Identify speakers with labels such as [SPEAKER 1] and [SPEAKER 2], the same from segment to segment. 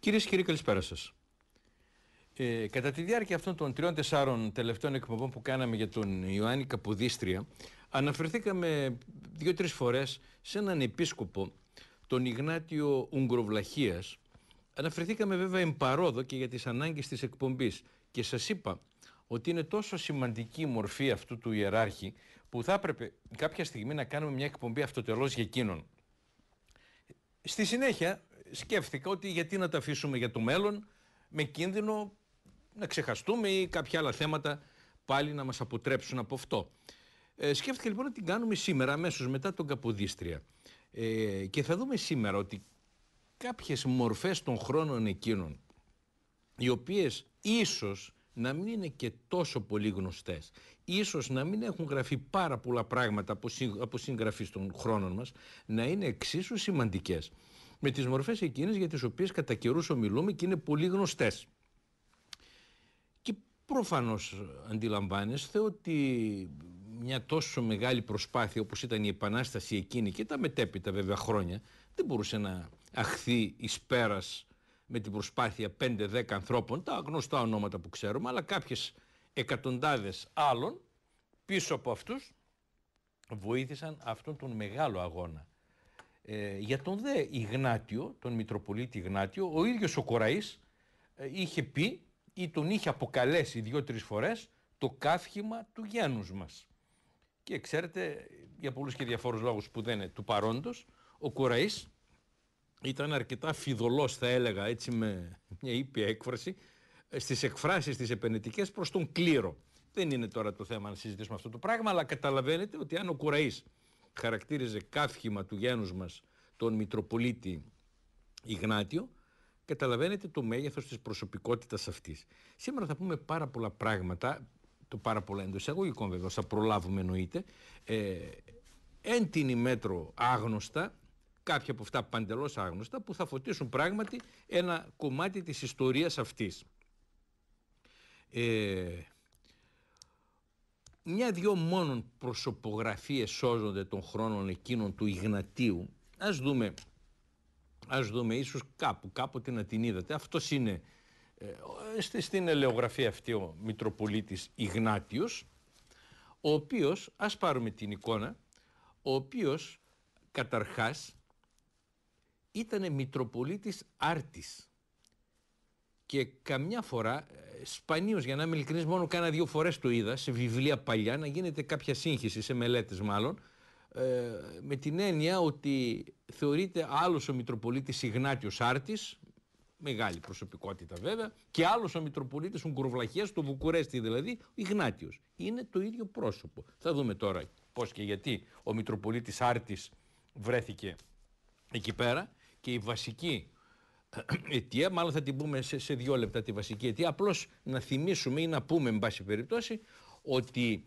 [SPEAKER 1] Κυρίες και κύριοι, καλησπέρα σας. Ε, κατά τη διάρκεια αυτών των τριών-τεσσάρων τελευταίων εκπομπών που κάναμε για τον Ιωάννη Καποδίστρια, αναφερθήκαμε δύο-τρει φορές σε έναν επίσκοπο, τον Ιγνάτιο Ουγγροβλαχίας. Αναφερθήκαμε βέβαια εμπαρόδο και για τις ανάγκες της εκπομπής. Και σας είπα ότι είναι τόσο σημαντική η μορφή αυτού του ιεράρχη που θα έπρεπε κάποια στιγμή να κάνουμε μια εκπομπή αυτοτελώς για εκείνον. Στη συνέχεια σκέφτηκα ότι γιατί να τα αφήσουμε για το μέλλον με κίνδυνο να ξεχαστούμε ή κάποια άλλα θέματα πάλι να μας αποτρέψουν από αυτό. Ε, σκέφτηκα λοιπόν να την κάνουμε σήμερα αμέσως μετά τον Καποδίστρια ε, και θα δούμε σήμερα ότι κάποιες μορφές των χρόνων εκείνων οι οποίες ίσως να μην είναι και τόσο πολύ γνωστές ίσως να μην έχουν γραφεί πάρα πολλά πράγματα από συγγραφείς των χρόνων μας να είναι εξίσου σημαντικές με τις μορφές εκείνες για τις οποίες κατά καιρούς ομιλούμε και είναι πολύ γνωστές. Και προφανώς αντιλαμβάνεστε ότι μια τόσο μεγάλη προσπάθεια όπως ήταν η Επανάσταση εκείνη και τα μετέπειτα βέβαια χρόνια δεν μπορούσε να αχθεί εις πέρας με την προσπάθεια 5-10 ανθρώπων, τα γνωστά ονόματα που ξέρουμε, αλλά κάποιες εκατοντάδες άλλων πίσω από αυτούς βοήθησαν αυτόν τον μεγάλο αγώνα ε, για τον δε Ιγνάτιο, τον Μητροπολίτη Ιγνάτιο, ο ίδιος ο Κοραής ε, είχε πει ή τον είχε αποκαλέσει δύο-τρεις φορές το καύχημα του γένους μας. Και ξέρετε, για πολλούς και διαφόρους λόγους που δεν είναι του παρόντος, ο Κοραής ήταν αρκετά φιδωλός θα έλεγα, έτσι με μια ήπια έκφραση, ε, στις εκφράσεις τις επενετικές προς τον κλήρο. Δεν είναι τώρα το θέμα να συζητήσουμε αυτό το πράγμα, αλλά καταλαβαίνετε ότι αν ο Κοραής χαρακτήριζε καύχημα του γένους μας τον Μητροπολίτη Ιγνάτιο, καταλαβαίνετε το μέγεθος της προσωπικότητας αυτής. Σήμερα θα πούμε πάρα πολλά πράγματα, το πάρα πολλά εντός εισαγωγικών βέβαια, θα προλάβουμε εννοείται, ε, εν την άγνωστα, κάποια από αυτά παντελώς άγνωστα, που θα φωτίσουν πράγματι ένα κομμάτι της ιστορίας αυτής. Ε, μια-δυο μόνον προσωπογραφίες σώζονται των χρόνων εκείνων του Ιγνατίου. Ας δούμε, ας δούμε ίσως κάπου, κάποτε να την είδατε. Αυτός είναι ε, στην ελεογραφία αυτή ο Μητροπολίτης Ιγνάτιος, ο οποίος, ας πάρουμε την εικόνα, ο οποίος καταρχάς ήταν Μητροπολίτης Άρτης και καμιά φορά σπανίως για να είμαι ειλικρινής μόνο κάνα δύο φορές το είδα σε βιβλία παλιά να γίνεται κάποια σύγχυση σε μελέτες μάλλον ε, με την έννοια ότι θεωρείται άλλος ο Μητροπολίτης Ιγνάτιος Άρτης μεγάλη προσωπικότητα βέβαια και άλλος ο Μητροπολίτης Ουγγουρβλαχίας του Βουκουρέστη δηλαδή Ιγνάτιος είναι το ίδιο πρόσωπο θα δούμε τώρα πώς και γιατί ο Μητροπολίτης Άρτης βρέθηκε εκεί πέρα και η βασική αιτία, μάλλον θα την πούμε σε, δύο λεπτά τη βασική αιτία, απλώς να θυμίσουμε ή να πούμε, εν πάση περιπτώσει, ότι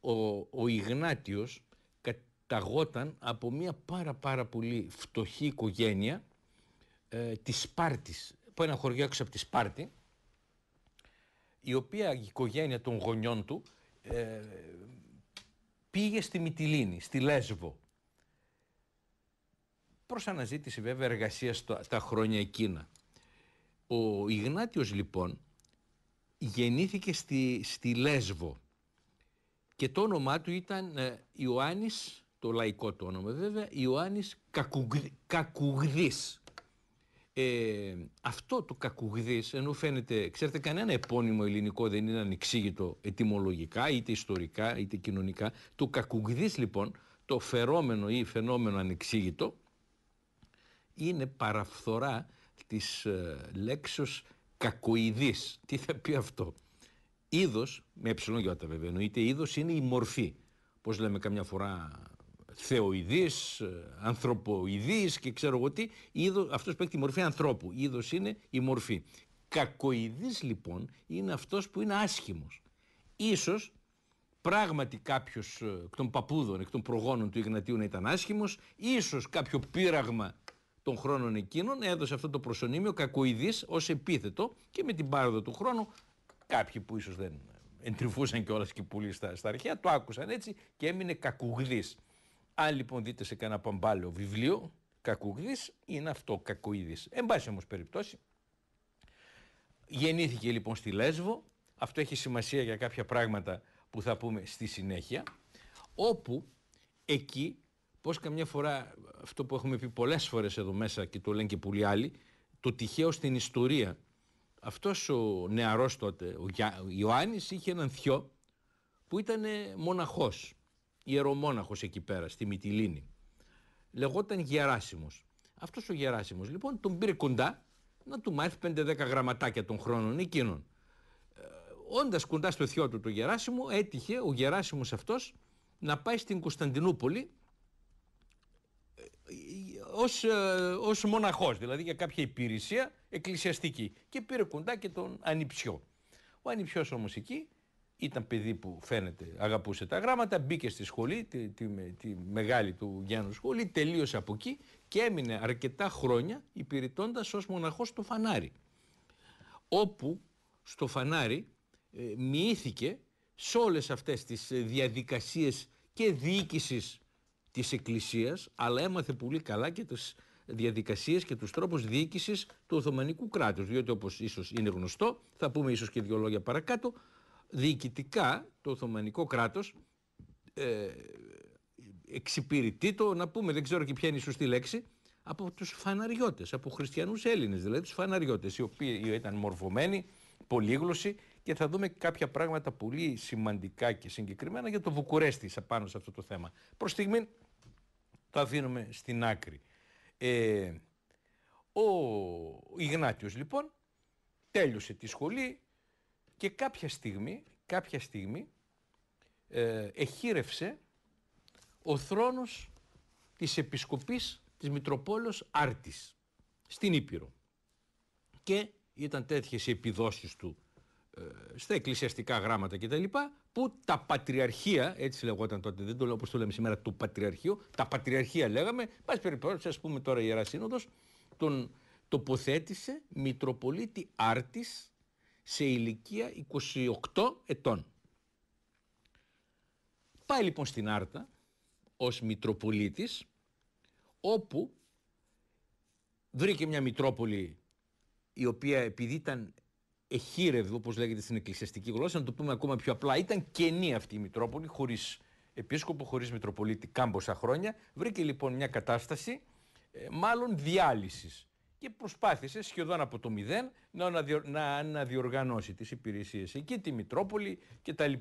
[SPEAKER 1] ο, ο Ιγνάτιος καταγόταν από μια πάρα πάρα πολύ φτωχή οικογένεια ε, της Σπάρτης, από ένα χωριό έξω από τη Σπάρτη, η οποία η οικογένεια των γονιών του ε, πήγε στη Μυτιλίνη, στη Λέσβο προς αναζήτηση βέβαια εργασίας τα χρόνια εκείνα. Ο Ιγνάτιος λοιπόν γεννήθηκε στη, Λέσβο και το όνομά του ήταν ε, Ιωάννης, το λαϊκό το όνομα βέβαια, Ιωάννης Κακουγδής. Ε, αυτό το κακουγδής, ενώ φαίνεται, ξέρετε κανένα επώνυμο ελληνικό δεν είναι ανεξήγητο ετυμολογικά, είτε ιστορικά είτε κοινωνικά, το κακουγδής λοιπόν, το φερόμενο ή φαινόμενο ανεξήγητο, είναι παραφθορά της ε, λέξεως κακοειδής. Τι θα πει αυτό. Είδος, με εψιλόγιατα βέβαια εννοείται, είδος είναι η μορφή. Πώς λέμε καμιά φορά θεοειδής, ε, ανθρωποειδής και ξέρω εγώ τι. Είδος, αυτός έχει τη μορφή ανθρώπου. Είδος είναι η μορφή. Κακοειδής λοιπόν είναι αυτός που είναι άσχημος. Ίσως πράγματι κάποιος ε, εκ των παππούδων, εκ των προγόνων του Ιγνατίου να ήταν άσχημος, ίσως κάποιο πείραγμα των χρόνων εκείνων, έδωσε αυτό το προσωνύμιο κακοειδής ως επίθετο και με την πάροδο του χρόνου κάποιοι που ίσως δεν εντρυφούσαν όλα και πολύ στα, στα αρχαία το άκουσαν έτσι και έμεινε κακουγδής. Αν λοιπόν δείτε σε κανένα παμπάλαιο βιβλίο, κακουγδής είναι αυτό κακοειδής. Εν πάση όμως περιπτώσει, γεννήθηκε λοιπόν στη Λέσβο. Αυτό έχει σημασία για κάποια πράγματα που θα πούμε στη συνέχεια, όπου εκεί πώς καμιά φορά αυτό που έχουμε πει πολλές φορές εδώ μέσα και το λένε και πολλοί άλλοι, το τυχαίο στην ιστορία. Αυτός ο νεαρός τότε, ο Ιωάννης, είχε έναν θειό που ήταν μοναχός, ιερομόναχος εκεί πέρα, στη Μυτιλίνη. Λεγόταν Γεράσιμος. Αυτός ο Γεράσιμος λοιπόν τον πήρε κοντά να του μάθει 5-10 γραμματάκια των χρόνων εκείνων. Ε, Όντας κοντά στο θειό του, το Γεράσιμο, έτυχε ο Γεράσιμος αυτός να πάει στην Κωνσταντινούπολη ως, ε, ως μοναχός, δηλαδή για κάποια υπηρεσία εκκλησιαστική και πήρε κοντά και τον Ανιψιό. Ο Ανιψιός όμως εκεί ήταν παιδί που φαίνεται αγαπούσε τα γράμματα, μπήκε στη σχολή, τη, τη, τη μεγάλη του Γιάννου σχολή, τελείωσε από εκεί και έμεινε αρκετά χρόνια υπηρετώντας ως μοναχός στο Φανάρι. Όπου στο Φανάρι ε, μοιήθηκε σε όλες αυτές τις ε, διαδικασίες και διοίκησης της Εκκλησίας, αλλά έμαθε πολύ καλά και τις διαδικασίες και τους τρόπους διοίκησης του Οθωμανικού κράτους, διότι όπως ίσως είναι γνωστό, θα πούμε ίσως και δύο λόγια παρακάτω, διοικητικά το Οθωμανικό κράτος ε, εξυπηρετεί το, να πούμε, δεν ξέρω και ποια είναι η σωστή λέξη, από τους φαναριώτες, από χριστιανούς Έλληνες, δηλαδή τους φαναριώτες, οι οποίοι ήταν μορφωμένοι, πολύγλωσσοι και θα δούμε κάποια πράγματα πολύ σημαντικά και συγκεκριμένα για το Βουκουρέστι πάνω σε αυτό το θέμα. Προς στιγμή τα αφήνουμε στην άκρη. Ε, ο Ιγνάτιος λοιπόν τέλειωσε τη σχολή και κάποια στιγμή, κάποια στιγμή ε, εχείρευσε ο θρόνος της Επισκοπής της Μητροπόλεως Άρτης στην Ήπειρο. Και ήταν τέτοιες οι επιδόσεις του ε, στα εκκλησιαστικά γράμματα κτλ. που τα πατριαρχία, έτσι λεγόταν τότε, δεν το λέω όπως το λέμε σήμερα, το πατριαρχείο, τα πατριαρχία λέγαμε, πάση περιπτώσει, ας πούμε τώρα η Ιερά Σύνοδος, τον τοποθέτησε Μητροπολίτη Άρτης σε ηλικία 28 ετών. Πάει λοιπόν στην Άρτα ως Μητροπολίτης όπου βρήκε μια Μητρόπολη η οποία επειδή ήταν εχείρευε, όπως λέγεται στην εκκλησιαστική γλώσσα, να το πούμε ακόμα πιο απλά. Ήταν κενή αυτή η Μητρόπολη, χωρίς επίσκοπο, χωρίς Μητροπολίτη, κάμποσα χρόνια. Βρήκε λοιπόν μια κατάσταση, ε, μάλλον διάλυσης. Και προσπάθησε σχεδόν από το μηδέν να, να αναδιοργανώσει τις υπηρεσίες εκεί, τη Μητρόπολη κτλ.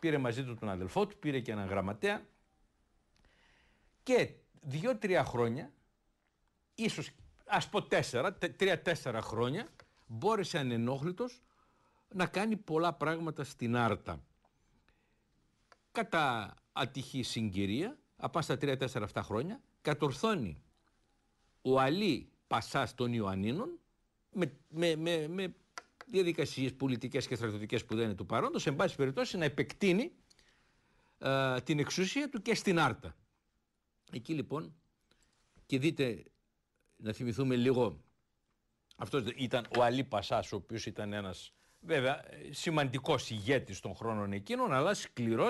[SPEAKER 1] Πήρε μαζί του τον αδελφό του, πήρε και έναν γραμματέα. Και δύο-τρία χρόνια, ίσως ας πω τέσσερα, τρία-τέσσερα χρόνια, μπόρεσε ανενόχλητος να κάνει πολλά πράγματα στην Άρτα. Κατά ατυχή συγκυρία, απά στα 3-4 αυτά χρόνια, κατορθώνει ο Αλή Πασάς των Ιωαννίνων με, με, με, με διαδικασίες πολιτικές και στρατιωτικές που δεν είναι του παρόντος, εν πάση περιπτώσει να επεκτείνει ε, την εξουσία του και στην Άρτα. Εκεί λοιπόν, και δείτε, να θυμηθούμε λίγο αυτό ήταν ο Αλή Πασάς, ο οποίος ήταν ένας βέβαια σημαντικός ηγέτης των χρόνων εκείνων, αλλά σκληρός.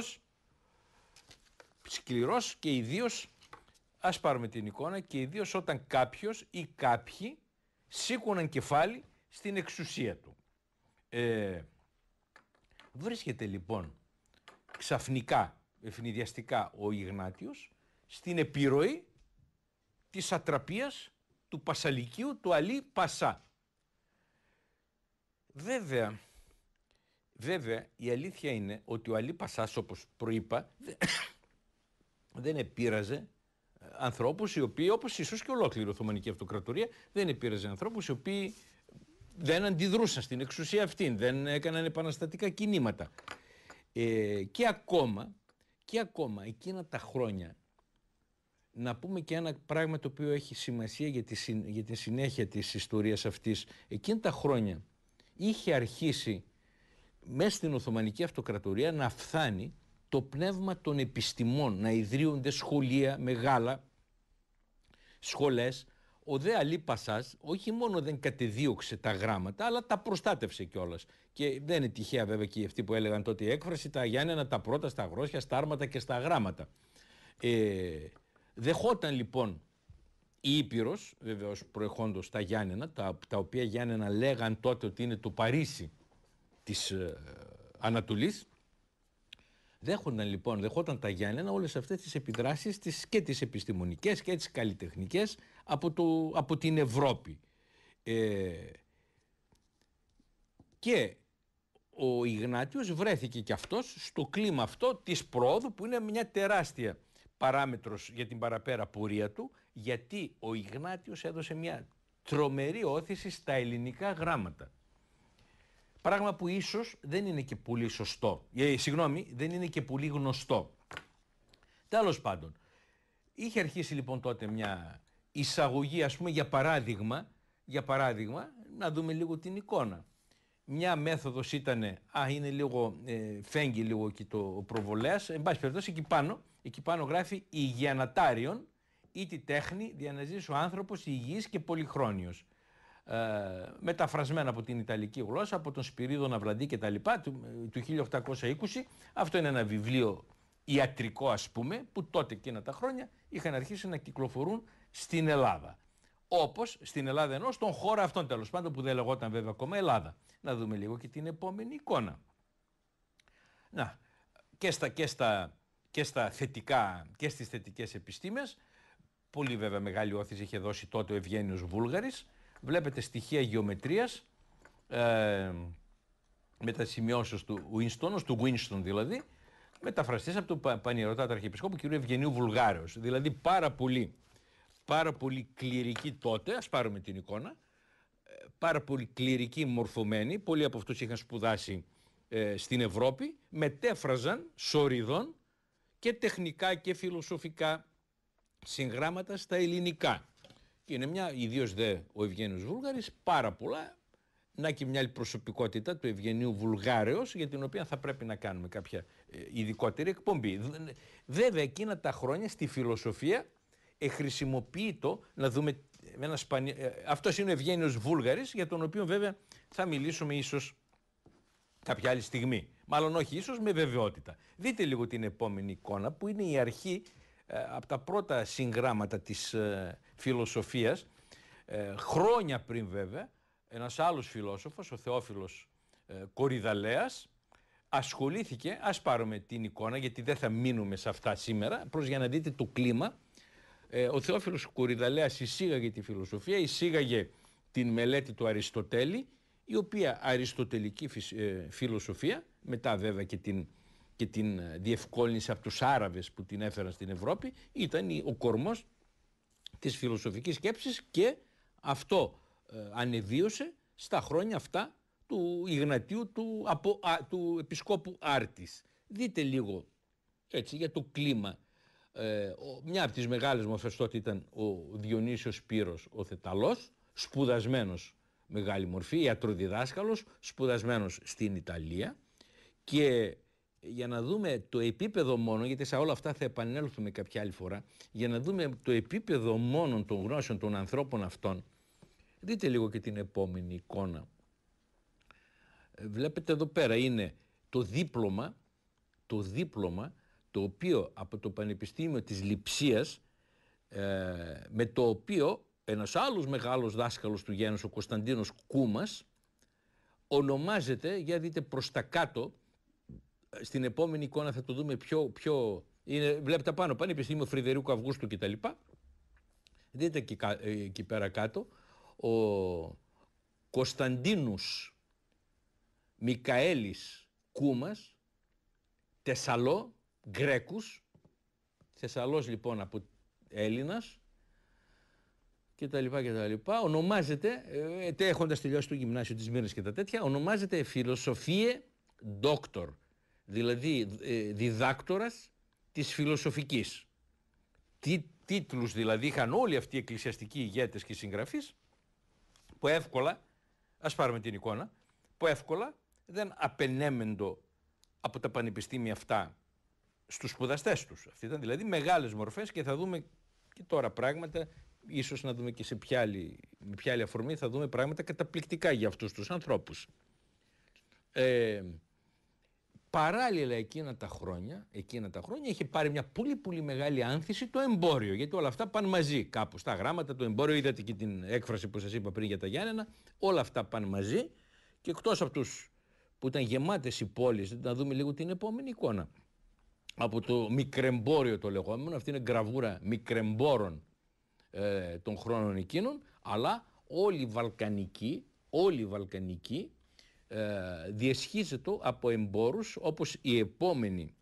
[SPEAKER 1] και ιδίως, ας πάρουμε την εικόνα, και ιδίως όταν κάποιος ή κάποιοι σήκωναν κεφάλι στην εξουσία του. Ε, βρίσκεται λοιπόν ξαφνικά, ευνηδιαστικά ο Ιγνάτιος στην επιρροή της ατραπίας του Πασαλικίου του Αλή Πασά. Βέβαια, βέβαια η αλήθεια είναι ότι ο Αλή Πασάς όπως προείπα δεν επήραζε ε, ανθρώπους οι οποίοι όπως ίσως και ολόκληρη η Οθωμανική Αυτοκρατορία δεν επήραζε ανθρώπους οι οποίοι δεν αντιδρούσαν στην εξουσία αυτήν, δεν έκαναν επαναστατικά κινήματα. Ε, και ακόμα και ακόμα εκείνα τα χρόνια να πούμε και ένα πράγμα το οποίο έχει σημασία για τη, για τη συνέχεια της ιστορίας αυτής. Εκείνα τα χρόνια είχε αρχίσει μέσα στην Οθωμανική Αυτοκρατορία να φθάνει το πνεύμα των επιστημών, να ιδρύονται σχολεία μεγάλα, σχολές. Ο Δε Αλή Πασάς όχι μόνο δεν κατεδίωξε τα γράμματα, αλλά τα προστάτευσε κιόλας. Και δεν είναι τυχαία βέβαια και αυτοί που έλεγαν τότε η έκφραση, τα Γιάννενα τα πρώτα στα γρόσια, στα άρματα και στα γράμματα. Ε, Δεχόταν λοιπόν η Ήπειρος, βεβαίως προεχόντος τα Γιάννενα, τα, τα οποία Γιάννενα λέγαν τότε ότι είναι το Παρίσι της ε, Ανατολής, Δέχονταν λοιπόν, δεχόταν τα Γιάννενα όλες αυτές τις επιδράσεις τις, και τις επιστημονικές και τις καλλιτεχνικές από, από την Ευρώπη. Ε, και ο Ιγνάτιος βρέθηκε και αυτός στο κλίμα αυτό της πρόοδου που είναι μια τεράστια παράμετρος για την παραπέρα πορεία του, γιατί ο Ιγνάτιος έδωσε μια τρομερή όθηση στα ελληνικά γράμματα. Πράγμα που ίσως δεν είναι και πολύ σωστό, ε, συγγνώμη, δεν είναι και πολύ γνωστό. Τέλος πάντων, είχε αρχίσει λοιπόν τότε μια εισαγωγή, ας πούμε για παράδειγμα, για παράδειγμα, να δούμε λίγο την εικόνα. Μια μέθοδος ήταν, α είναι λίγο, ε, φέγγει λίγο εκεί το προβολέας, εν πάση περιπτώσει εκεί πάνω, Εκεί πάνω γράφει υγειανατάριον ή τη τέχνη ζήσει ο άνθρωπος υγιής και πολυχρόνιος. Ε, μεταφρασμένα από την Ιταλική γλώσσα, από τον Σπυρίδο Ναυραντή και τα λοιπά του, 1820. Αυτό είναι ένα βιβλίο ιατρικό ας πούμε, που τότε εκείνα τα χρόνια είχαν αρχίσει να κυκλοφορούν στην Ελλάδα. Όπως στην Ελλάδα ενώ στον χώρο αυτόν τέλος πάντων που δεν λεγόταν βέβαια ακόμα Ελλάδα. Να δούμε λίγο και την επόμενη εικόνα. Να, και στα, και στα και, στα θετικά, και στις θετικές επιστήμες. Πολύ βέβαια μεγάλη όθηση είχε δώσει τότε ο Ευγένιος Βούλγαρης. Βλέπετε στοιχεία γεωμετρίας ε, με τα σημειώσεις του Winston, του Winston δηλαδή, μεταφραστής από τον Πανιερωτάτο Αρχιεπισκόπου κ. Ευγενίου Βουλγάριος. Δηλαδή πάρα πολύ, πάρα πολύ κληρική τότε, ας πάρουμε την εικόνα, ε, πάρα πολύ κληρικοί μορφωμένοι, πολλοί από αυτούς είχαν σπουδάσει ε, στην Ευρώπη, μετέφραζαν σωρίδων και τεχνικά και φιλοσοφικά συγγράμματα στα ελληνικά. Και είναι μια, ιδίως δε ο Ευγένιος Βούλγαρης, πάρα πολλά. Να και μια άλλη προσωπικότητα του Ευγενίου Βουλγάρεως, για την οποία θα πρέπει να κάνουμε κάποια ε, ειδικότερη εκπομπή. Ε, βέβαια, εκείνα τα χρόνια στη φιλοσοφία ε, το να δούμε ένα σπανι... Αυτός είναι ο Ευγένιος Βούλγαρης, για τον οποίο βέβαια θα μιλήσουμε ίσως κάποια άλλη στιγμή. Μάλλον όχι, ίσως με βεβαιότητα. Δείτε λίγο την επόμενη εικόνα που είναι η αρχή ε, από τα πρώτα συγγράμματα της ε, φιλοσοφίας. Ε, χρόνια πριν βέβαια, ένας άλλος φιλόσοφος, ο Θεόφιλος ε, Κορυδαλέας, ασχολήθηκε. Ας πάρουμε την εικόνα, γιατί δεν θα μείνουμε σε αυτά σήμερα, προ για να δείτε το κλίμα. Ε, ο Θεόφιλος Κορυδαλέας εισήγαγε τη φιλοσοφία, εισήγαγε την μελέτη του Αριστοτέλη, η οποία αριστοτελική φιλοσοφία μετά βέβαια και την, την ε, διευκόλυνση από τους Άραβες που την έφεραν στην Ευρώπη, ήταν ο κορμός της φιλοσοφικής σκέψης και αυτό ε, ανεβίωσε στα χρόνια αυτά του Ιγνατίου του, από, του Επισκόπου Άρτης. Δείτε λίγο έτσι για το κλίμα. Ε, μια από τις μεγάλες μορφές τότε ήταν ο Διονύσιος Σπύρος ο Θεταλός, σπουδασμένος μεγάλη μορφή, ιατροδιδάσκαλος, σπουδασμένος στην Ιταλία και για να δούμε το επίπεδο μόνο, γιατί σε όλα αυτά θα επανέλθουμε κάποια άλλη φορά, για να δούμε το επίπεδο μόνο των γνώσεων των ανθρώπων αυτών, δείτε λίγο και την επόμενη εικόνα. Ε, βλέπετε εδώ πέρα είναι το δίπλωμα, το δίπλωμα το οποίο από το Πανεπιστήμιο της Λιψίας, ε, με το οποίο ένας άλλος μεγάλος δάσκαλος του Γένους, ο Κωνσταντίνος Κούμας, ονομάζεται, για δείτε προς τα κάτω, στην επόμενη εικόνα θα το δούμε πιο... πιο είναι, βλέπετε πάνω, Πανεπιστήμιο Φρυδερίκου Αυγούστου κτλ. Δείτε εκεί, εκεί πέρα κάτω. Ο Κωνσταντίνους Μικαέλης Κούμας, Τεσσαλό, Γκρέκους, Θεσσαλός λοιπόν από Έλληνας κτλ. ονομάζεται, ε, έχοντα τελειώσει το γυμνάσιο της Μύρνης και τα τέτοια, ονομάζεται Φιλοσοφία δόκτωρ δηλαδή ε, διδάκτορας της φιλοσοφικής. Τι, τίτλους δηλαδή είχαν όλοι αυτοί οι εκκλησιαστικοί ηγέτες και συγγραφείς που εύκολα, ας πάρουμε την εικόνα, που εύκολα δεν απενέμεντο από τα πανεπιστήμια αυτά στους σπουδαστές τους. Αυτή ήταν δηλαδή μεγάλες μορφές και θα δούμε και τώρα πράγματα, ίσως να δούμε και σε ποια άλλη, με ποια άλλη αφορμή θα δούμε πράγματα καταπληκτικά για αυτούς τους ανθρώπους. Ε, Παράλληλα εκείνα τα χρόνια, εκείνα τα χρόνια είχε πάρει μια πολύ πολύ μεγάλη άνθηση το εμπόριο, γιατί όλα αυτά πάνε μαζί κάπου στα γράμματα, το εμπόριο, είδατε και την έκφραση που σας είπα πριν για τα Γιάννενα, όλα αυτά πάνε μαζί και εκτός από τους που ήταν γεμάτες οι πόλεις, να δούμε λίγο την επόμενη εικόνα, από το μικρεμπόριο το λεγόμενο, αυτή είναι γραβούρα μικρεμπόρων ε, των χρόνων εκείνων, αλλά όλοι η Βαλκανική, όλη η Βαλκανική ε, διεσχίζεται από εμπόρους όπως η επόμενη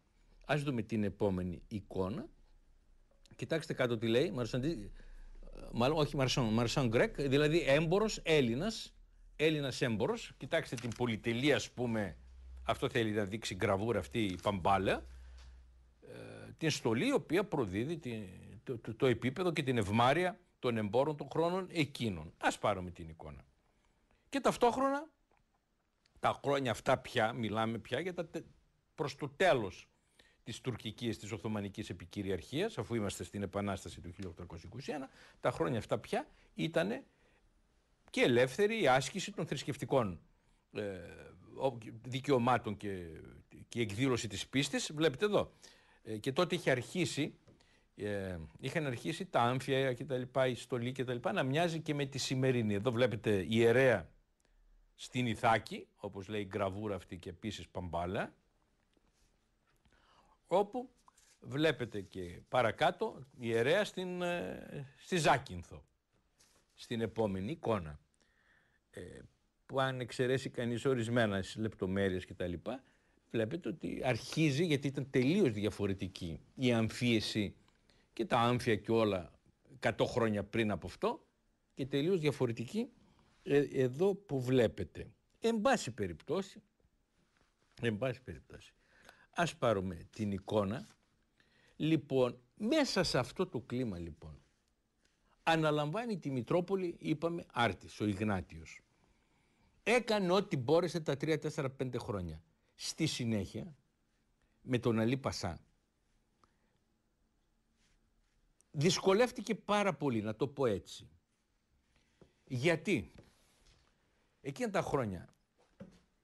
[SPEAKER 1] ας δούμε την επόμενη εικόνα κοιτάξτε κάτω τι λέει Μαρσαντι... μάλλον όχι Μαρσαν, Μαρσαν Γκρέκ δηλαδή έμπορος Έλληνας Έλληνας έμπορος κοιτάξτε την πολυτελή ας πούμε αυτό θέλει να δείξει γραβούρα αυτή η παμπάλα ε, την στολή η οποία προδίδει το, το, επίπεδο και την ευμάρεια των εμπόρων των χρόνων εκείνων. Ας πάρουμε την εικόνα. Και ταυτόχρονα τα χρόνια αυτά πια, μιλάμε πια για τα, προς το τέλος της τουρκικής, της Οθωμανικής επικυριαρχίας, αφού είμαστε στην Επανάσταση του 1821, τα χρόνια αυτά πια ήταν και ελεύθερη η άσκηση των θρησκευτικών ε, δικαιωμάτων και, και εκδήλωση της πίστης. Βλέπετε εδώ. Ε, και τότε είχε αρχίσει, ε, είχαν αρχίσει τα άμφια και η στολή και να μοιάζει και με τη σημερινή. Εδώ βλέπετε ιερέα στην Ιθάκη, όπως λέει η γραβούρα αυτή και επίσης Παμπάλα, όπου βλέπετε και παρακάτω ιερέα στην, ε, στη Ζάκυνθο, στην επόμενη εικόνα, ε, που αν εξαιρέσει κανείς ορισμένες λεπτομέρειες κτλ, βλέπετε ότι αρχίζει, γιατί ήταν τελείως διαφορετική η αμφίεση και τα άμφια και όλα 100 χρόνια πριν από αυτό και τελείως διαφορετική ε, εδώ που βλέπετε. Εν πάση περιπτώσει, εν πάση περιπτώσει, ας πάρουμε την εικόνα. Λοιπόν, μέσα σε αυτό το κλίμα λοιπόν, αναλαμβάνει τη Μητρόπολη, είπαμε, Άρτης, ο Ιγνάτιος. Έκανε ό,τι μπόρεσε τα 3, 4, 5 χρόνια. Στη συνέχεια, με τον Αλή Πασά, δυσκολεύτηκε πάρα πολύ, να το πω έτσι. Γιατί Εκείνα τα χρόνια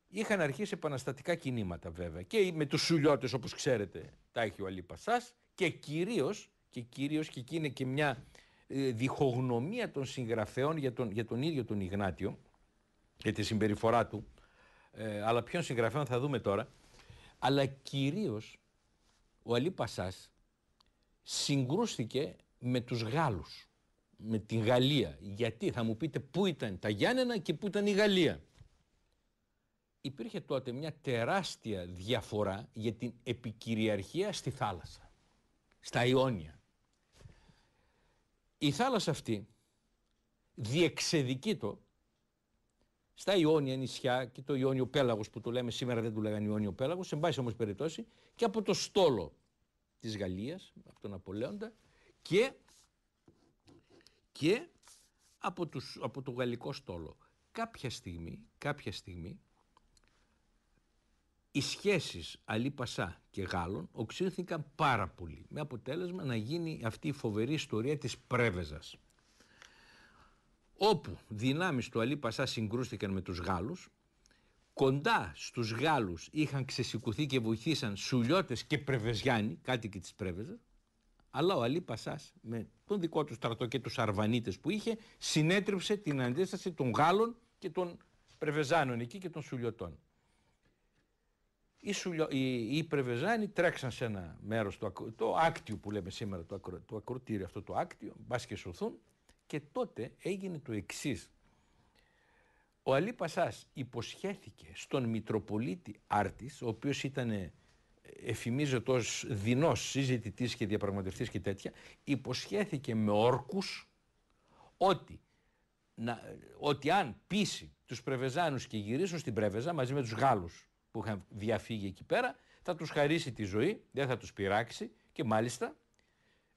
[SPEAKER 1] είχαν αρχίσει επαναστατικά κινήματα βέβαια και με τους σουλιώτες όπως ξέρετε τα έχει ο Αλίπασάς και κυρίως και κυρίως και εκεί είναι και μια ε, διχογνωμία των συγγραφέων για τον, για τον ίδιο τον Ιγνάτιο για τη συμπεριφορά του ε, αλλά ποιον συγγραφέων θα δούμε τώρα αλλά κυρίως ο Αλίπασάς συγκρούστηκε με τους Γάλλους με τη Γαλλία. Γιατί θα μου πείτε πού ήταν τα Γιάννενα και πού ήταν η Γαλλία. Υπήρχε τότε μια τεράστια διαφορά για την επικυριαρχία στη θάλασσα, στα Ιόνια. Η θάλασσα αυτή διεξεδικεί το στα Ιόνια νησιά και το Ιόνιο Πέλαγος που το λέμε σήμερα δεν του λέγανε Ιόνιο Πέλαγος, σε μπάση όμως περιπτώσει και από το στόλο της Γαλλίας, από τον Απολέοντα και και από, τους, το γαλλικό στόλο. Κάποια στιγμή, κάποια στιγμή οι σχέσεις Αλή Πασά και Γάλλων οξύνθηκαν πάρα πολύ με αποτέλεσμα να γίνει αυτή η φοβερή ιστορία της Πρέβεζας όπου δυνάμεις του Αλή Πασά συγκρούστηκαν με τους Γάλλους κοντά στους Γάλλους είχαν ξεσηκωθεί και βοηθήσαν Σουλιώτες και Πρεβεζιάνοι κάτοικοι της Πρέβεζας αλλά ο Αλή Πασάς με τον δικό του στρατό και τους Αρβανίτες που είχε, συνέτριψε την αντίσταση των Γάλλων και των Πρεβεζάνων εκεί και των Σουλιωτών. Οι, οι, Πρεβεζάνοι τρέξαν σε ένα μέρος του το Άκτιο που λέμε σήμερα, το, το ακροτήριο αυτό το άκτιο, μπας και σωθούν και τότε έγινε το εξής. Ο Αλή Πασάς υποσχέθηκε στον Μητροπολίτη Άρτης, ο οποίος ήταν εφημίζεται ως δεινός συζητητής και διαπραγματευτής και τέτοια, υποσχέθηκε με όρκους ότι, ότι αν πείσει τους Πρεβεζάνους και γυρίσουν στην Πρεβεζά μαζί με τους Γάλλους που είχαν διαφύγει εκεί πέρα, θα τους χαρίσει τη ζωή, δεν θα τους πειράξει και μάλιστα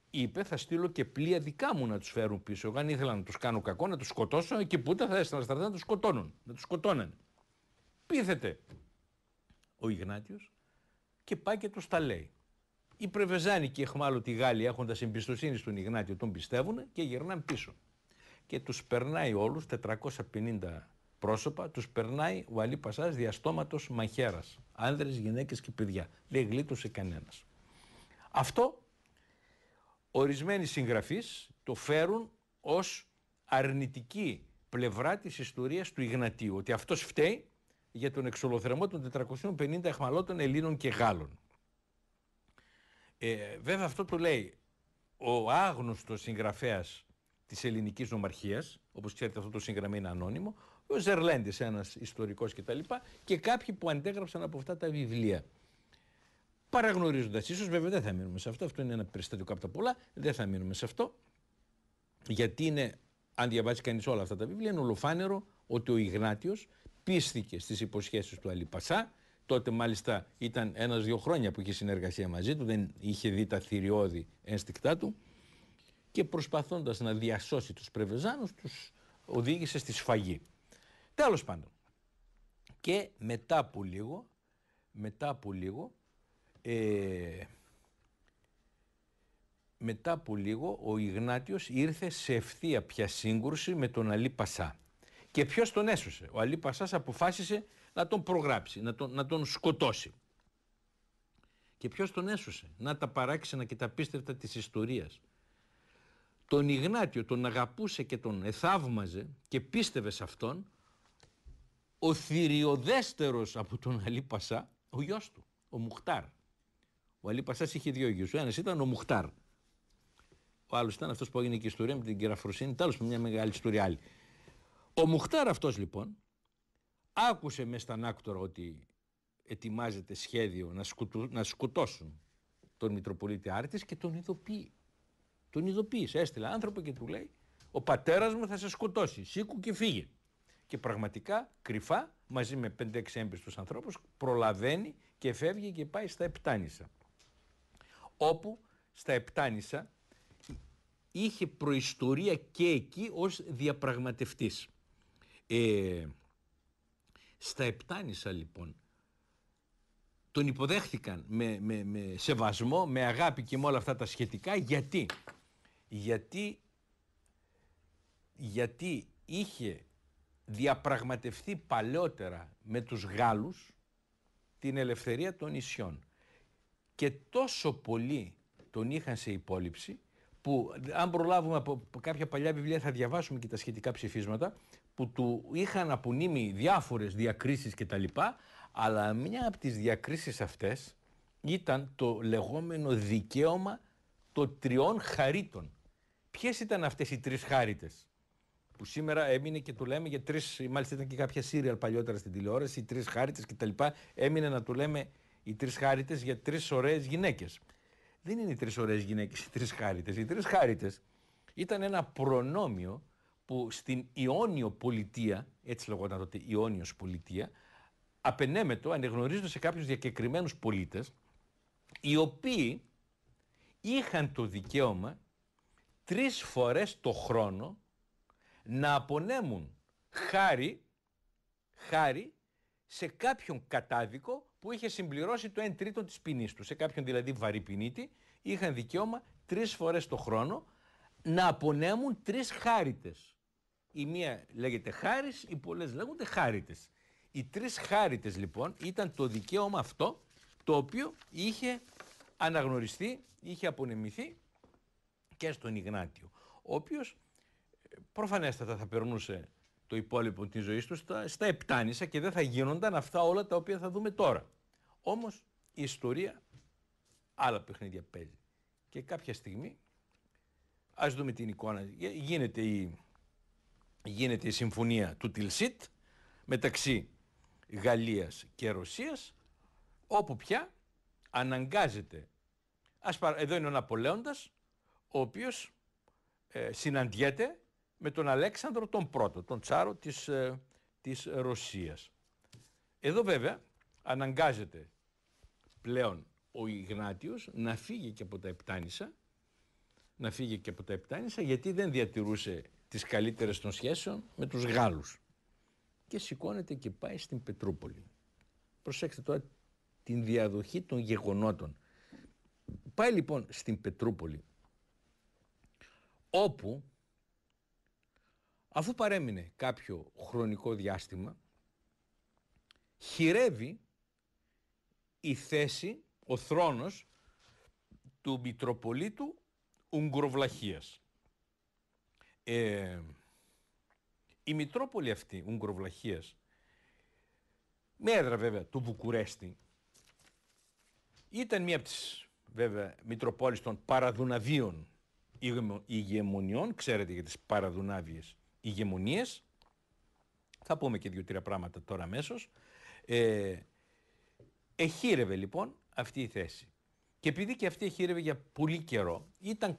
[SPEAKER 1] είπε θα στείλω και πλοία δικά μου να τους φέρουν πίσω. Εγώ αν ήθελα να τους κάνω κακό, να τους σκοτώσω και πούτε θα έστειλα να τους σκοτώνουν, να τους σκοτώναν. Πείθεται ο Ιγνάτιος και πάει και του τα λέει. Οι Πρεβεζάνοι και οι Εχμάλωτοι Γάλλοι έχοντας εμπιστοσύνη στον Ιγνάτιο τον πιστεύουν και γυρνάνε πίσω. Και τους περνάει όλους, 450 πρόσωπα, τους περνάει ο Αλή Πασάς διαστόματος μαχαίρας. Άνδρες, γυναίκες και παιδιά. Δεν γλίτωσε κανένας. Αυτό ορισμένοι συγγραφείς το φέρουν ως αρνητική πλευρά της ιστορίας του Ιγνατίου. Ότι αυτός φταίει για τον εξολοθερμό των 450 εχμαλώτων Ελλήνων και Γάλλων. Ε, βέβαια αυτό το λέει ο άγνωστος συγγραφέας της ελληνικής νομαρχίας, όπως ξέρετε αυτό το σύγγραμμα είναι ανώνυμο, ο Ζερλέντης ένας ιστορικός κτλ. Και, και κάποιοι που αντέγραψαν από αυτά τα βιβλία. Παραγνωρίζοντας, ίσως βέβαια δεν θα μείνουμε σε αυτό, αυτό είναι ένα περιστατικό από τα πολλά, δεν θα μείνουμε σε αυτό, γιατί είναι, αν διαβάσει κανείς όλα αυτά τα βιβλία, είναι ολοφάνερο ότι ο Ιγνάτιος πίστηκε στις υποσχέσεις του Αλιπασά. Τότε μάλιστα ήταν ένας-δύο χρόνια που είχε συνεργασία μαζί του, δεν είχε δει τα θηριώδη ένστικτά του και προσπαθώντας να διασώσει τους πρεβεζάνους τους οδήγησε στη σφαγή. Τέλος πάντων. Και μετά από λίγο, μετά από λίγο, ε, μετά από λίγο ο Ιγνάτιος ήρθε σε ευθεία πια σύγκρουση με τον Αλή Πασά. Και ποιος τον έσωσε. Ο Αλή Πασά αποφάσισε να τον προγράψει, να τον, να τον σκοτώσει. Και ποιος τον έσωσε. Να τα παράξενα και τα πίστευτα της ιστορίας. Τον Ιγνάτιο τον αγαπούσε και τον εθαύμαζε και πίστευε σε αυτόν ο θηριωδέστερος από τον Αλή Πασά, ο γιος του, ο Μουχτάρ. Ο Αλή Πασάς είχε δύο γιους, ο ένας ήταν ο Μουχτάρ. Ο άλλος ήταν αυτός που έγινε και η ιστορία με την κυραφροσύνη, τέλος μια μεγάλη ιστορία άλλη. Ο Μουχτάρ αυτός λοιπόν άκουσε μες στον άκτορα ότι ετοιμάζεται σχέδιο να, σκουτου, να σκοτώσουν τον Μητροπολίτη Άρτης και τον ειδοποιεί. Τον ειδοποίησε, έστειλε άνθρωπο και του λέει ο πατέρας μου θα σε σκοτώσει, σήκου και φύγε. Και πραγματικά κρυφά μαζί με 5-6 έμπιστος ανθρώπους προλαβαίνει και φεύγει και πάει στα Επτάνησα. Όπου στα Επτάνησα είχε προϊστορία και εκεί ως διαπραγματευτής. Ε, στα Επτάνησα λοιπόν τον υποδέχθηκαν με, με, με σεβασμό, με αγάπη και με όλα αυτά τα σχετικά γιατί γιατί γιατί είχε διαπραγματευτεί παλαιότερα με τους Γάλλους την ελευθερία των νησιών και τόσο πολύ τον είχαν σε υπόλοιψη που αν προλάβουμε από κάποια παλιά βιβλία θα διαβάσουμε και τα σχετικά ψηφίσματα που του είχαν απονείμει διάφορες διακρίσεις τα κτλ. Αλλά μια από τις διακρίσεις αυτές ήταν το λεγόμενο δικαίωμα των τριών χαρίτων. Ποιες ήταν αυτές οι τρεις χάριτες που σήμερα έμεινε και το λέμε για τρεις, μάλιστα ήταν και κάποια σύριαλ παλιότερα στην τηλεόραση, οι τρεις χάριτες λοιπά Έμεινε να το λέμε οι τρεις χάριτες για τρεις ωραίες γυναίκες. Δεν είναι οι τρεις ωραίες γυναίκες οι τρεις χάριτες. Οι τρεις χάριτες ήταν ένα προνόμιο που στην Ιόνιο πολιτεία, έτσι λεγόταν τότε Ιόνιος πολιτεία, απενέμετο ανεγνωρίζονται σε κάποιους διακεκριμένους πολίτες, οι οποίοι είχαν το δικαίωμα τρεις φορές το χρόνο να απονέμουν χάρη, χάρη σε κάποιον κατάδικο που είχε συμπληρώσει το 1 τρίτο της ποινής του. Σε κάποιον δηλαδή βαρύ ποινήτη, είχαν δικαίωμα τρεις φορές το χρόνο να απονέμουν τρεις χάριτες. Η μία λέγεται χάρη, οι πολλές λέγονται χάριτες. Οι τρεις χάριτες λοιπόν ήταν το δικαίωμα αυτό το οποίο είχε αναγνωριστεί, είχε απονεμηθεί και στον Ιγνάτιο, ο οποίος ε, προφανέστατα θα περνούσε το υπόλοιπο της ζωής του στα, στα επτάνησα και δεν θα γίνονταν αυτά όλα τα οποία θα δούμε τώρα. Όμως η ιστορία άλλα παιχνίδια παίζει. Και κάποια στιγμή, ας δούμε την εικόνα, γίνεται η, γίνεται η συμφωνία του Τιλσίτ μεταξύ Γαλλίας και Ρωσίας όπου πια αναγκάζεται εδώ είναι ο Ναπολέοντας ο οποίος ε, συναντιέται με τον Αλέξανδρο τον πρώτο, τον τσάρο της, ε, της Ρωσίας. Εδώ βέβαια αναγκάζεται πλέον ο Ιγνάτιος να φύγει και από τα Επτάνησα να φύγει και από τα Επτάνησα γιατί δεν διατηρούσε τις καλύτερες των σχέσεων με τους Γάλλους. Και σηκώνεται και πάει στην Πετρούπολη. Προσέξτε τώρα την διαδοχή των γεγονότων. Πάει λοιπόν στην Πετρούπολη, όπου αφού παρέμεινε κάποιο χρονικό διάστημα, χειρεύει η θέση, ο θρόνος του Μητροπολίτου Ουγγροβλαχίας. Ε, η Μητρόπολη αυτή Ουγγροβλαχίας με έδρα βέβαια του Βουκουρέστη ήταν μία από τις βέβαια Μητροπόλεις των Παραδουναβίων ηγεμονιών, ξέρετε για τις Παραδουνάβιες ηγεμονίες θα πούμε και δύο-τρία πράγματα τώρα αμέσως. Ε, εχείρευε λοιπόν αυτή η θέση. Και επειδή και αυτή εχείρευε για πολύ καιρό, ήταν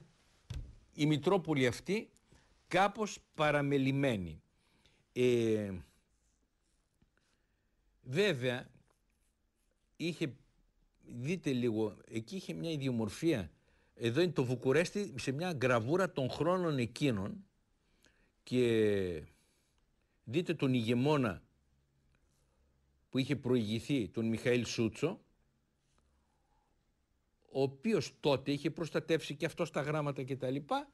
[SPEAKER 1] η Μητρόπολη αυτή κάπως παραμελημένη. Ε, βέβαια, είχε, δείτε λίγο, εκεί είχε μια ιδιομορφία. Εδώ είναι το Βουκουρέστι σε μια γραβούρα των χρόνων εκείνων και δείτε τον ηγεμόνα που είχε προηγηθεί τον Μιχαήλ Σούτσο ο οποίος τότε είχε προστατεύσει και αυτό στα γράμματα και τα λοιπά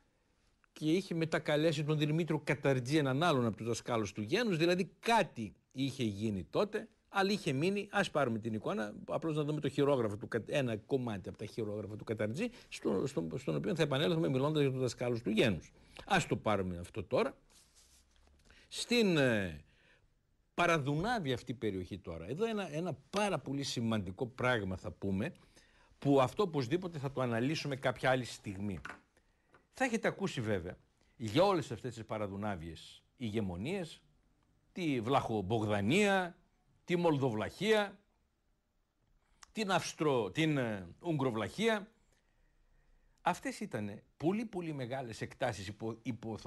[SPEAKER 1] και είχε μετακαλέσει τον Δημητρό Καταρτζή, έναν άλλον από τους δασκάλους του Γένους, δηλαδή κάτι είχε γίνει τότε, αλλά είχε μείνει, Ας πάρουμε την εικόνα, απλώς να δούμε το χειρόγραφο, του, ένα κομμάτι από τα χειρόγραφα του Καταρτζή, στο, στο, στον οποίο θα επανέλθουμε μιλώντας για τους δασκάλους του Γένους. Ας το πάρουμε αυτό τώρα. Στην ε, παραδουνάβη αυτή περιοχή τώρα, εδώ ένα, ένα πάρα πολύ σημαντικό πράγμα θα πούμε, που αυτό οπωσδήποτε θα το αναλύσουμε κάποια άλλη στιγμή. Θα έχετε ακούσει βέβαια για όλες αυτές τις παραδουνάβιες ηγεμονίες, τη Βλαχομπογδανία, τη Μολδοβλαχία, την, Αυστρο, την ε, Ουγγροβλαχία. Αυτές ήταν πολύ πολύ μεγάλες εκτάσεις υπό, υπό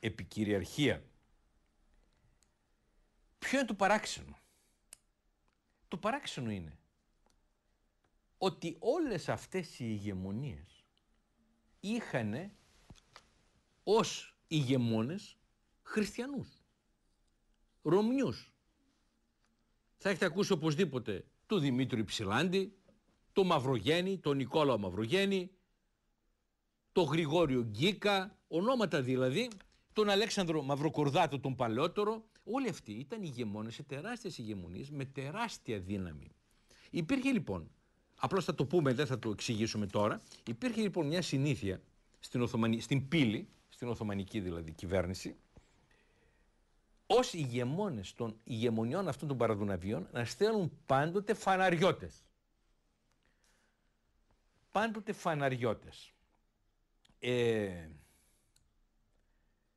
[SPEAKER 1] επικυριαρχία. Ποιο είναι το παράξενο. Το παράξενο είναι ότι όλες αυτές οι ηγεμονίες είχαν ως ηγεμόνες χριστιανούς, Ρωμιούς. Θα έχετε ακούσει οπωσδήποτε του Δημήτρου Υψηλάντη, το Μαυρογέννη, τον Νικόλαο Μαυρογέννη, το Γρηγόριο Γκίκα, ονόματα δηλαδή, τον Αλέξανδρο Μαυροκορδάτο τον παλαιότερο, όλοι αυτοί ήταν ηγεμόνες σε τεράστιες ηγεμονίες με τεράστια δύναμη. Υπήρχε λοιπόν Απλώς θα το πούμε, δεν θα το εξηγήσουμε τώρα. Υπήρχε λοιπόν μια συνήθεια στην, Οθωμανική, στην πύλη, στην Οθωμανική δηλαδή κυβέρνηση, ως ηγεμόνες των ηγεμονιών αυτών των παραδουναβίων να στέλνουν πάντοτε φαναριώτες. Πάντοτε φαναριώτες. Ε,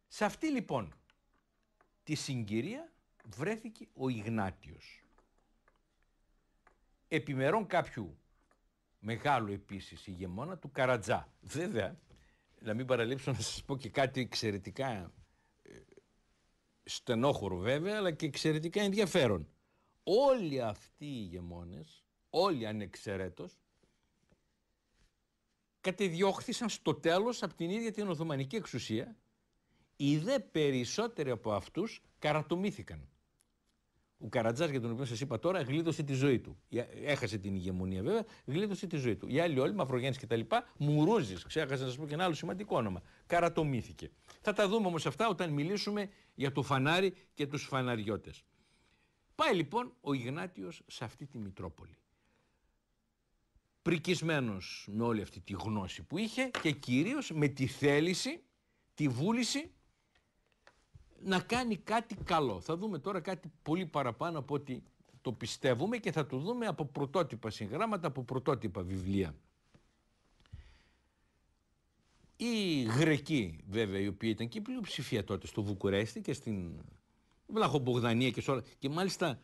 [SPEAKER 1] σε αυτή λοιπόν τη συγκυρία βρέθηκε ο Ιγνάτιος. Επιμερών κάποιου μεγάλο επίσης ηγεμόνα του Καρατζά. Βέβαια, να μην παραλείψω να σας πω και κάτι εξαιρετικά ε, στενόχωρο βέβαια, αλλά και εξαιρετικά ενδιαφέρον. Όλοι αυτοί οι ηγεμόνες, όλοι ανεξαιρέτως, κατεδιώχθησαν στο τέλος από την ίδια την Οθωμανική εξουσία, οι δε περισσότεροι από αυτούς καρατομήθηκαν. Ο Καρατζάς, για τον οποίο σας είπα τώρα, γλίδωσε τη ζωή του. Έχασε την ηγεμονία βέβαια, γλίδωσε τη ζωή του. Οι άλλοι όλοι, Μαυρογέννη κτλ. Μουρούζη, ξέχασα να σας πω και ένα άλλο σημαντικό όνομα. Καρατομήθηκε. Θα τα δούμε όμως αυτά όταν μιλήσουμε για το φανάρι και τους φαναριώτες. Πάει λοιπόν ο Ιγνάτιος σε αυτή τη Μητρόπολη. Πρικισμένος με όλη αυτή τη γνώση που είχε και κυρίως με τη θέληση, τη βούληση να κάνει κάτι καλό. Θα δούμε τώρα κάτι πολύ παραπάνω από ότι το πιστεύουμε και θα το δούμε από πρωτότυπα συγγράμματα, από πρωτότυπα βιβλία. Οι Γρεκοί βέβαια οι οποίοι ήταν και η πλειοψηφία τότε στο Βουκουρέστι και στην Βλαχομπογδανία και σε όλα και μάλιστα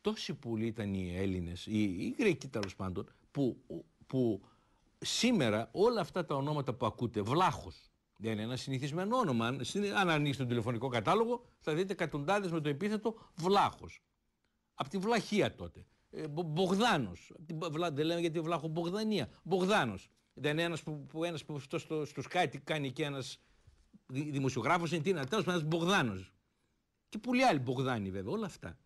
[SPEAKER 1] τόσοι πολλοί ήταν οι Έλληνες, οι, Γρεκοί τέλος πάντων που, που σήμερα όλα αυτά τα ονόματα που ακούτε, Βλάχος, δεν είναι ένα συνηθισμένο όνομα. Αν ανοίξει τον τηλεφωνικό κατάλογο, θα δείτε εκατοντάδες με το επίθετο Βλάχος. Από τη Βλαχία τότε. Ε, Μπογδάνο. Δεν λέμε γιατί Βλάχο Μπογδανία. Μπογδάνος. Δεν είναι ένας που, ένας που στο, στο, στο κάνει και ένας δημοσιογράφο είναι τι είναι. Τέλος πάντων, ένας Μπογδάνος. Και πολλοί άλλοι Μπογδάνοι βέβαια. Όλα αυτά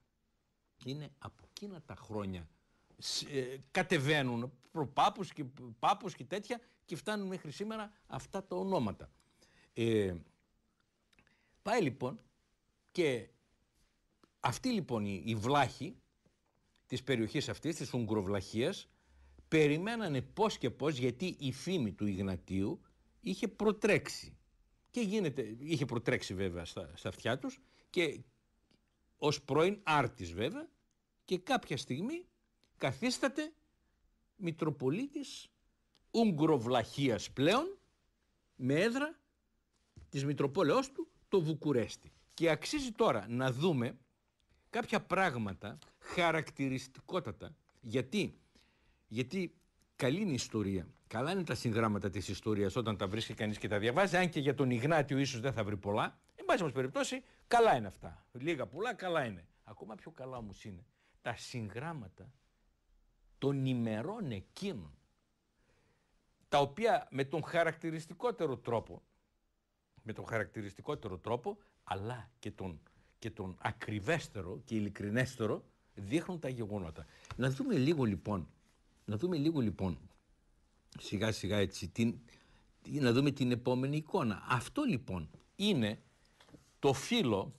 [SPEAKER 1] είναι από εκείνα τα χρόνια. Ε, κατεβαίνουν προπάπους και πάπους και τέτοια και φτάνουν μέχρι σήμερα αυτά τα ονόματα. Ε, πάει λοιπόν και αυτή λοιπόν η, η βλάχη της περιοχής αυτής, της Ουγγροβλαχίας, περιμένανε πώς και πώς γιατί η φήμη του Ιγνατίου είχε προτρέξει. Και γίνεται, είχε προτρέξει βέβαια στα, στα αυτιά τους και ως πρώην άρτης βέβαια και κάποια στιγμή καθίσταται Μητροπολίτης Ουγγροβλαχίας πλέον με έδρα της Μητροπόλεως του το Βουκουρέστι. Και αξίζει τώρα να δούμε κάποια πράγματα χαρακτηριστικότατα. Γιατί, γιατί καλή είναι η ιστορία. Καλά είναι τα συγγράμματα της ιστορίας όταν τα βρίσκει κανείς και τα διαβάζει. Αν και για τον Ιγνάτιο ίσως δεν θα βρει πολλά. Εν πάση μας περιπτώσει καλά είναι αυτά. Λίγα πολλά καλά είναι. Ακόμα πιο καλά όμως είναι τα συγγράμματα των ημερών εκείνων τα οποία με τον χαρακτηριστικότερο τρόπο, με τον χαρακτηριστικότερο τρόπο, αλλά και τον, και τον ακριβέστερο και ειλικρινέστερο, δείχνουν τα γεγονότα. Να δούμε λίγο λοιπόν, να δούμε λίγο λοιπόν, σιγά σιγά έτσι, την, να δούμε την επόμενη εικόνα. Αυτό λοιπόν είναι το φύλλο,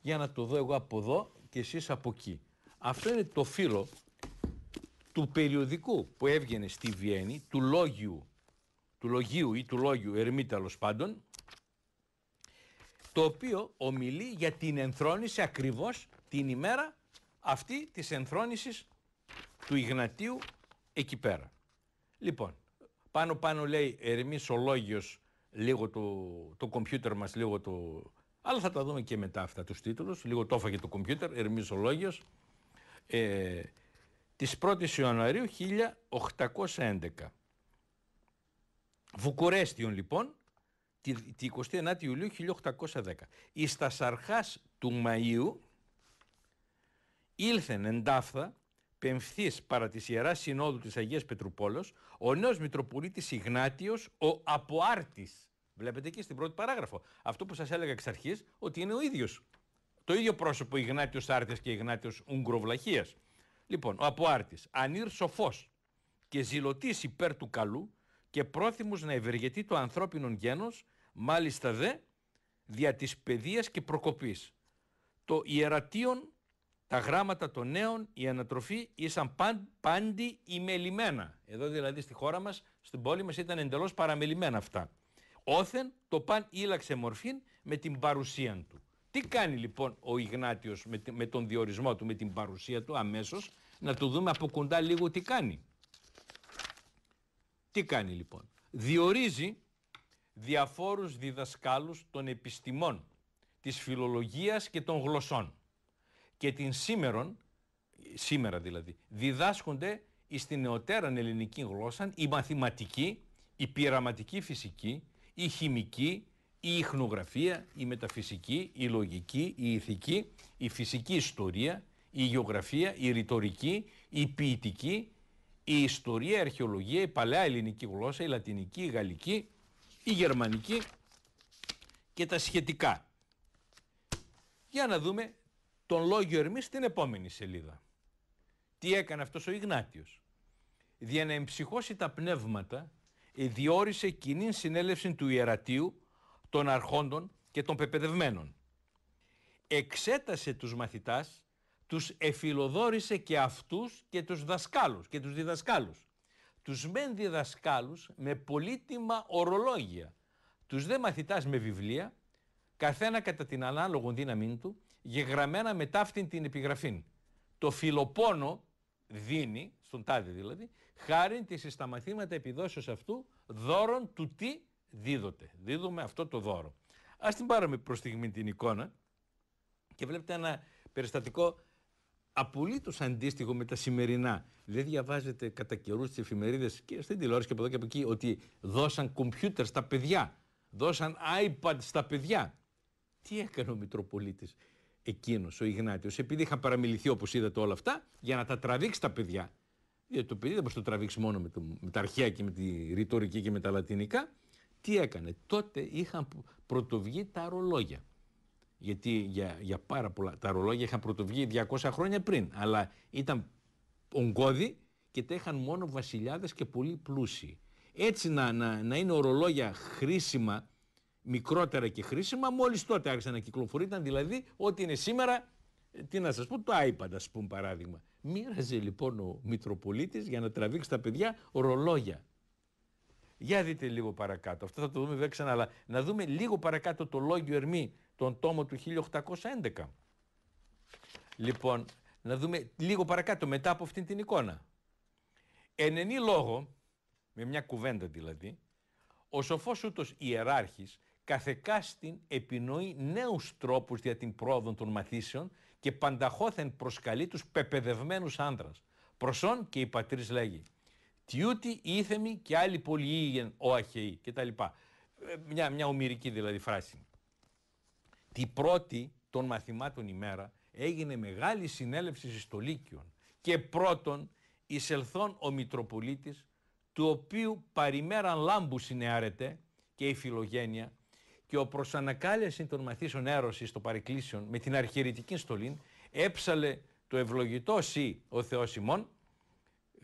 [SPEAKER 1] για να το δω εγώ από εδώ και εσείς από εκεί. Αυτό είναι το φύλλο του περιοδικού που έβγαινε στη Βιέννη, του Λόγιου, του Λογίου ή του Λόγιου Ερμήταλος πάντων, το οποίο ομιλεί για την ενθρόνηση ακριβώς την ημέρα αυτή της ενθρόνησης του Ιγνατίου εκεί πέρα. Λοιπόν, πάνω πάνω λέει Ερμής ο Λόγιος, λίγο το, το κομπιούτερ μας, λίγο το... Αλλά θα τα δούμε και μετά αυτά τους τίτλους, λίγο το έφαγε το κομπιούτερ, Ερμής ο Λόγιος. Ε, της 1ης Ιανουαρίου 1811. Βουκουρέστιον λοιπόν τη 29η Ιουλίου 1810. Η τα του Μαΐου ήλθεν εντάφθα πενφθής παρά της Ιεράς Συνόδου της Αγίας Πετρουπόλος ο νέος Μητροπολίτης Ιγνάτιος ο Αποάρτης. Βλέπετε εκεί στην πρώτη παράγραφο. Αυτό που σας έλεγα εξ αρχής ότι είναι ο ίδιος. Το ίδιο πρόσωπο Ιγνάτιος Άρτης και Ιγνάτιος Ουγγροβλαχίας. Λοιπόν, ο Αποάρτης, ανήρ σοφός και ζηλωτής υπέρ του καλού και πρόθυμος να ευεργετεί το ανθρώπινο γένος, μάλιστα δε δια της παιδείας και προκοπής. Το ιερατείον, τα γράμματα των νέων, η ανατροφή ήσαν πάν, πάντη ημελημένα. Εδώ δηλαδή στη χώρα μας, στην πόλη μας ήταν εντελώς παραμελημένα αυτά. Όθεν το παν ήλαξε μορφήν με την παρουσία του. Τι κάνει λοιπόν ο Ιγνάτιος με, με τον διορισμό του, με την παρουσία του αμέσως, να του δούμε από κοντά λίγο τι κάνει. Τι κάνει λοιπόν. Διορίζει διαφόρους διδασκάλους των επιστημών, της φιλολογίας και των γλωσσών. Και την σήμερον, σήμερα δηλαδή, διδάσκονται στην νεωτέρα ελληνική γλώσσα η μαθηματική, η πειραματική φυσική, η χημική, η ιχνογραφία, η μεταφυσική, η λογική, η ηθική, η φυσική ιστορία, η γεωγραφία, η ρητορική, η ποιητική, η ιστορία, η αρχαιολογία, η παλαιά ελληνική γλώσσα, η λατινική, η γαλλική, η γερμανική και τα σχετικά. Για να δούμε τον Λόγιο Ερμής στην επόμενη σελίδα. Τι έκανε αυτός ο Ιγνάτιος. Δια να εμψυχώσει τα πνεύματα, διόρισε κοινή συνέλευση του Ιερατίου των αρχόντων και των πεπαιδευμένων. Εξέτασε τους μαθητάς, τους εφιλοδόρησε και αυτούς και τους δασκάλους και τους διδασκάλους. Τους μεν διδασκάλους με πολύτιμα ορολόγια, τους δε μαθητάς με βιβλία, καθένα κατά την ανάλογο δύναμή του, γεγραμμένα με αυτήν την επιγραφή. Το φιλοπόνο δίνει, στον τάδε δηλαδή, χάρη της στα μαθήματα επιδόσεως αυτού δώρον του τι δίδονται. Δίδουμε αυτό το δώρο. Ας την πάρουμε προς στιγμή την εικόνα και βλέπετε ένα περιστατικό απολύτως αντίστοιχο με τα σημερινά. Δεν διαβάζετε κατά καιρούς τις εφημερίδες και στην τηλεόραση και από εδώ και από εκεί ότι δώσαν κομπιούτερ στα παιδιά, δώσαν iPad στα παιδιά. Τι έκανε ο Μητροπολίτης εκείνος, ο Ιγνάτιος, επειδή είχαν παραμιληθεί όπως είδατε όλα αυτά, για να τα τραβήξει τα παιδιά. Γιατί το παιδί δεν μπορεί το τραβήξει μόνο με, το, με τα αρχαία και με τη ρητορική και με τα λατινικά τι έκανε. Τότε είχαν πρωτοβγεί τα ρολόγια. Γιατί για, για πάρα πολλά τα ρολόγια είχαν πρωτοβγεί 200 χρόνια πριν. Αλλά ήταν ογκώδη και τα είχαν μόνο βασιλιάδες και πολύ πλούσιοι. Έτσι να, να, να είναι ορολόγια χρήσιμα, μικρότερα και χρήσιμα, μόλις τότε άρχισαν να κυκλοφορεί. δηλαδή ό,τι είναι σήμερα, τι να σας πω, το iPad ας πούμε παράδειγμα. Μοίραζε λοιπόν ο Μητροπολίτης για να τραβήξει τα παιδιά ρολόγια για δείτε λίγο παρακάτω. Αυτό θα το δούμε βέβαια ξανά, αλλά να δούμε λίγο παρακάτω το λόγιο Ερμή, τον τόμο του 1811. Λοιπόν, να δούμε λίγο παρακάτω μετά από αυτήν την εικόνα. ενή λόγο, με μια κουβέντα δηλαδή, ο σοφός ούτως ιεράρχης καθεκάστην επινοεί νέους τρόπους για την πρόοδο των μαθήσεων και πανταχώθεν προσκαλεί τους πεπαιδευμένους άνδρας. Προσών και οι πατρίς λέγει τιούτι ήθεμοι και άλλοι πολυήγεν ο αχαιοί κτλ. Ε, μια, μια ομυρική δηλαδή φράση. Τη πρώτη των μαθημάτων ημέρα έγινε μεγάλη συνέλευση στο και πρώτον εισελθών ο Μητροπολίτης του οποίου παρημέραν λάμπους συνεάρεται και η φιλογένεια και ο ανακάλυψη των μαθήσεων έρωσης των παρεκκλήσεων με την αρχιερητική στολήν έψαλε το ευλογητό σύ ο Θεός ημών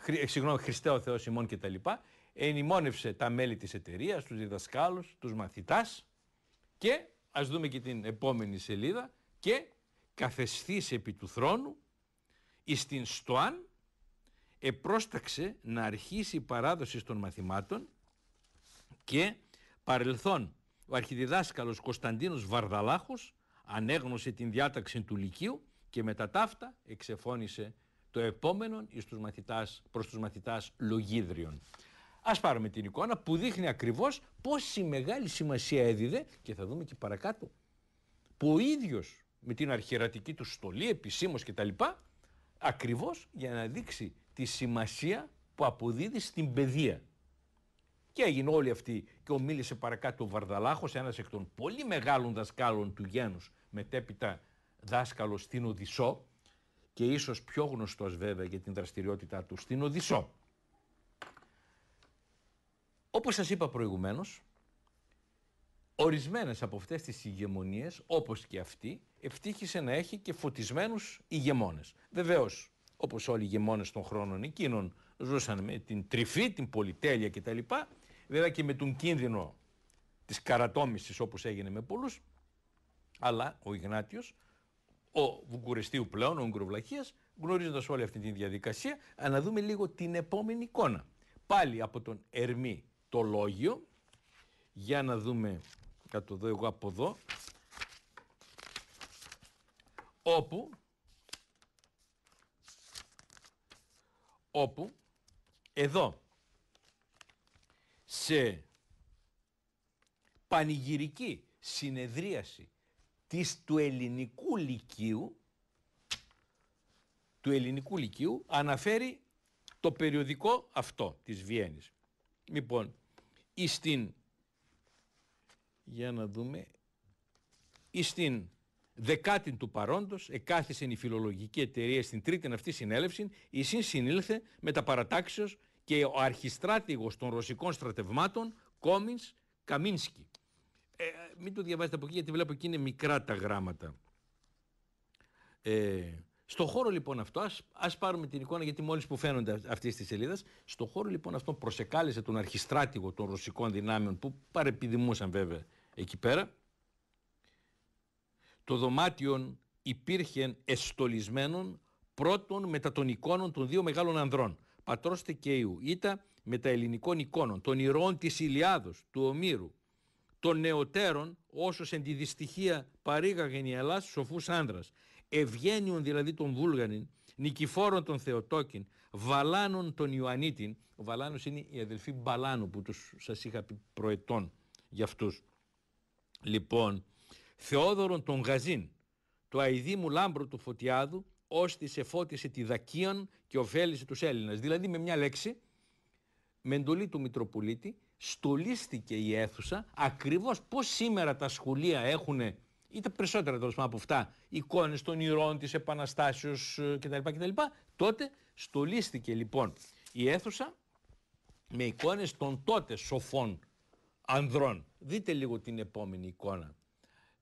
[SPEAKER 1] χρη, ε, συγγνώμη, Χριστέ ο Θεός ημών λοιπά, Ενημόνευσε τα μέλη της εταιρείας, τους διδασκάλους, τους μαθητάς και ας δούμε και την επόμενη σελίδα και καθεστής επί του θρόνου εις την Στοάν επρόσταξε να αρχίσει η παράδοση των μαθημάτων και παρελθόν ο αρχιδιδάσκαλος Κωνσταντίνος Βαρδαλάχος ανέγνωσε την διάταξη του Λυκείου και μετά ταύτα εξεφώνησε το επόμενο εις τους μαθητάς, προς τους μαθητάς λογίδριων. Ας πάρουμε την εικόνα που δείχνει ακριβώς πόση μεγάλη σημασία έδιδε και θα δούμε και παρακάτω. Που ο ίδιος με την αρχαιρατική του στολή, επισήμως κτλ. Ακριβώς για να δείξει τη σημασία που αποδίδει στην παιδεία. Και έγινε όλη αυτή και ομίλησε παρακάτω ο Βαρδαλάχος, ένας εκ των πολύ μεγάλων δασκάλων του γένους, μετέπειτα δάσκαλος στην Οδυσσό, και ίσως πιο γνωστός βέβαια για την δραστηριότητά του στην Οδυσσό. Όπως σας είπα προηγουμένως, ορισμένες από αυτές τις ηγεμονίες, όπως και αυτή, ευτύχησε να έχει και φωτισμένους ηγεμόνες. Βεβαίως, όπως όλοι οι ηγεμόνες των χρόνων εκείνων ζούσαν με την τρυφή, την πολυτέλεια κτλ. Βέβαια και με τον κίνδυνο της καρατόμησης όπως έγινε με πολλούς, αλλά ο Ιγνάτιος ο Βουκουρεστίου πλέον, ο Ουγγροβλαχία, γνωρίζοντας όλη αυτή τη διαδικασία, να δούμε λίγο την επόμενη εικόνα. Πάλι από τον Ερμή το λόγιο, για να δούμε, θα το δω εγώ από εδώ, όπου, όπου, εδώ, σε πανηγυρική συνεδρίαση της του ελληνικού λυκείου του ελληνικού λυκείου αναφέρει το περιοδικό αυτό της Βιέννης. Λοιπόν, εις την, για να δούμε, εις την δεκάτην του παρόντος εκάθισε η φιλολογική εταιρεία στην τρίτη αυτή συνέλευση, η συνήλθε με τα παρατάξεως και ο αρχιστράτηγος των ρωσικών στρατευμάτων Κόμινς Καμίνσκι. Ε, μην το διαβάζετε από εκεί γιατί βλέπω εκεί είναι μικρά τα γράμματα. Ε, στο χώρο λοιπόν αυτό, ας, πάρουμε την εικόνα γιατί μόλις που φαίνονται αυτής της σελίδας, στο χώρο λοιπόν αυτό προσεκάλεσε τον αρχιστράτηγο των ρωσικών δυνάμεων που παρεπιδημούσαν βέβαια εκεί πέρα. Το δωμάτιο υπήρχε εστολισμένον πρώτον μετά των εικόνων των δύο μεγάλων ανδρών. Πατρός Τεκείου, Ήταν με τα ελληνικών εικόνων, των ηρώων της Ηλιάδος, του Ομήρου, των νεωτέρων όσο εν τη δυστυχία παρήγαγεν η Ελλάς σοφούς άνδρας, Ευγένιον δηλαδή τον Βούλγανιν, Νικηφόρον τον Θεοτόκιν, Βαλάνων τον Ιωαννίτιν, ο Βαλάνος είναι η αδελφή Μπαλάνου που τους σας είχα πει προετών για αυτούς, λοιπόν, Θεόδωρον τον Γαζίν, το αηδήμου λάμπρο του Φωτιάδου, τις εφώτισε τη Δακίαν και ωφέλησε τους Έλληνες. Δηλαδή με μια λέξη, με εντολή του Μητροπολίτη, στολίστηκε η αίθουσα ακριβώς πώς σήμερα τα σχολεία έχουν είτε περισσότερα τέλος από αυτά, εικόνες των ηρών της επαναστάσεως ε, κτλ, κτλ. Τότε στολίστηκε λοιπόν η αίθουσα με εικόνες των τότε σοφών ανδρών. Δείτε λίγο την επόμενη εικόνα.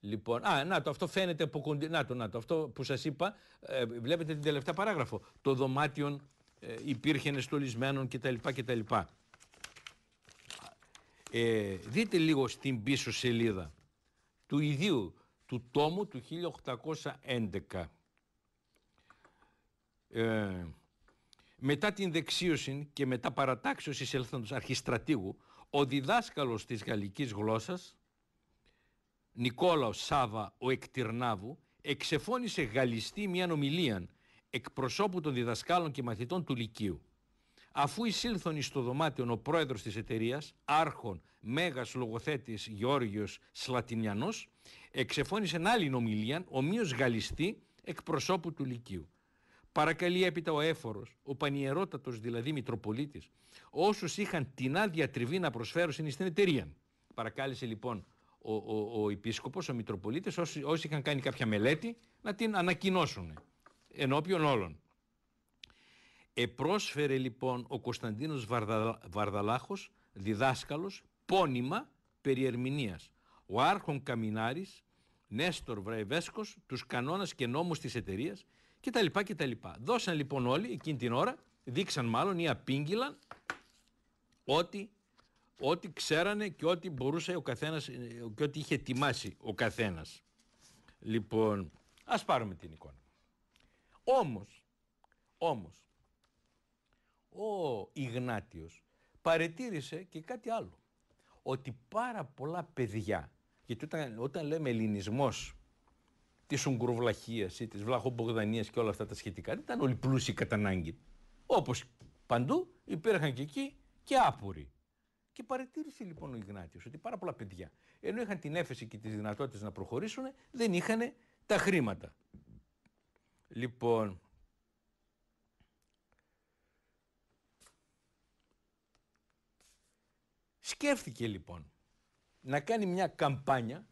[SPEAKER 1] Λοιπόν, α, να το, αυτό φαίνεται από κοντι... Να το, να το, αυτό που σας είπα, ε, βλέπετε την τελευταία παράγραφο. Το δωμάτιον ε, υπήρχε στολισμένων κτλ. κτλ. Ε, δείτε λίγο στην πίσω σελίδα του ιδίου του τόμου του 1811. Ε, μετά την δεξίωση και μετά παρατάξεως έλθοντος αρχιστρατήγου, ο διδάσκαλος της γαλλικής γλώσσας, Νικόλαος Σάβα ο Εκτυρνάβου, εξεφώνησε γαλλιστή μια ομιλία εκπροσώπου των διδασκάλων και μαθητών του Λυκείου. Αφού εισήλθον εις το δωμάτιο ο πρόεδρος της εταιρείας, άρχον μέγας λογοθέτης Γεώργιος Σλατινιανός, εξεφώνησε άλλη ομιλία, ομοίως γαλιστή, εκπροσώπου του Λυκείου. Παρακαλεί έπειτα ο έφορος, ο πανιερότατος δηλαδή Μητροπολίτης, όσους είχαν την άδεια τριβή να προσφέρουν στην εταιρεία. Παρακάλεσε λοιπόν ο, ο, ο επίσκοπος, ο Μητροπολίτης, όσοι, όσοι είχαν κάνει κάποια μελέτη, να την ανακοινώσουν ενώπιον όλων. Επρόσφερε λοιπόν ο Κωνσταντίνος Βαρδα, Βαρδαλάχος, διδάσκαλος, πόνιμα περί Ο Άρχον Καμινάρης, Νέστορ Βραϊβέσκος, τους κανόνες και νόμους της εταιρείας κτλ. κτλ. Δώσαν λοιπόν όλοι εκείνη την ώρα, δείξαν μάλλον ή απίγγυλαν ότι ό,τι ξέρανε και ό,τι μπορούσε ο καθένας και ό,τι είχε ετοιμάσει ο καθένας. Λοιπόν, ας πάρουμε την εικόνα. Όμως, όμως, ο Ιγνάτιος παρετήρησε και κάτι άλλο. Ότι πάρα πολλά παιδιά, γιατί όταν, λέμε ελληνισμός της Ουγγροβλαχία ή της Βλαχομπογδανίας και όλα αυτά τα σχετικά. Δεν ήταν όλοι πλούσιοι κατά ανάγκη. Όπως παντού υπήρχαν και εκεί και άπουροι. Και παρετήρησε λοιπόν ο Ιγνάτιος ότι πάρα πολλά παιδιά, ενώ είχαν την έφεση και τις δυνατότητες να προχωρήσουν, δεν είχαν τα χρήματα. Λοιπόν, Σκέφτηκε λοιπόν να κάνει μια καμπάνια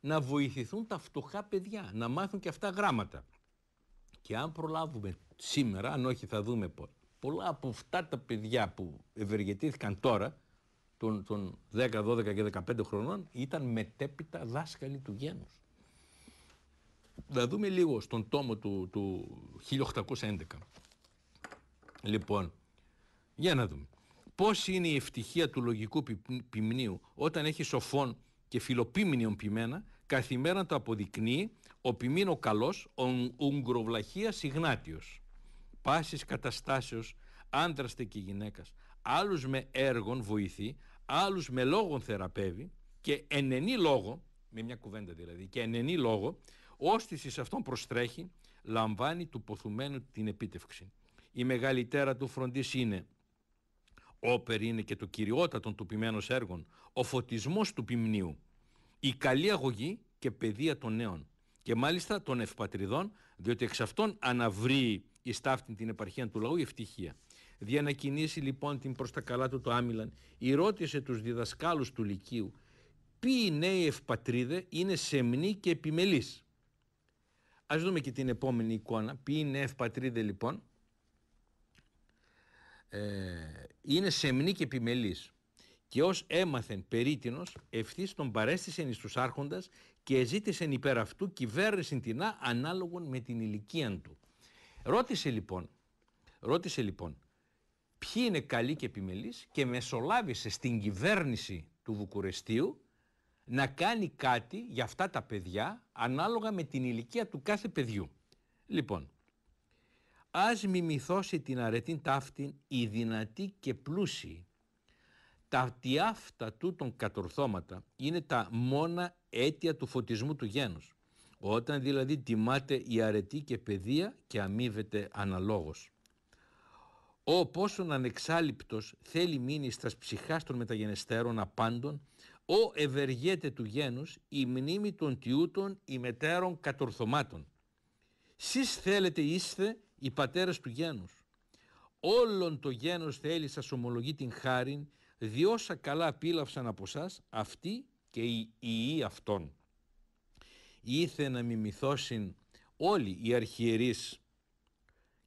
[SPEAKER 1] να βοηθηθούν τα φτωχά παιδιά, να μάθουν και αυτά γράμματα. Και αν προλάβουμε σήμερα, αν όχι θα δούμε πολλά από αυτά τα παιδιά που ευεργετήθηκαν τώρα, των, των 10, 12 και 15 χρονών, ήταν μετέπειτα δάσκαλοι του γένους. Θα δούμε λίγο στον τόμο του, του 1811. Λοιπόν, για να δούμε. Πώς είναι η ευτυχία του λογικού ποιμνίου όταν έχεις σοφόν και φιλοπίμνιον ποιμένα, καθημέρα το αποδεικνύει ο ποιμίνο καλός, ο ουγγροβλαχίας συγνάτιος. Πάσης καταστάσεως, άντραστε και γυναίκας, άλλους με έργον βοηθεί, άλλους με λόγον θεραπεύει και ενενή λόγο, με μια κουβέντα δηλαδή, και ενενή λόγο, ώστε σε αυτόν προστρέχει, λαμβάνει του ποθουμένου την επίτευξη. Η μεγαλύτερα του φροντίς είναι όπερ είναι και το κυριότατον του ποιμένος έργων, ο φωτισμός του ποιμνίου, η καλή αγωγή και παιδεία των νέων και μάλιστα των ευπατριδών, διότι εξ αυτών αναβρύει η στάφτη την επαρχία του λαού η ευτυχία. Διανακινήσει λοιπόν την προς τα καλά του το Άμιλαν, η ρώτησε τους διδασκάλους του Λυκείου, ποιοι νέοι ευπατρίδε είναι σεμνοί και επιμελείς. Ας δούμε και την επόμενη εικόνα, ποιοι είναι ευπατρίδε λοιπόν, ε, είναι σεμνή και επιμελής και ως έμαθεν περίτινος ευθύς τον παρέστησεν εις τους άρχοντας και ζήτησεν υπέρ αυτού την τεινά ανάλογον με την ηλικία του. Ρώτησε λοιπόν, ρώτησε λοιπόν ποιοι είναι καλοί και επιμελείς και μεσολάβησε στην κυβέρνηση του Βουκουρεστίου να κάνει κάτι για αυτά τα παιδιά ανάλογα με την ηλικία του κάθε παιδιού. Λοιπόν, ας μιμηθώσει την αρετήν ταύτην η δυνατή και πλούσιη. Τα του φωτισμού του γένους. Όταν δηλαδή τιμάται η αρετή και παιδία και αμήνεται αναλόγως. Ο πόσον ανεξάλειπτος θέλημένης τρασψυχάστων μεταγενεστέρων απάντων ο ευεργέτετο γένους η μνήμη τούτων κατορθώματα είναι τα μόνα αίτια του φωτισμού του γένους. Όταν δηλαδή τιμάται η αρετή και παιδεία και αμείβεται αναλόγως. Ο πόσον ανεξάλληπτος θέλει μείνει στας ψυχάς των μεταγενεστέρων απάντων, ο ευεργέτε του γένους η μνήμη των τιούτων ημετέρων κατορθωμάτων. Σεις θέλετε είστε οι πατέρες του γένους. Όλον το γένος θέλει σας ομολογεί την χάριν, διόσα καλά απίλαυσαν από εσά, αυτοί και οι ιοί αυτών. Ήθε να μιμηθώσουν όλοι οι αρχιερείς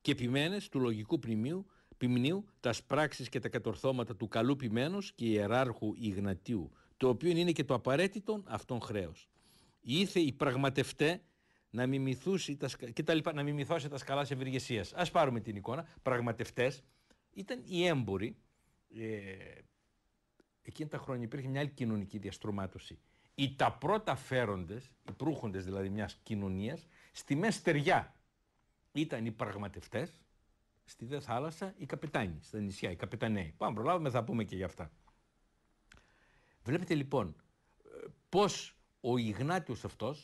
[SPEAKER 1] και ποιμένες του λογικού πνημίου, ποιμνίου, τα πράξεις και τα κατορθώματα του καλού ποιμένος και ιεράρχου Ιγνατίου, το οποίο είναι και το απαραίτητον αυτόν χρέος. Ήθε οι πραγματευτέ να μιμηθούσε τα, λοιπά, να μιμηθώσει τα σκαλά ευεργεσίας. Ας πάρουμε την εικόνα. Πραγματευτές ήταν οι έμποροι. Ε, εκείνα τα χρόνια υπήρχε μια άλλη κοινωνική διαστρωμάτωση. Οι τα πρώτα φέροντες, οι προύχοντες δηλαδή μιας κοινωνίας, στη μέση ήταν οι πραγματευτές, στη δε θάλασσα οι καπετάνοι, στα νησιά, οι καπεταναίοι. Πάμε, προλάβουμε, θα πούμε και γι' αυτά. Βλέπετε λοιπόν ε, πώς ο Ιγνάτιος αυτός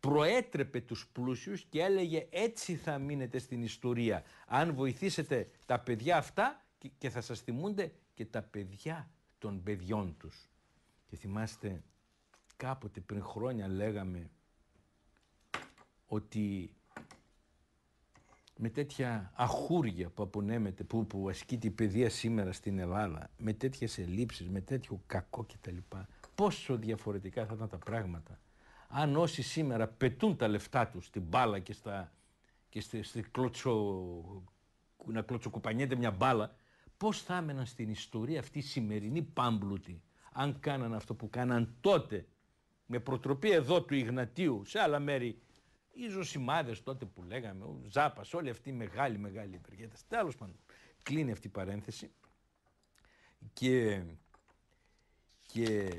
[SPEAKER 1] προέτρεπε τους πλούσιους και έλεγε έτσι θα μείνετε στην ιστορία αν βοηθήσετε τα παιδιά αυτά και θα σας θυμούνται και τα παιδιά των παιδιών τους. Και θυμάστε κάποτε πριν χρόνια λέγαμε ότι με τέτοια αχούρια που απονέμεται, που, που ασκείται η παιδεία σήμερα στην Ελλάδα, με τέτοιες ελλείψεις, με τέτοιο κακό κτλ. Πόσο διαφορετικά θα ήταν τα πράγματα αν όσοι σήμερα πετούν τα λεφτά τους στην μπάλα και, στα, και στη, να κλωτσοκουπανιέται μια μπάλα, πώς θα έμεναν στην ιστορία αυτή η σημερινή πάμπλουτη, αν κάναν αυτό που κάναν τότε, με προτροπή εδώ του Ιγνατίου, σε άλλα μέρη, οι ζωσιμάδες τότε που λέγαμε, ο Ζάπας, όλοι αυτοί οι μεγάλοι μεγάλοι υπεργέτες. Τέλος πάντων, κλείνει αυτή η παρένθεση και, και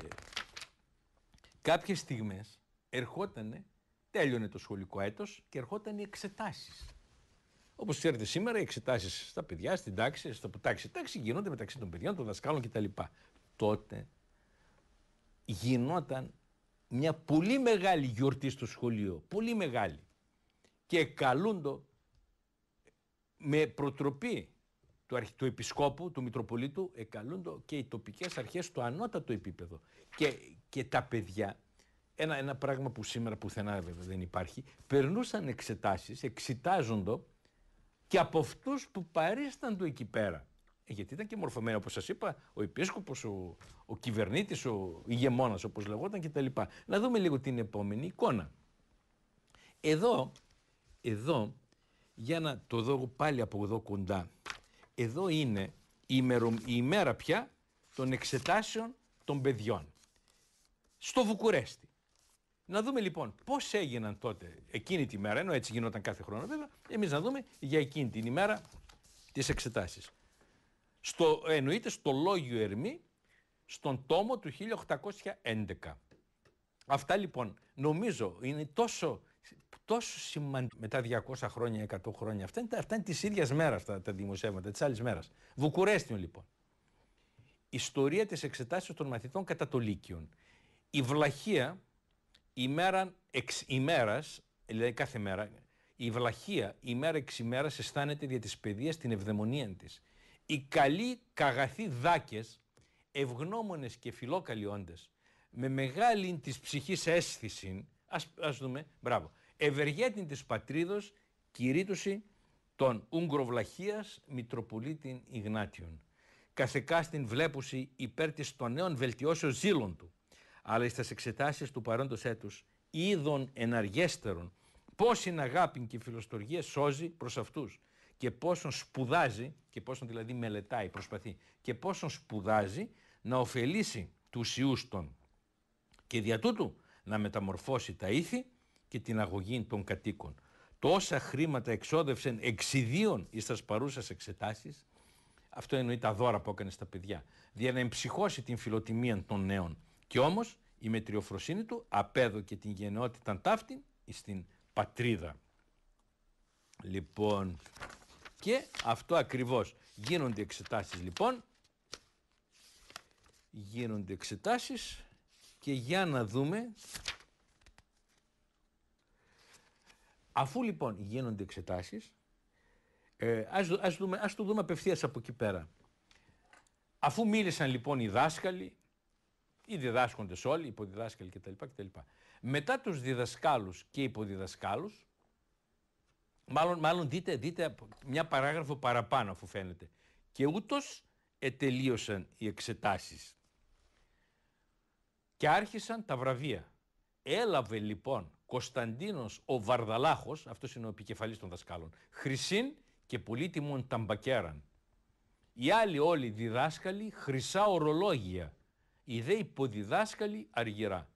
[SPEAKER 1] κάποιες στιγμές ερχότανε, τέλειωνε το σχολικό έτος και ερχόταν οι εξετάσεις. Όπως ξέρετε, σήμερα οι εξετάσεις στα παιδιά, στην τάξη, στα τάξη, τάξη γίνονται μεταξύ των παιδιών, των δασκάλων κτλ. Τότε γινόταν μια πολύ μεγάλη γιορτή στο σχολείο. Πολύ μεγάλη. Και καλούντο με προτροπή του, αρχι... του επισκόπου, του Μητροπολίτου, εκαλούντο και οι τοπικές αρχές στο ανώτατο επίπεδο. Και, και τα παιδιά ένα, πράγμα που σήμερα πουθενά βέβαια δεν υπάρχει, περνούσαν εξετάσεις, εξετάζοντο και από αυτούς που παρήσταν του εκεί πέρα. Γιατί ήταν και μορφωμένο, όπως σας είπα, ο επίσκοπος, ο, ο κυβερνήτης, ο ηγεμόνας, όπως λεγόταν κτλ. Να δούμε λίγο την επόμενη εικόνα. Εδώ, εδώ, για να το δω πάλι από εδώ κοντά, εδώ είναι η, η ημέρα πια των εξετάσεων των παιδιών. Στο Βουκουρέστι. Να δούμε λοιπόν πώς έγιναν τότε εκείνη τη μέρα, ενώ έτσι γινόταν κάθε χρόνο βέβαια, εμείς να δούμε για εκείνη την ημέρα τις εξετάσεις. Στο, εννοείται στο Λόγιο Ερμή, στον τόμο του 1811. Αυτά λοιπόν νομίζω είναι τόσο, τόσο σημαντικά. Μετά 200 χρόνια, 100 χρόνια, αυτά είναι, αυτά είναι της ίδιας τα δημοσιεύματα, της άλλης μέρας. Βουκουρέστιο λοιπόν. Ιστορία της εξετάσεως των μαθητών κατά το Λύκειον. Η βλαχία ημέρα εξ ημέρας, δηλαδή κάθε μέρα, η βλαχία ημέρα εξ ημέρας αισθάνεται δια της παιδείας την ευδαιμονία της. Οι καλοί καγαθοί δάκες, ευγνώμονες και φιλόκαλοι με μεγάλη της ψυχής αίσθηση, ας, ας δούμε, μπράβο, ευεργέτην της πατρίδος, κηρύττωση των Ουγγροβλαχίας Μητροπολίτην Ιγνάτιων. Καθεκάστην βλέπουση υπέρ της των νέων βελτιώσεων ζήλων του αλλά στι εξετάσεις του παρόντος έτους είδων εναργέστερων πώς είναι αγάπη και φιλοστοργία σώζει προς αυτούς και πόσον σπουδάζει, και πόσον δηλαδή μελετάει, προσπαθεί, και πόσον σπουδάζει να ωφελήσει τους ιούς των και δια τούτου να μεταμορφώσει τα ήθη και την αγωγή των κατοίκων. Τόσα χρήματα εξόδευσαν εξιδίων εις τας παρούσας εξετάσεις, αυτό εννοεί τα δώρα που έκανες στα παιδιά, για να εμψυχώσει την φιλοτιμία των νέων και όμως η μετριοφροσύνη του απέδωκε την γενναιότητα ταύτην στην πατρίδα. Λοιπόν, και αυτό ακριβώς γίνονται εξετάσεις λοιπόν, γίνονται εξετάσεις και για να δούμε, αφού λοιπόν γίνονται εξετάσεις, ε, ας, δούμε, ας το δούμε απευθείας από εκεί πέρα. Αφού μίλησαν λοιπόν οι δάσκαλοι, οι διδάσκοντε όλοι, οι υποδιδάσκαλοι κτλ. κτλ. Μετά τους διδασκάλους και υποδιδασκάλους, μάλλον, μάλλον δείτε, δείτε μια παράγραφο παραπάνω αφού φαίνεται, και ούτως ετελείωσαν οι εξετάσεις και άρχισαν τα βραβεία. Έλαβε λοιπόν Κωνσταντίνος ο Βαρδαλάχος, αυτός είναι ο επικεφαλής των δασκάλων, χρυσήν και πολύτιμον ταμπακέραν. Οι άλλοι όλοι διδάσκαλοι χρυσά ορολόγια οι δε υποδιδάσκαλοι αργυρά.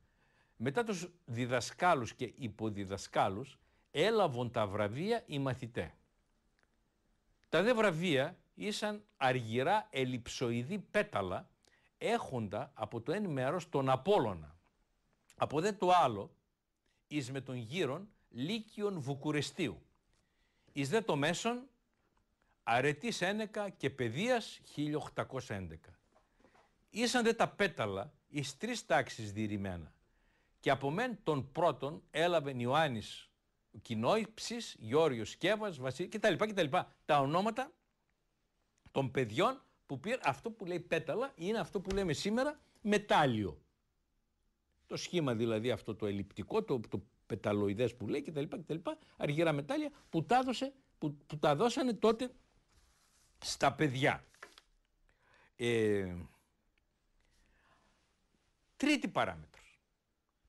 [SPEAKER 1] Μετά τους διδασκάλους και υποδιδασκάλους έλαβαν τα βραβεία οι μαθητέ. Τα δε βραβεία ήσαν αργυρά ελιψοειδή πέταλα έχοντα από το ένα μέρος τον Απόλλωνα. Από δε το άλλο εις με τον γύρον Λύκειον Βουκουρεστίου. Εις δε το μέσον αρετής ένεκα και παιδείας 1811 ήσαν δε τα πέταλα εις τρεις τάξεις διηρημένα. Και από μεν τον πρώτων έλαβε Ιωάννης Κοινόηψης, Γιώργος Κέβας, Βασίλη κτλ, κτλ. Τα ονόματα των παιδιών που πήρε αυτό που λέει πέταλα είναι αυτό που λέμε σήμερα μετάλλιο. Το σχήμα δηλαδή αυτό το ελλειπτικό, το, το πεταλοειδές που λέει κτλ, κτλ. Αργυρά μετάλλια που τα, δώσε, που, που τα δώσανε τότε στα παιδιά. Ε, Τρίτη παράμετρος.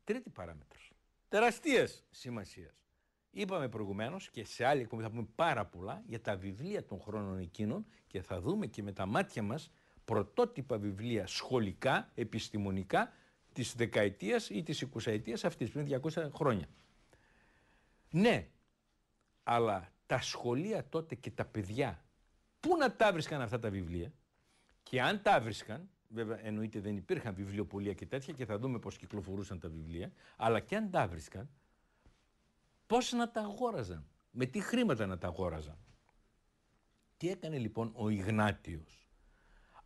[SPEAKER 1] Τρίτη παράμετρος. Τεραστίας σημασίας. Είπαμε προηγουμένως και σε άλλη εκπομπή θα πούμε πάρα πολλά για τα βιβλία των χρόνων εκείνων και θα δούμε και με τα μάτια μας πρωτότυπα βιβλία σχολικά, επιστημονικά της δεκαετίας ή της εικοσαετίας αυτής πριν 200 χρόνια. Ναι, αλλά τα σχολεία τότε και τα παιδιά, πού να τα βρίσκαν αυτά τα βιβλία και αν τα βρίσκαν, Βέβαια, εννοείται δεν υπήρχαν βιβλιοπολία και τέτοια και θα δούμε πώς κυκλοφορούσαν τα βιβλία. Αλλά και αν τα βρίσκαν, πώς να τα αγόραζαν, με τι χρήματα να τα αγόραζαν. Τι έκανε λοιπόν ο Ιγνάτιος.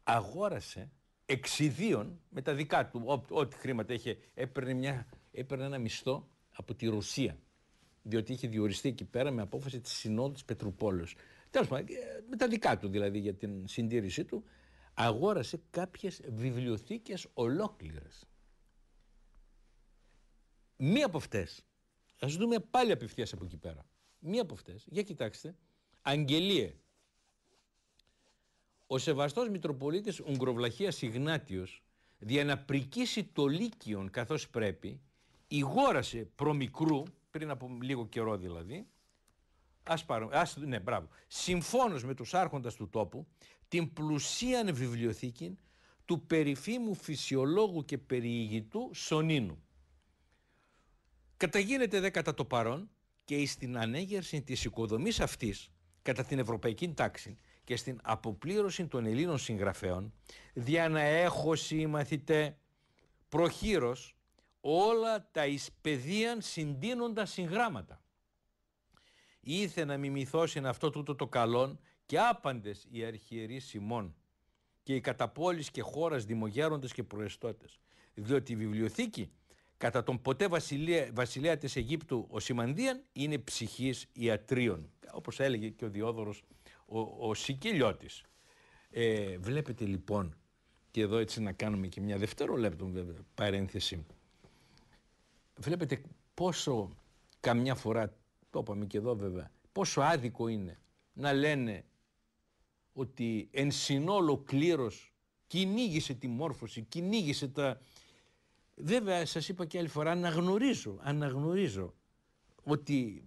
[SPEAKER 1] Αγόρασε εξιδίων με τα δικά του, ό,τι χρήματα είχε, έπαιρνε, μια, έπαιρνε ένα μισθό από τη Ρωσία. Διότι είχε διοριστεί εκεί πέρα με απόφαση της Συνόδου Πετροπόλεω. Τέλος πάντων, ε, με τα δικά του δηλαδή για την συντήρησή του, αγόρασε κάποιες βιβλιοθήκες ολόκληρες. Μία από αυτές, ας δούμε πάλι απευθείας από εκεί πέρα, μία από αυτές, για κοιτάξτε, Αγγελίε. Ο Σεβαστός Μητροπολίτης Ουγγροβλαχίας Ιγνάτιος, δια να πρικήσει το Λύκειον καθώς πρέπει, ηγόρασε προμικρού, πριν από λίγο καιρό δηλαδή, ας πάρω, ας, ναι, μπράβο, συμφώνως με τους άρχοντας του τόπου, την πλουσίαν βιβλιοθήκη του περιφήμου φυσιολόγου και περιηγητού Σονίνου. Καταγίνεται δε κατά το παρόν και εις την ανέγερση της οικοδομής αυτής κατά την ευρωπαϊκή τάξη και στην αποπλήρωση των Ελλήνων συγγραφέων δια να έχω σήμαθητε προχείρος όλα τα εις παιδείαν συγγράμματα. Ήθε να μιμηθώσει αυτό τούτο το καλόν και άπαντες οι αρχιερείς Σιμών και οι καταπόλεις και χώρας δημογέροντες και προεστώτες. Διότι η βιβλιοθήκη κατά τον ποτέ βασιλεία, βασιλέα της Αιγύπτου ο Σιμανδίαν είναι ψυχής ιατρίων. Όπως έλεγε και ο Διόδωρος ο, ο Σικελιώτης. Ε, βλέπετε λοιπόν και εδώ έτσι να κάνουμε και μια δευτερόλεπτο παρένθεση. Βλέπετε πόσο καμιά φορά, το είπαμε και εδώ βέβαια, πόσο άδικο είναι να λένε ότι εν συνόλο κλήρος κυνήγησε τη μόρφωση, κυνήγησε τα... Βέβαια σας είπα και άλλη φορά αναγνωρίζω, αναγνωρίζω ότι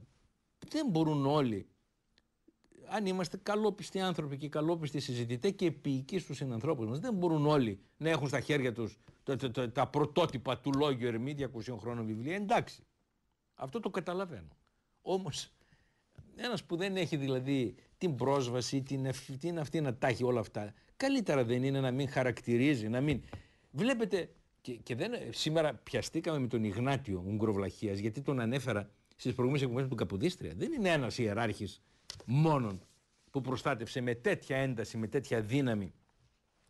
[SPEAKER 1] δεν μπορούν όλοι αν είμαστε καλόπιστοι άνθρωποι και καλόπιστοι συζητητές και επίοικοι στους συνανθρώπους μας. Δεν μπορούν όλοι να έχουν στα χέρια τους τα, τα πρωτότυπα του λόγιου Ερμή 200 χρόνων βιβλία. Εντάξει, αυτό το καταλαβαίνω. Όμως ένας που δεν έχει δηλαδή την πρόσβαση, την, την αυτή να τα έχει όλα αυτά. Καλύτερα δεν είναι να μην χαρακτηρίζει, να μην. Βλέπετε, και, δεν, σήμερα πιαστήκαμε με τον Ιγνάτιο Ουγγροβλαχίας, γιατί τον ανέφερα στις προηγούμενες εκπομπές του Καποδίστρια. Δεν είναι ένας ιεράρχης μόνον που προστάτευσε με τέτοια ένταση, με τέτοια δύναμη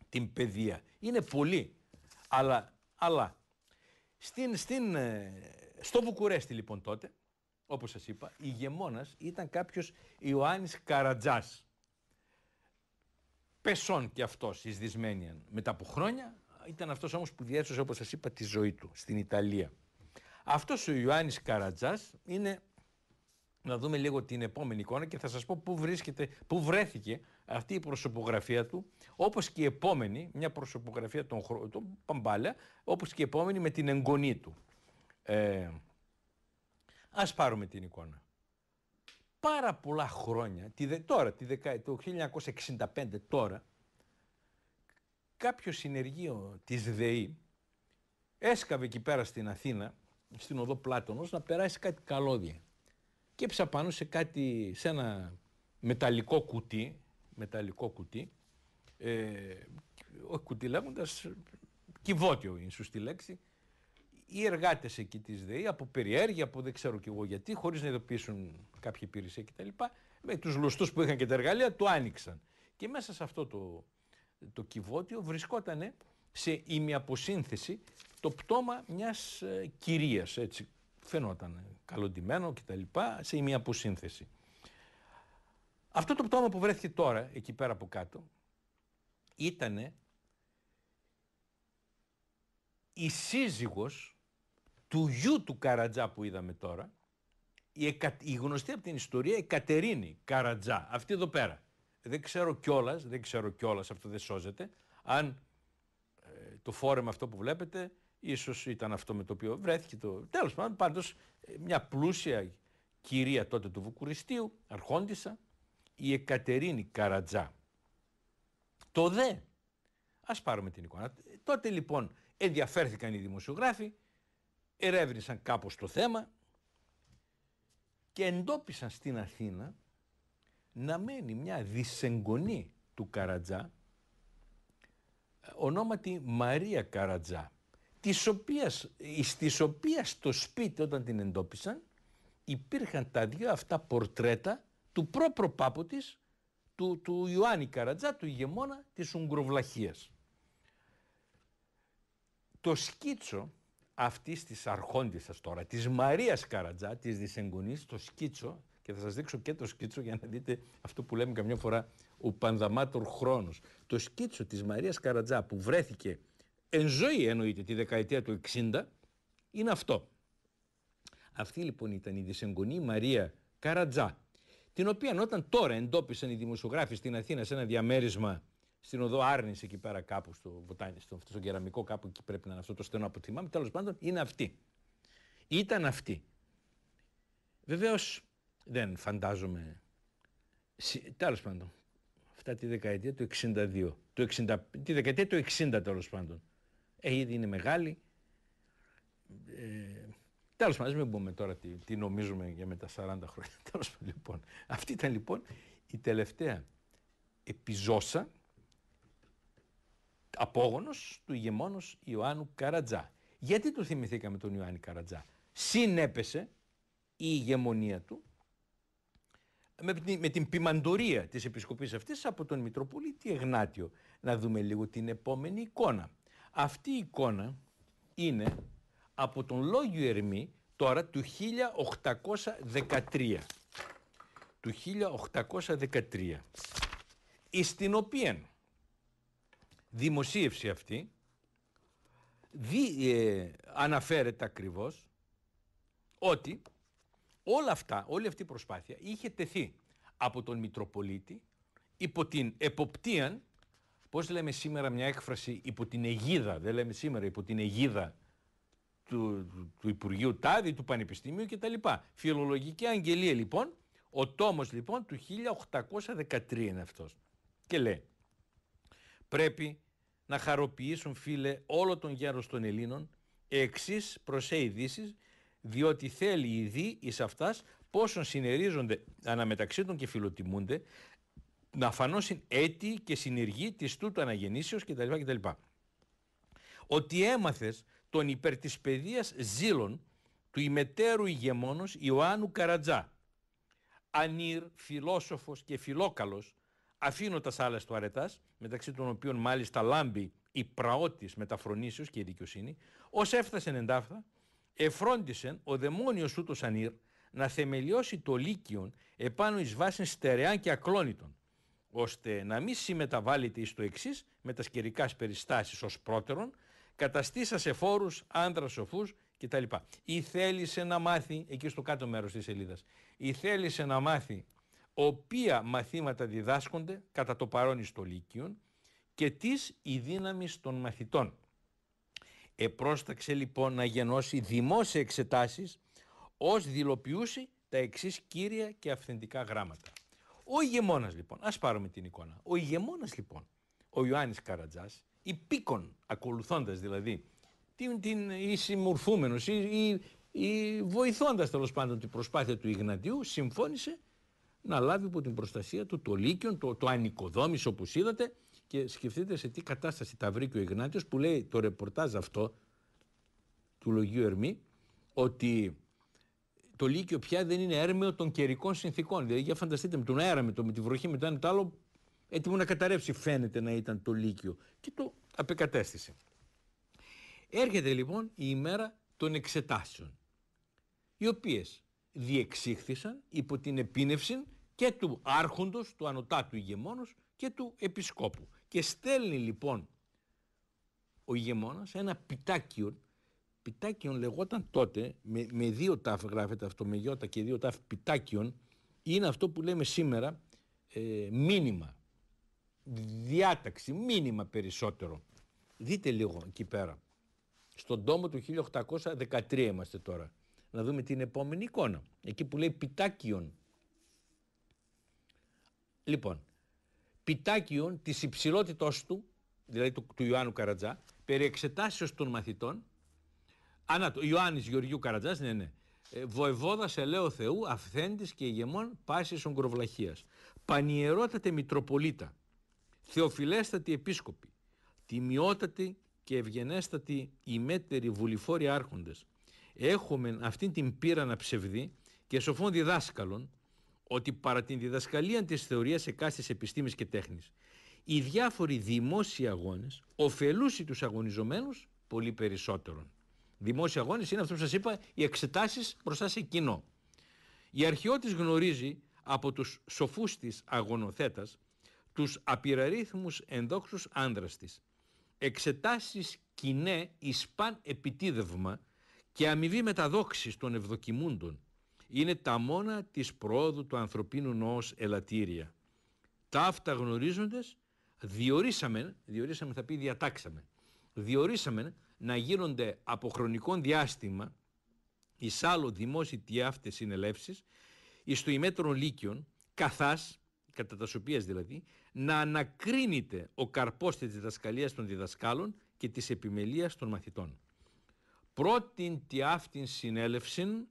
[SPEAKER 1] την παιδεία. Είναι πολλοί. Αλλά, ε, στο Βουκουρέστι λοιπόν τότε, όπως σας είπα, ηγεμόνας ήταν κάποιος Ιωάννης Καρατζάς. Πεσόν και αυτός εις Δυσμένιαν. Μετά από χρόνια ήταν αυτός όμως που διέσωσε όπως σας είπα τη ζωή του στην Ιταλία. Αυτός ο Ιωάννης Καρατζάς είναι να δούμε λίγο την επόμενη εικόνα και θα σας πω πού βρίσκεται, πού βρέθηκε αυτή η προσωπογραφία του, όπως και η επόμενη, μια προσωπογραφία των, των όπως και η επόμενη με την εγγονή του. Ε, Ας πάρουμε την εικόνα. Πάρα πολλά χρόνια, τη, τώρα, τη δεκα, το 1965 τώρα, κάποιος συνεργείο της ΔΕΗ έσκαβε εκεί πέρα στην Αθήνα, στην οδό Πλάτωνος, να περάσει κάτι καλώδια. Και έψα πάνω σε κάτι, σε ένα μεταλλικό κουτί, μεταλλικό κουτί, ε, όχι κουτί λέγοντας, κυβότιο είναι σωστή λέξη, οι εργάτες εκεί της ΔΕΗ από περιέργεια, από δεν ξέρω κι εγώ γιατί, χωρίς να ειδοποιήσουν κάποια υπηρεσία κτλ. Με τους λουστούς που είχαν και τα εργαλεία, το άνοιξαν. Και μέσα σε αυτό το, το κυβότιο βρισκόταν σε ημιαποσύνθεση το πτώμα μιας ε, κυρίας. Έτσι φαινόταν καλοντημένο κτλ. σε ημιαποσύνθεση. Αυτό το πτώμα που βρέθηκε τώρα εκεί πέρα από κάτω ήταν η σύζυγος του γιου του Καρατζά που είδαμε τώρα, η, εκα... γνωστή από την ιστορία η Κατερίνη Καρατζά, αυτή εδώ πέρα. Δεν ξέρω κιόλας, δεν ξέρω κιόλας, αυτό δεν σώζεται, αν ε, το φόρεμα αυτό που βλέπετε ίσως ήταν αυτό με το οποίο βρέθηκε το... Τέλος πάντων, πάντως ε, μια πλούσια κυρία τότε του Βουκουριστίου, αρχόντισα, η Εκατερίνη Καρατζά. Το δε. Ας πάρουμε την εικόνα. Ε, τότε λοιπόν ενδιαφέρθηκαν οι δημοσιογράφοι ερεύνησαν κάπως το θέμα και εντόπισαν στην Αθήνα να μένει μια δυσεγγονή του Καρατζά ε, ονόματι Μαρία Καρατζά της οποίας, της οποίας το σπίτι όταν την εντόπισαν υπήρχαν τα δύο αυτά πορτρέτα του προπροπάπου της του, του Ιωάννη Καρατζά, του ηγεμόνα της Ουγγροβλαχίας. Το σκίτσο αυτής της αρχόντισα τώρα, της Μαρίας Καρατζά, της δυσεγγονής, το σκίτσο. Και θα σας δείξω και το σκίτσο για να δείτε αυτό που λέμε καμιά φορά ο πανδαμάτορ χρόνος. Το σκίτσο της Μαρίας Καρατζά που βρέθηκε εν ζωή εννοείται τη δεκαετία του 60 είναι αυτό. Αυτή λοιπόν ήταν η δυσεγγονή Μαρία Καρατζά, την οποία όταν τώρα εντόπισαν οι δημοσιογράφοι στην Αθήνα σε ένα διαμέρισμα στην οδό Άρνης εκεί πέρα κάπου στο Βοτάνι, στο, στο κεραμικό κάπου εκεί πρέπει να είναι αυτό το στενό από θυμάμαι. Τέλος πάντων είναι αυτή. Ήταν αυτή. Βεβαίως δεν φαντάζομαι. Τέλος πάντων. Αυτά τη δεκαετία του 62. Του 60, τη δεκαετία του 60 τέλος πάντων. Ε, ήδη είναι μεγάλη. Ε, Τέλος πάντων, μην πούμε τώρα τι, τι νομίζουμε για με τα 40 χρόνια. Τέλος πάντων, λοιπόν. Αυτή ήταν λοιπόν η τελευταία επιζώσα απόγονος του ηγεμόνος Ιωάννου Καρατζά. Γιατί του θυμηθήκαμε τον Ιωάννη Καρατζά. Συνέπεσε η ηγεμονία του με την, ποιμαντορία της επισκοπής αυτής από τον Μητροπολίτη Εγνάτιο. Να δούμε λίγο την επόμενη εικόνα. Αυτή η εικόνα είναι από τον Λόγιο Ερμή τώρα του 1813. Του 1813. Στην οποία δημοσίευση αυτή δι, ε, αναφέρεται ακριβώς ότι όλα αυτά, όλη αυτή η προσπάθεια είχε τεθεί από τον Μητροπολίτη υπό την εποπτεία, πώς λέμε σήμερα μια έκφραση υπό την αιγίδα, δεν λέμε σήμερα υπό την αιγίδα του, του Υπουργείου Τάδη, του Πανεπιστημίου κτλ. Φιλολογική αγγελία λοιπόν, ο τόμος λοιπόν του 1813 είναι αυτός και λέει πρέπει να χαροποιήσουν φίλε όλο τον γέρος των Ελλήνων εξής προσέ διότι θέλει η δι εις αυτάς πόσων συνερίζονται αναμεταξύ των και φιλοτιμούνται να φανώσουν έτη και συνεργή της τούτου αναγεννήσεως κτλ. κτλ. Ότι έμαθες τον υπερ της παιδείας ζήλων του ημετέρου ηγεμόνος Ιωάννου Καρατζά, ανήρ φιλόσοφος και φιλόκαλος, αφήνοντα άλλε του αρετά, μεταξύ των οποίων μάλιστα λάμπει η πραότης μεταφρονήσεως και η δικαιοσύνη, ως έφτασε εντάφθα, εφρόντισε ο δαιμόνιος ούτως ανήρ να θεμελιώσει το λύκειον επάνω εις βάση στερεάν και ακλόνητων, ώστε να μην συμμεταβάλλεται εις το εξής με τα σκερικά περιστάσεις ως πρώτερον, καταστήσα φόρου άντρα σοφούς κτλ. Ή θέλησε να μάθει, εκεί στο κάτω μέρος της σελίδας, ή θέλησε να μάθει οποία μαθήματα διδάσκονται κατά το παρόν στο το και της η δύναμη των μαθητών. Επρόσταξε λοιπόν να γενώσει δημόσια εξετάσεις ως δηλοποιούσε τα εξής κύρια και αυθεντικά γράμματα. Ο ηγεμόνας λοιπόν, ας πάρουμε την εικόνα, ο ηγεμόνας λοιπόν, ο Ιωάννης Καρατζάς, υπήκον ακολουθώντας δηλαδή την, την, ή συμμορφούμενος ή, βοηθώντας πάντων την προσπάθεια του Ιγνατίου συμφώνησε να λάβει υπό την προστασία του το Λύκειο, το, το όπως όπως είδατε. Και σκεφτείτε σε τι κατάσταση τα βρήκε ο Ιγνάτιος που λέει το ρεπορτάζ αυτό του Λογίου Ερμή ότι το Λύκειο πια δεν είναι έρμεο των καιρικών συνθήκων. Δηλαδή, για φανταστείτε με τον αέρα, με, το, με τη βροχή, με το ένα το άλλο, έτοιμο να καταρρεύσει, φαίνεται να ήταν το Λύκειο. Και το απεκατέστησε. Έρχεται λοιπόν η ημέρα των εξετάσεων, οι οποίες διεξήχθησαν υπό την επίνευση και του άρχοντος, του ανωτάτου ηγεμόνος και του επισκόπου. Και στέλνει λοιπόν ο ηγεμόνας ένα πιτάκιον, πιτάκιον λεγόταν τότε, με, δύο ταφ γράφεται αυτό, με και δύο ταφ πιτάκιον, είναι αυτό που λέμε σήμερα ε, μήνυμα, διάταξη, μήνυμα περισσότερο. Δείτε λίγο εκεί πέρα. Στον τόμο του 1813 είμαστε τώρα. Να δούμε την επόμενη εικόνα. Εκεί που λέει πιτάκιον Λοιπόν, Πιτάκιον της υψηλότητός του, δηλαδή του, του Ιωάννου Καρατζά, περί εξετάσεως των μαθητών, ανά, Ιωάννης Γεωργιού Καρατζάς, ναι, ναι, ε, Βοεβόδα ελέω Θεού, αυθέντης και ηγεμών πάσης ογκροβλαχίας. Πανιερότατε Μητροπολίτα, Θεοφιλέστατη Επίσκοπη, τιμιότατη και ευγενέστατη ημέτερη βουληφόροι άρχοντες. έχουμε αυτήν την πείρα να ψευδεί και σοφών διδάσκαλων, ότι παρά την διδασκαλία της θεωρίας εκάστης επιστήμης και τέχνης, οι διάφοροι δημόσιοι αγώνες ωφελούσαν τους αγωνιζομένους πολύ περισσότερον. Δημόσιοι αγώνες είναι αυτό που σας είπα, οι εξετάσεις μπροστά σε κοινό. Η αρχαιότης γνωρίζει από τους σοφούς της αγωνοθέτας τους απειραρίθμους ενδόξους άνδρας της. Εξετάσεις κοινέ ισπαν επιτίδευμα και αμοιβή μεταδόξης των ευδοκιμούντων είναι τα μόνα της προόδου του ανθρωπίνου νοός ελαττήρια. αυτά γνωρίζοντες διορίσαμε, διορίσαμε θα πει διατάξαμε, διορίσαμε να γίνονται από χρονικό διάστημα εις άλλο δημόσιοι αυτές συνελεύσεις εις το ημέτρον λύκειον καθάς, κατά τας οποίας δηλαδή, να ανακρίνεται ο καρπός της διδασκαλίας των διδασκάλων και της επιμελίας των μαθητών. Πρώτην τη αυτήν συνέλευση.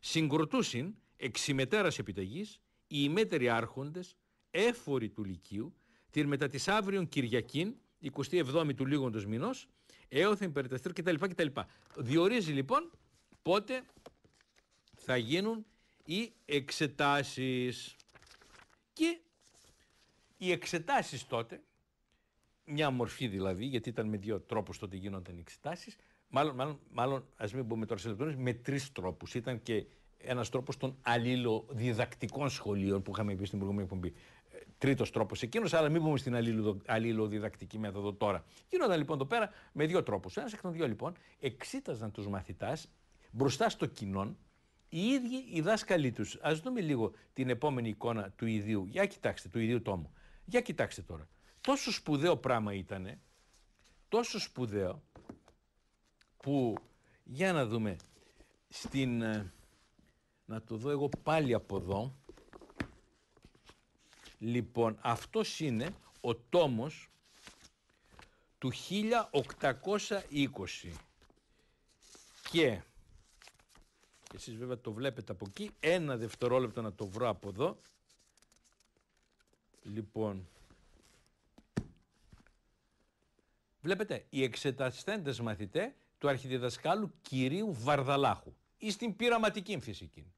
[SPEAKER 1] Συγκροτούσιν εξημετέρας επιταγής οι ημέτεροι άρχοντες έφοροι του Λυκείου την μετά της αύριον Κυριακήν 27η του λίγοντος μηνός έωθεν την κτλ, κτλ. Διορίζει λοιπόν πότε θα γίνουν οι εξετάσεις και οι εξετάσεις τότε μια μορφή δηλαδή, γιατί ήταν με δύο τρόπους τότε γίνονταν οι εξετάσεις, Μάλλον, μάλλον, μάλλον ας μην πούμε τώρα σε λεπτομέρειες, με τρεις τρόπους. Ήταν και ένας τρόπος των αλληλοδιδακτικών σχολείων που είχαμε πει στην προηγούμενη εκπομπή. Ε, Τρίτος τρόπος εκείνος, αλλά μην πούμε στην αλληλοδιδακτική μέθοδο τώρα. Γίνονταν λοιπόν εδώ πέρα με δύο τρόπους. Ένας εκ των δύο λοιπόν εξήταζαν τους μαθητάς μπροστά στο κοινό οι ίδιοι οι δάσκαλοι τους. Ας δούμε λίγο την επόμενη εικόνα του ιδίου. Για κοιτάξτε, του ιδίου τόμου. Για κοιτάξτε τώρα. Τόσο σπουδαίο πράγμα ήταν, τόσο σπουδαίο, που για να δούμε στην ε, να το δω εγώ πάλι από εδώ λοιπόν αυτός είναι ο τόμος του 1820 και εσείς βέβαια το βλέπετε από εκεί ένα δευτερόλεπτο να το βρω από εδώ λοιπόν βλέπετε οι εξεταστέντες μαθητές του αρχιδιδασκάλου κυρίου Βαρδαλάχου ή στην πειραματική φυσική.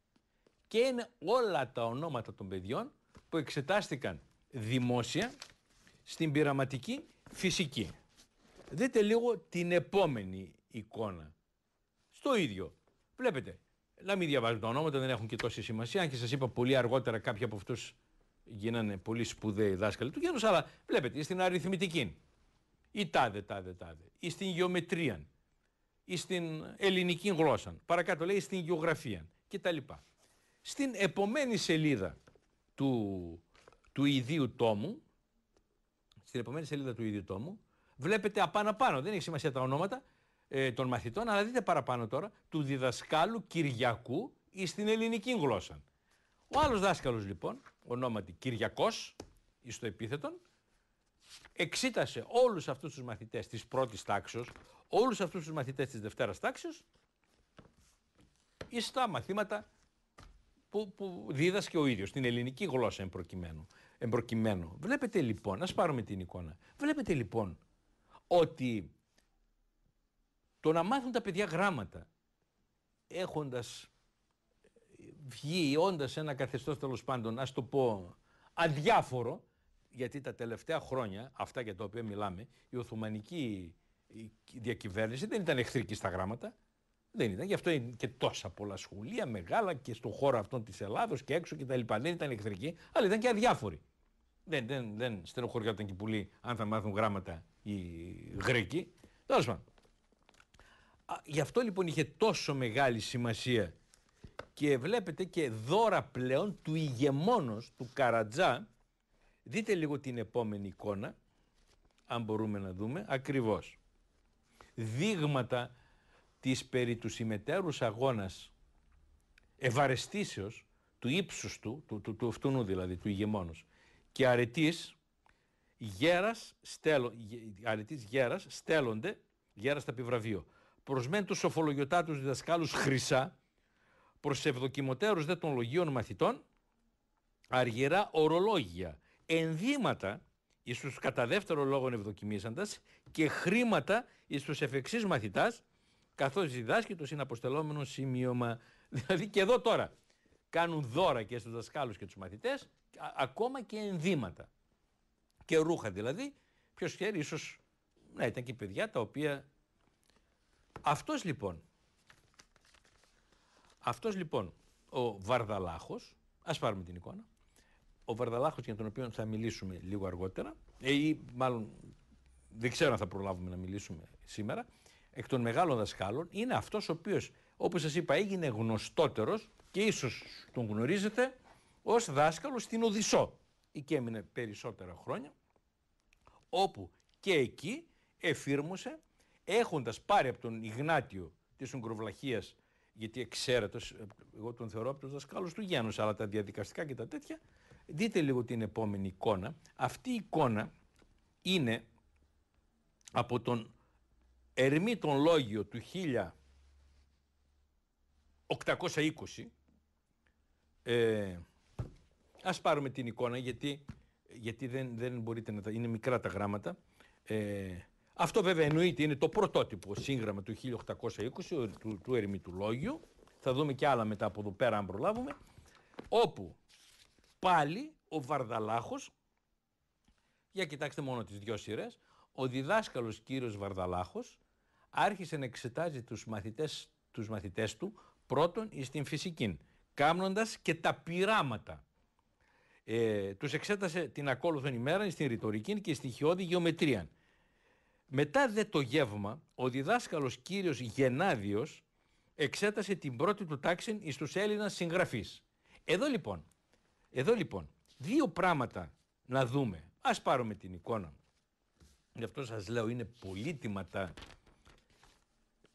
[SPEAKER 1] Και είναι όλα τα ονόματα των παιδιών που εξετάστηκαν δημόσια στην πειραματική φυσική. Δείτε λίγο την επόμενη εικόνα. Στο ίδιο. Βλέπετε, να μην διαβάζουν τα ονόματα, δεν έχουν και τόση σημασία. Αν και σας είπα πολύ αργότερα κάποιοι από αυτούς γίνανε πολύ σπουδαίοι δάσκαλοι του γένους, αλλά βλέπετε, στην αριθμητική, ή τάδε, τάδε, τάδε, ή στην γεωμετρία, στην ελληνική γλώσσα, παρακάτω λέει στην γεωγραφία κτλ. Στην επομένη σελίδα του, του ιδίου τόμου, στην επομένη σελίδα του ίδιου τόμου, βλέπετε απάνω πάνω, δεν έχει σημασία τα ονόματα ε, των μαθητών, αλλά δείτε παραπάνω τώρα, του διδασκάλου Κυριακού ή στην ελληνική γλώσσα. Ο άλλος δάσκαλος λοιπόν, ονόματι κυριακός εις το επίθετον, εξήτασε όλους αυτούς τους μαθητές της πρώτης τάξης, όλους αυτούς τους μαθητές της Δευτέρας Τάξης ή στα μαθήματα που, που δίδασκε ο ίδιος, στην ελληνική γλώσσα εμπροκειμένου. Εμπροκειμένο. Βλέπετε λοιπόν, ας πάρουμε την εικόνα, βλέπετε λοιπόν ότι το να μάθουν τα παιδιά γράμματα έχοντας βγει, όντας ένα καθεστώς τέλος πάντων, ας το πω, αδιάφορο, γιατί τα τελευταία χρόνια, αυτά για τα οποία μιλάμε, η Οθωμανική η διακυβέρνηση δεν ήταν εχθρική στα γράμματα. Δεν ήταν. Γι' αυτό είναι και τόσα πολλά σχολεία μεγάλα και στον χώρο αυτόν της Ελλάδος και έξω και τα λοιπά. Δεν ήταν εχθρική, αλλά ήταν και αδιάφορη Δεν, δεν, δεν στενοχωριόταν και πολύ αν θα μάθουν γράμματα οι Γρήκοι. Τέλος πάντων. Γι' αυτό λοιπόν είχε τόσο μεγάλη σημασία και βλέπετε και δώρα πλέον του ηγεμόνος του Καρατζά. Δείτε λίγο την επόμενη εικόνα, αν μπορούμε να δούμε, ακριβώς δείγματα της περί του συμμετέρους αγώνας ευαρεστήσεως του ύψους του, του, του, αυτούνου δηλαδή, του ηγεμόνους και αρετής γέρας, στέλο, αρετής γέρας στέλνονται, γέρας τα επιβραβείο, μεν τους σοφολογιωτάτους διδασκάλους χρυσά, προς ευδοκιμωτέρους δε των λογίων μαθητών, αργυρά ορολόγια, ενδύματα, ίσως κατά δεύτερο λόγο ευδοκιμήσαντας, και χρήματα εις τους εφεξής μαθητάς, καθώς διδάσκει το συναποστελόμενο σημείωμα. Δηλαδή και εδώ τώρα κάνουν δώρα και στους δασκάλους και τους μαθητές, ακόμα και ενδύματα και ρούχα δηλαδή, ποιος ξέρει ίσως να ήταν και παιδιά τα οποία... Αυτός λοιπόν, αυτός λοιπόν ο Βαρδαλάχος, ας πάρουμε την εικόνα, ο Βαρδαλάχος για τον οποίο θα μιλήσουμε λίγο αργότερα, ε, ή μάλλον δεν ξέρω αν θα προλάβουμε να μιλήσουμε σήμερα, εκ των μεγάλων δασκάλων, είναι αυτός ο οποίος, όπως σας είπα, έγινε γνωστότερος και ίσως τον γνωρίζετε ως δάσκαλος στην Οδυσσό. Εκεί έμεινε περισσότερα χρόνια, όπου και εκεί εφήρμοσε, έχοντας πάρει από τον Ιγνάτιο της Ουγγροβλαχία, γιατί εξαίρετος, εγώ τον θεωρώ από τους δασκάλους του Γένους, αλλά τα διαδικαστικά και τα τέτοια, δείτε λίγο την επόμενη εικόνα. Αυτή η εικόνα είναι από τον Ερμή Λόγιο του 1820 ε, ας πάρουμε την εικόνα γιατί, γιατί δεν, δεν μπορείτε να τα... είναι μικρά τα γράμματα ε, αυτό βέβαια εννοείται είναι το πρωτότυπο σύγγραμμα του 1820 του, του Ερμή Λόγιου θα δούμε και άλλα μετά από εδώ πέρα αν προλάβουμε όπου πάλι ο Βαρδαλάχος για κοιτάξτε μόνο τις δυο σειρές ο διδάσκαλος κύριος Βαρδαλάχος άρχισε να εξετάζει τους μαθητές, τους μαθητές του πρώτον στην φυσική, κάμνοντας και τα πειράματα. Ε, τους εξέτασε την ακόλουθον ημέρα στην ρητορική και στοιχειώδη γεωμετρία. Μετά δε το γεύμα, ο διδάσκαλος κύριος Γενάδιος εξέτασε την πρώτη του τάξη τους Έλληνας συγγραφείς. Εδώ λοιπόν, εδώ λοιπόν, δύο πράγματα να δούμε. Ας πάρουμε την εικόνα Γι' αυτό σας λέω είναι πολύτιμα τα,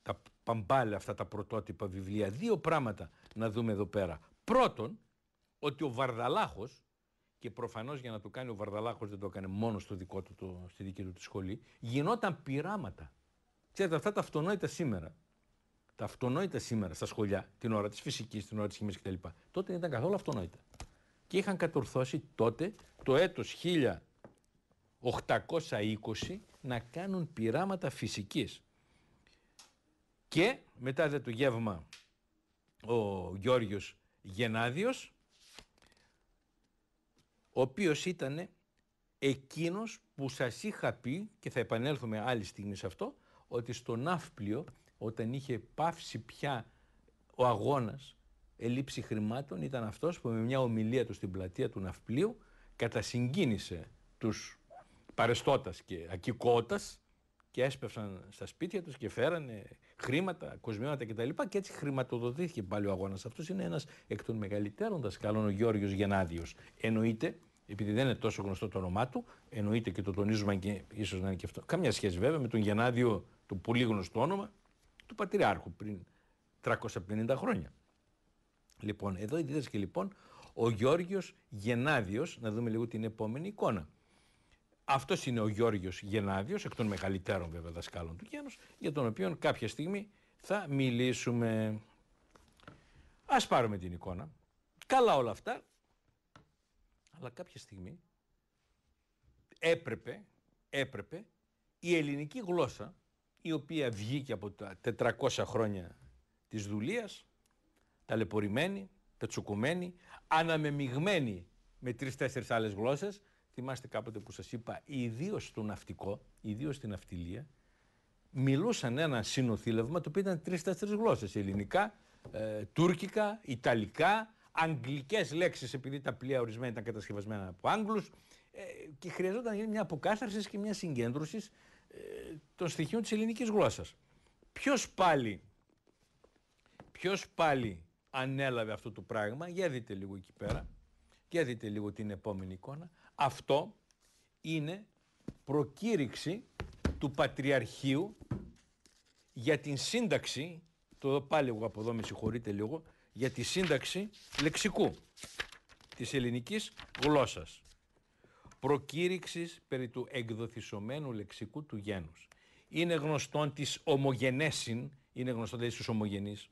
[SPEAKER 1] τα παμπάλα αυτά τα πρωτότυπα βιβλία. Δύο πράγματα να δούμε εδώ πέρα. Πρώτον, ότι ο Βαρδαλάχος, και προφανώς για να το κάνει ο Βαρδαλάχος δεν το έκανε μόνο στο δικό του, στη δική του τη σχολή, γινόταν πειράματα. Ξέρετε, αυτά τα αυτονόητα σήμερα, τα αυτονόητα σήμερα στα σχολιά, την ώρα της φυσικής, την ώρα της χημής κτλ. Τότε δεν ήταν καθόλου αυτονόητα. Και είχαν κατορθώσει τότε το έτος 1000 820 να κάνουν πειράματα φυσικής. Και μετά το γεύμα ο Γιώργος Γενάδιος, ο οποίος ήταν εκείνος που σας είχα πει, και θα επανέλθουμε άλλη στιγμή σε αυτό, ότι στο Ναύπλιο, όταν είχε πάυσει πια ο αγώνας, ελήψη χρημάτων, ήταν αυτός που με μια ομιλία του στην πλατεία του Ναυπλίου κατασυγκίνησε τους παρεστώτας και ακικότας και έσπευσαν στα σπίτια τους και φέρανε χρήματα, κοσμήματα κτλ. Και έτσι χρηματοδοτήθηκε πάλι ο αγώνας. Αυτός είναι ένας εκ των μεγαλύτερων δασκάλων, ο Γιώργος Γενάδιος. Εννοείται, επειδή δεν είναι τόσο γνωστό το όνομά του, εννοείται και το τονίζουμε και ίσως να είναι και αυτό. Καμιά σχέση βέβαια με τον Γενάδιο, το πολύ γνωστό όνομα, του Πατριάρχου πριν 350 χρόνια. Λοιπόν, εδώ είδες και λοιπόν ο Γιώργος Γενάδιος, να δούμε λίγο την επόμενη εικόνα. Αυτός είναι ο Γιώργιος Γενάδιο, εκ των μεγαλύτερων βέβαια δασκάλων του Κένου, για τον οποίο κάποια στιγμή θα μιλήσουμε. Ας πάρουμε την εικόνα. Καλά όλα αυτά. Αλλά κάποια στιγμή έπρεπε, έπρεπε η ελληνική γλώσσα, η οποία βγήκε από τα 400 χρόνια της δουλείας, ταλαιπωρημένη, πετσοκουμένη, αναμεμειγμένη με τρεις-τέσσερις άλλες γλώσσες, Θυμάστε κάποτε που σας είπα, ιδίως στο ναυτικό, ιδίως στην ναυτιλία, μιλούσαν ένα συνοθήλευμα το οποίο ήταν τρει-τέσσερι γλώσσες. Ελληνικά, ε, τουρκικά, ιταλικά, αγγλικές λέξεις, επειδή τα πλοία ορισμένα ήταν κατασκευασμένα από Άγγλους. Ε, και χρειαζόταν μια αποκάθαρσης και μια συγκέντρωσης ε, των στοιχείων της ελληνικής γλώσσας. Ποιος πάλι, ποιος πάλι ανέλαβε αυτό το πράγμα, για δείτε λίγο εκεί πέρα, για δείτε λίγο την επόμενη εικόνα. Αυτό είναι προκήρυξη του Πατριαρχείου για την σύνταξη, το δω πάλι εγώ από εδώ με συγχωρείτε λίγο, για τη σύνταξη λεξικού της ελληνικής γλώσσας. Προκήρυξης περί του εκδοθισωμένου λεξικού του γένους. Είναι γνωστόν της ομογενέσιν, είναι γνωστόν δηλαδή στους ομογενείς,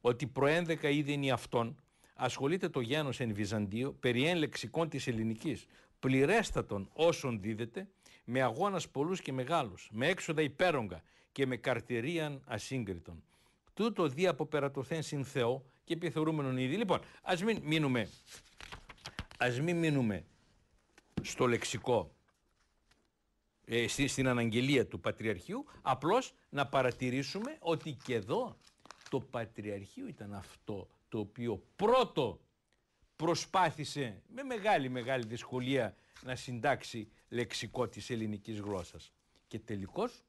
[SPEAKER 1] ότι προένδεκα ήδη είναι αυτόν, ασχολείται το γένος εν Βυζαντίο περί εν λεξικών της ελληνικής, πληρέστατον όσον δίδεται, με αγώνας πολλούς και μεγάλους, με έξοδα υπέρογκα και με καρτηρίαν ασύγκριτον. Τούτο δι αποπερατωθέν συν Θεό και επιθεωρούμενον ήδη. Λοιπόν, ας μην μείνουμε, ας μην μείνουμε στο λεξικό, ε, στην, στην αναγγελία του Πατριαρχείου, απλώς να παρατηρήσουμε ότι και εδώ το Πατριαρχείο ήταν αυτό το οποίο πρώτο προσπάθησε με μεγάλη μεγάλη δυσκολία να συντάξει λεξικό της ελληνικής γλώσσας. Και τελικώς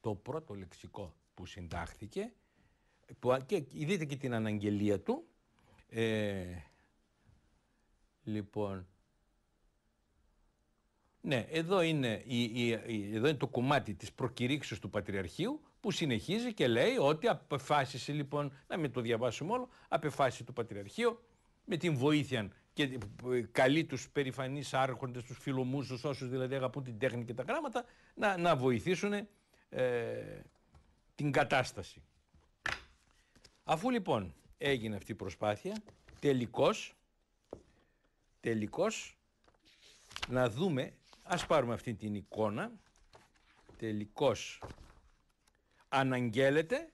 [SPEAKER 1] το πρώτο λεξικό που συντάχθηκε που, και δείτε και την αναγγελία του ε, λοιπόν ναι, εδώ είναι, η, εδώ είναι το κομμάτι της προκηρύξεως του Πατριαρχείου που συνεχίζει και λέει ότι απεφάσισε λοιπόν, να μην το διαβάσουμε όλο, απεφάσισε το Πατριαρχείο με την βοήθεια και ε, ε, καλεί τους περηφανείς άρχοντες, τους φιλομούσους, όσους δηλαδή αγαπούν την τέχνη και τα γράμματα, να, να βοηθήσουν ε, την κατάσταση. Αφού λοιπόν έγινε αυτή η προσπάθεια, τελικώς, τελικώς να δούμε, ας πάρουμε αυτή την εικόνα, τελικώς αναγγέλλεται,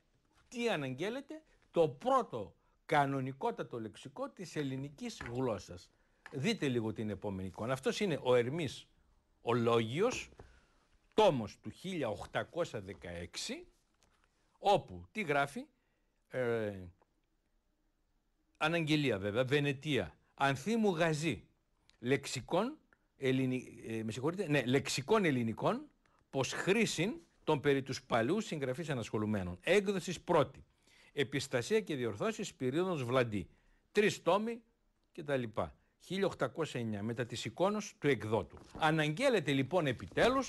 [SPEAKER 1] τι αναγγέλλεται, το πρώτο κανονικότατο λεξικό της ελληνικής γλώσσας. Δείτε λίγο την επόμενη εικόνα. Αυτός είναι ο Ερμής Ολόγιος, τόμος του 1816, όπου τι γράφει, ε, αναγγελία βέβαια, Βενετία, Ανθίμου Γαζή, λεξικών, ελληνι, ε, ναι, ελληνικών, πως χρήσιν των περί τους παλιού συγγραφείς ανασχολουμένων. Έκδοσης πρώτη. Επιστασία και διορθώσεις Πυρίδωνος Βλαντή. Τρεις τόμοι κτλ. 1809 μετά τις εικόνες του εκδότου. Αναγγέλλεται λοιπόν επιτέλους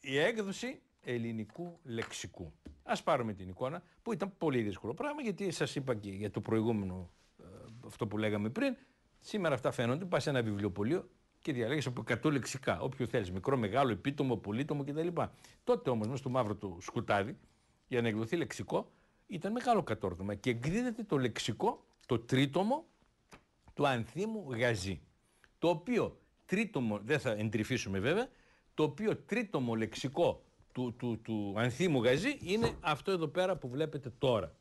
[SPEAKER 1] η έκδοση ελληνικού λεξικού. Ας πάρουμε την εικόνα που ήταν πολύ δύσκολο πράγμα γιατί σας είπα και για το προηγούμενο ε, αυτό που λέγαμε πριν. Σήμερα αυτά φαίνονται, πας σε ένα βιβλιοπωλείο και διαλέγεις από 100 λεξικά, όποιο θέλεις, μικρό, μεγάλο, επίτομο, πολύτομο κτλ. Τότε όμως, μέσα στο μαύρο του σκουτάδι, για να εκδοθεί λεξικό, ήταν μεγάλο κατόρθωμα και εκδίδεται το λεξικό, το τρίτομο του Ανθίμου γαζί Το οποίο τρίτομο, δεν θα εντρυφήσουμε βέβαια, το οποίο τρίτομο λεξικό του, του, του Ανθίμου γαζί είναι αυτό εδώ πέρα που βλέπετε τώρα.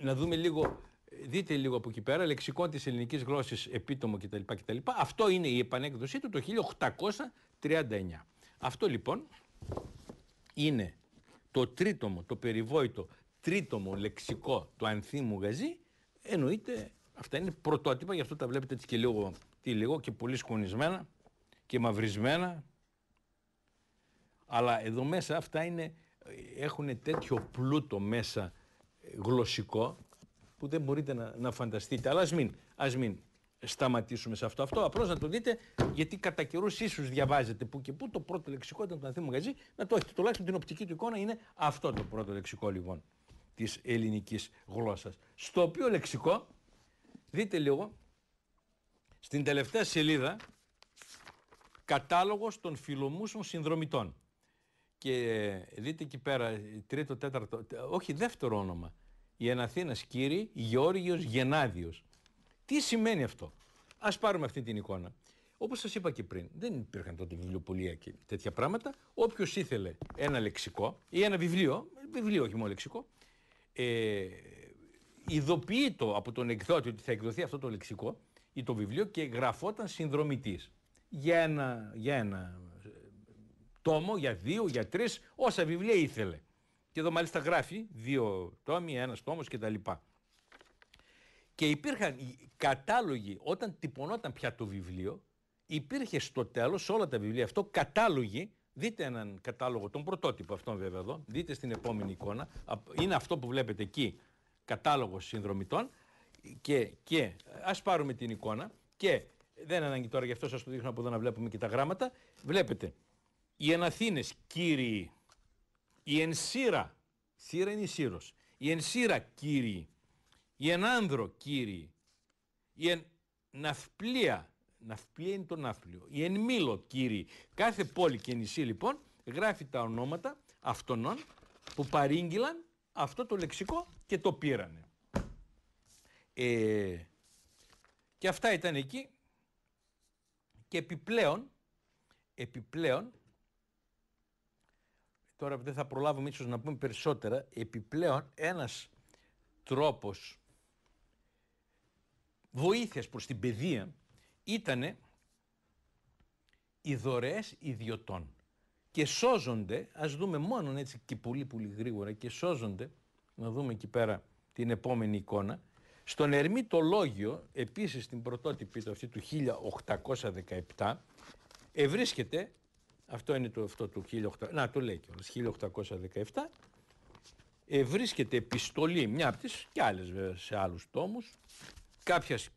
[SPEAKER 1] Να δούμε λίγο, δείτε λίγο από εκεί πέρα, λεξικό της ελληνικής γλώσσης, επίτομο κτλ. κτλ. Αυτό είναι η επανέκδοσή του το 1839. Αυτό λοιπόν είναι το τρίτομο, το περιβόητο τρίτομο λεξικό του Ανθίμου Γαζί εννοείται αυτά είναι πρωτότυπα, γι' αυτό τα βλέπετε έτσι και λίγο, τι λίγο και πολύ σκονισμένα και μαυρισμένα. Αλλά εδώ μέσα αυτά είναι, έχουν τέτοιο πλούτο μέσα γλωσσικό που δεν μπορείτε να, να φανταστείτε. Αλλά ας μην, ας μην σταματήσουμε σε αυτό. Αυτό απλώς να το δείτε, γιατί κατά καιρούς ίσως διαβάζετε που και που το πρώτο λεξικό ήταν το Ανθίμου Γαζί, να το έχετε τουλάχιστον την οπτική του εικόνα είναι αυτό το πρώτο λεξικό λοιπόν της ελληνικής γλώσσας. Στο οποίο λεξικό, δείτε λίγο, στην τελευταία σελίδα, κατάλογος των φιλομούσων συνδρομητών. Και δείτε εκεί πέρα, τρίτο, τέταρτο, όχι δεύτερο όνομα, η Εναθήνας κύριοι Γεώργιος Γενάδιος. Τι σημαίνει αυτό. Ας πάρουμε αυτή την εικόνα. Όπως σας είπα και πριν, δεν υπήρχαν τότε βιβλιοπολία και τέτοια πράγματα. Όποιος ήθελε ένα λεξικό ή ένα βιβλίο, βιβλίο όχι μόνο λεξικό, ε, ειδοποιεί από τον εκδότη ότι θα εκδοθεί αυτό το λεξικό ή το βιβλίο και γραφόταν συνδρομητής για ένα, ε, τόμο, για δύο, για τρεις, όσα βιβλία ήθελε. Και εδώ μάλιστα γράφει δύο τόμοι, ένας τόμος τα λοιπά. Και υπήρχαν κατάλογοι, όταν τυπωνόταν πια το βιβλίο, υπήρχε στο τέλος όλα τα βιβλία αυτό κατάλογοι Δείτε έναν κατάλογο, τον πρωτότυπο αυτόν βέβαια εδώ, δείτε στην επόμενη εικόνα, είναι αυτό που βλέπετε εκεί, κατάλογος συνδρομητών και, και ας πάρουμε την εικόνα και δεν ανάγκη τώρα γι' αυτό σας το δείχνω από εδώ να βλέπουμε και τα γράμματα, βλέπετε οι Εναθήνε, κύριοι, η Ενσύρα, Σύρα είναι η Σύρος, η Ενσύρα κύριοι, η Ενάνδρο κύριοι, η Εναυπλία Ναυπλία είναι το Ναύπλιο. Η εν μήλο, κύριοι. Κάθε πόλη και νησί λοιπόν γράφει τα ονόματα αυτών που παρήγγειλαν αυτό το λεξικό και το πήρανε. Ε, και αυτά ήταν εκεί και επιπλέον, επιπλέον, τώρα δεν θα προλάβουμε ίσως να πούμε περισσότερα, επιπλέον ένας τρόπος βοήθειας προς την παιδεία ήταν οι δωρεές ιδιωτών και σώζονται, ας δούμε μόνο έτσι και πολύ πολύ γρήγορα και σώζονται, να δούμε εκεί πέρα την επόμενη εικόνα, στον Ερμή το Λόγιο, επίσης στην πρωτότυπη του αυτή του 1817, ευρίσκεται, αυτό είναι το αυτό του 1817, να το λέει κιόλας, 1817, ευρίσκεται επιστολή, μια από τις και άλλες βέβαια σε άλλους τόμους, κάποιας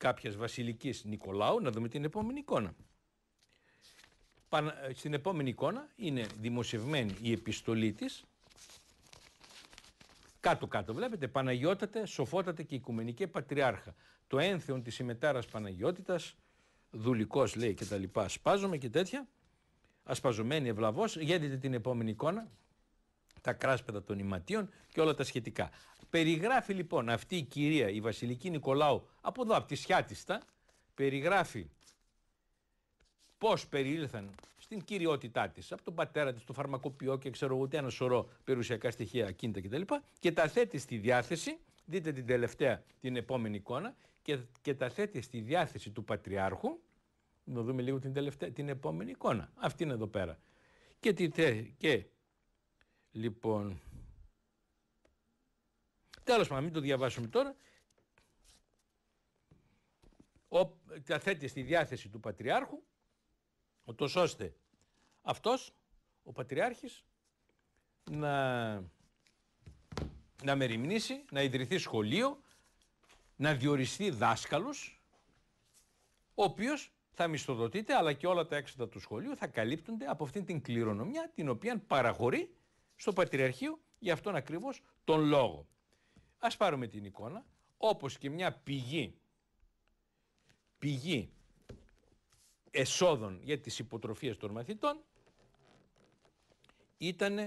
[SPEAKER 1] κάποιας βασιλικής Νικολάου, να δούμε την επόμενη εικόνα. Ε, στην επόμενη εικόνα είναι δημοσιευμένη η επιστολή της, κάτω-κάτω βλέπετε, Παναγιώτατε, Σοφότατε και Οικουμενική Πατριάρχα, το ένθεον της ημετάρας Παναγιώτητας, δουλικός λέει και τα λοιπά, σπάζομαι και τέτοια, ασπαζωμένη ευλαβός, γέννητε την επόμενη εικόνα, τα κράσπεδα των ηματίων και όλα τα σχετικά. Περιγράφει λοιπόν αυτή η κυρία, η Βασιλική Νικολάου, από εδώ, από τη Σιάτιστα, περιγράφει πώς περιήλθαν στην κυριότητά της, από τον πατέρα της, το φαρμακοποιό και ξέρω ούτε ένα σωρό περιουσιακά στοιχεία, ακίνητα κτλ. Και τα θέτει στη διάθεση, δείτε την τελευταία, την επόμενη εικόνα, και, και τα θέτει στη διάθεση του Πατριάρχου, να δούμε λίγο την, τελευταία, την επόμενη εικόνα, αυτή είναι εδώ πέρα. Και, και λοιπόν, Τέλος πάντων, μην το διαβάσουμε τώρα. Ο, τα θέτει στη διάθεση του Πατριάρχου, ούτως ώστε αυτός, ο Πατριάρχης, να, να μεριμνήσει, να ιδρυθεί σχολείο, να διοριστεί δάσκαλος, ο οποίος θα μισθοδοτείται, αλλά και όλα τα έξοδα του σχολείου θα καλύπτονται από αυτήν την κληρονομιά, την οποία παραχωρεί στο Πατριαρχείο για αυτόν ακριβώς τον λόγο. Ας πάρουμε την εικόνα, όπως και μια πηγή, πηγή εσόδων για τις υποτροφίες των μαθητών ήταν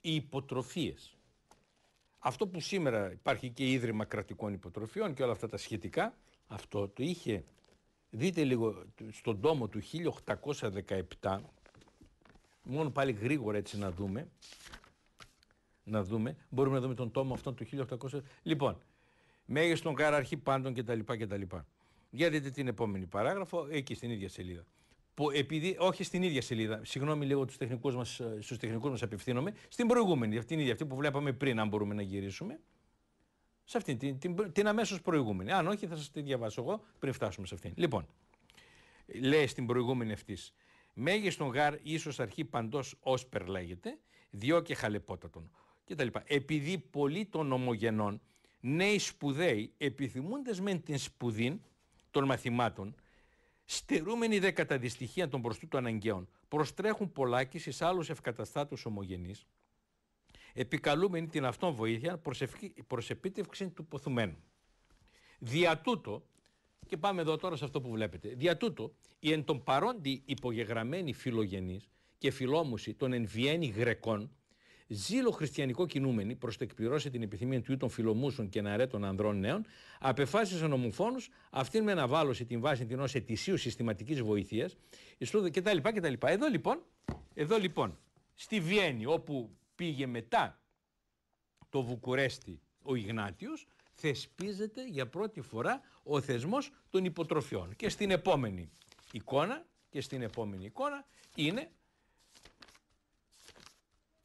[SPEAKER 1] οι υποτροφίες. Αυτό που σήμερα υπάρχει και Ίδρυμα Κρατικών Υποτροφιών και όλα αυτά τα σχετικά, αυτό το είχε, δείτε λίγο, στον τόμο του 1817, μόνο πάλι γρήγορα έτσι να δούμε, να δούμε. Μπορούμε να δούμε τον τόμο αυτόν του 1800. Λοιπόν, μέγιστον καραρχή πάντων κτλ. κτλ. Για δείτε την επόμενη παράγραφο, εκεί στην ίδια σελίδα. Που επειδή, όχι στην ίδια σελίδα, συγγνώμη λίγο τους τεχνικούς μας, ε, στους τεχνικούς μας απευθύνομαι, στην προηγούμενη, αυτήν ίδια, αυτή που βλέπαμε πριν, αν μπορούμε να γυρίσουμε, σε αυτήν την, την, την αμέσως προηγούμενη. Αν όχι θα σας τη διαβάσω εγώ πριν φτάσουμε σε αυτήν. Λοιπόν, λέει στην προηγούμενη αυτής, μέγιστον γάρ ίσως αρχή παντός όσπερ λέγεται, διό και χαλεπότατον κτλ. Επειδή πολλοί των ομογενών, νέοι σπουδαίοι, επιθυμούντες με την σπουδή των μαθημάτων, στερούμενοι δε κατά δυστυχία των προστού αναγκαίων, προστρέχουν και στις άλλους ευκαταστάτους ομογενείς, επικαλούμενοι την αυτόν βοήθεια προς επίτευξη του ποθουμένου. Δια τούτο, και πάμε εδώ τώρα σε αυτό που βλέπετε, δια τούτο, οι εν τον παρόντι υπογεγραμμένοι φιλογενείς και φιλόμουσοι των εν Βιέννη Γρεκών, ζήλο-χριστιανικό κινούμενοι προς το εκπληρώσει την επιθυμία του των φιλομούσων και ναρέτων ανδρών νέων, απεφάσισαν ομοφόνου αυτήν με αναβάλωση την βάση την ως ετησίου συστηματικής βοήθειας κτλ, κτλ. Εδώ λοιπόν, εδώ λοιπόν, στη Βιέννη, όπου πήγε μετά το Βουκουρέστι ο Ιγνάτιος, θεσπίζεται για πρώτη φορά ο θεσμός των υποτροφιών. Και στην επόμενη εικόνα, και στην επόμενη εικόνα είναι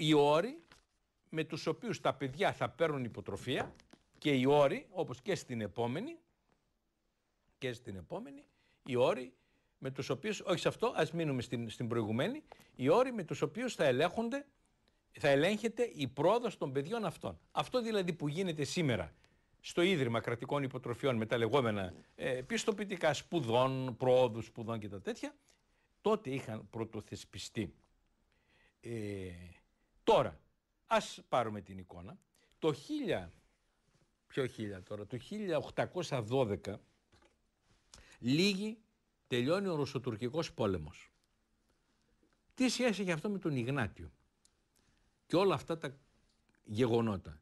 [SPEAKER 1] οι όροι με τους οποίους τα παιδιά θα παίρνουν υποτροφία και οι όροι, όπως και στην επόμενη, και στην επόμενη, οι όροι με τους οποίους, όχι σε αυτό, ας μείνουμε στην, στην προηγουμένη, οι όροι με τους οποίους θα ελέγχονται, θα ελέγχεται η πρόοδος των παιδιών αυτών. Αυτό δηλαδή που γίνεται σήμερα στο Ίδρυμα Κρατικών Υποτροφιών με τα λεγόμενα ε, πιστοποιητικά σπουδών, προόδου σπουδών και τα τέτοια, τότε είχαν πρωτοθεσπιστεί ε, Τώρα, ας πάρουμε την εικόνα. Το 1000, πιο 1000 τώρα, το 1812 λίγη τελειώνει ο Ρωσοτουρκικός πόλεμος. Τι σχέση έχει αυτό με τον Ιγνάτιο και όλα αυτά τα γεγονότα.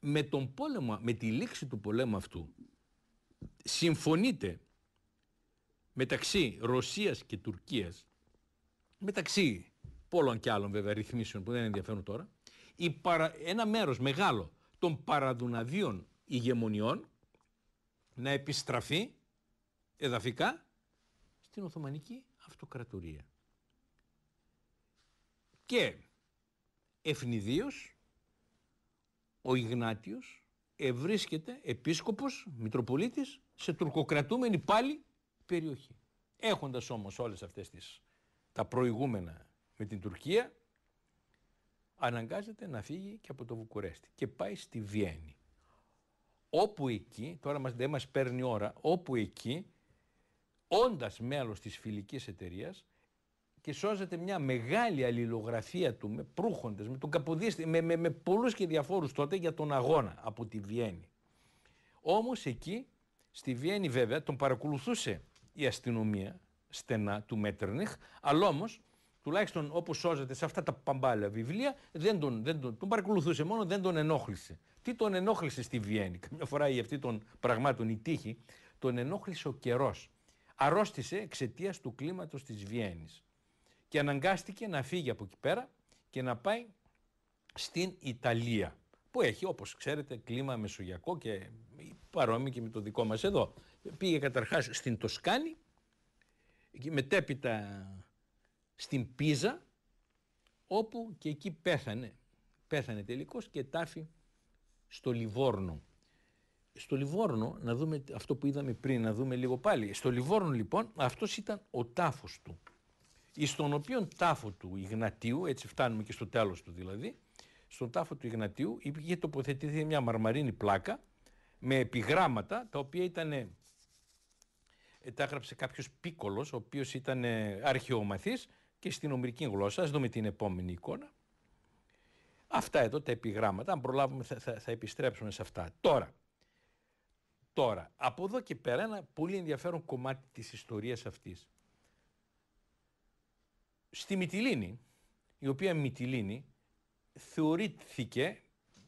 [SPEAKER 1] Με τον πόλεμο, με τη λήξη του πολέμου αυτού, συμφωνείται μεταξύ Ρωσίας και Τουρκίας, μεταξύ πολλών και άλλων βέβαια ρυθμίσεων που δεν ενδιαφέρουν τώρα, ένα μέρος μεγάλο των παραδουναδίων ηγεμονιών να επιστραφεί εδαφικά στην Οθωμανική Αυτοκρατορία. Και ευνηδίως ο Ιγνάτιος ευρίσκεται επίσκοπος, μητροπολίτης σε τουρκοκρατούμενη πάλι περιοχή. Έχοντας όμως όλες αυτές τις, τα προηγούμενα με την Τουρκία, αναγκάζεται να φύγει και από το Βουκουρέστι και πάει στη Βιέννη. Όπου εκεί, τώρα μας, δεν μας παίρνει ώρα, όπου εκεί, όντας μέλος της φιλικής εταιρείας και σώζεται μια μεγάλη αλληλογραφία του με προύχοντες, με τον Καποδίστη, με, με, με πολλούς και διαφόρους τότε για τον αγώνα από τη Βιέννη. Όμως εκεί, στη Βιέννη βέβαια, τον παρακολουθούσε η αστυνομία στενά του Μέτρνιχ, αλλά όμως τουλάχιστον όπως σώζεται σε αυτά τα παμπάλια βιβλία, δεν τον, δεν τον, τον παρακολουθούσε μόνο, δεν τον ενόχλησε. Τι τον ενόχλησε στη Βιέννη, καμιά φορά η αυτή των πραγμάτων η τύχη, τον ενόχλησε ο καιρός. Αρρώστησε εξαιτίας του κλίματος της Βιέννης. Και αναγκάστηκε να φύγει από εκεί πέρα και να πάει στην Ιταλία. Που έχει, όπως ξέρετε, κλίμα μεσογειακό και παρόμοιο και με το δικό μας εδώ. Πήγε καταρχάς στην Τοσκάνη, μετέπειτα στην Πίζα όπου και εκεί πέθανε, πέθανε τελικώς και τάφη στο Λιβόρνο. Στο Λιβόρνο, να δούμε αυτό που είδαμε πριν, να δούμε λίγο πάλι. Στο Λιβόρνο λοιπόν αυτός ήταν ο τάφος του, εις τον οποίον τάφο του Ιγνατίου, έτσι φτάνουμε και στο τέλος του δηλαδή, στον τάφο του Ιγνατίου είχε τοποθετηθεί μια μαρμαρίνη πλάκα με επιγράμματα τα οποία ήταν ε, τα έγραψε κάποιος πίκολος ο οποίος ήταν αρχαιομαθής και στην ομυρική γλώσσα. Ας δούμε την επόμενη εικόνα. Αυτά εδώ τα επιγράμματα, αν προλάβουμε θα, θα, επιστρέψουμε σε αυτά. Τώρα, τώρα, από εδώ και πέρα ένα πολύ ενδιαφέρον κομμάτι της ιστορίας αυτής. Στη Μυτιλίνη, η οποία Μυτιλίνη θεωρήθηκε,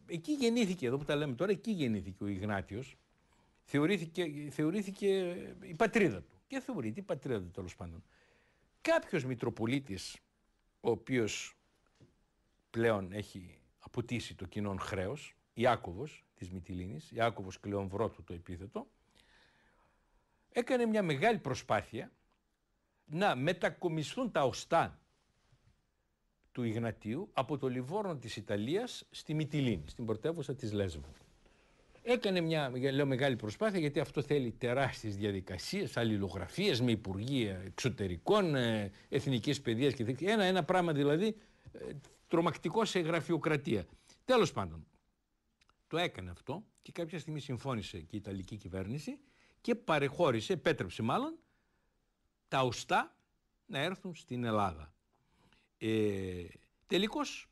[SPEAKER 1] εκεί γεννήθηκε, εδώ που τα λέμε τώρα, εκεί γεννήθηκε ο Ιγνάτιος, θεωρήθηκε, θεωρήθηκε η πατρίδα του και θεωρείται η πατρίδα του τέλος πάντων κάποιος Μητροπολίτης ο οποίος πλέον έχει αποτίσει το κοινόν χρέος, Ιάκωβος της Μυτιλίνης, Ιάκωβος Κλεονβρότου το επίθετο, έκανε μια μεγάλη προσπάθεια να μετακομιστούν τα οστά του Ιγνατίου από το Λιβόρνο της Ιταλίας στη Μυτιλίνη, στην πρωτεύουσα της Λέσβου. Έκανε μια λέω, μεγάλη προσπάθεια γιατί αυτό θέλει τεράστιες διαδικασίες, αλληλογραφίες με Υπουργεία Εξωτερικών, ε, Εθνικής Παιδείας και Ένα, ένα πράγμα δηλαδή ε, τρομακτικό σε γραφειοκρατία. Τέλος πάντων, το έκανε αυτό και κάποια στιγμή συμφώνησε και η Ιταλική κυβέρνηση και παρεχώρησε, επέτρεψε μάλλον, τα οστά να έρθουν στην Ελλάδα. Ε, τελικώς,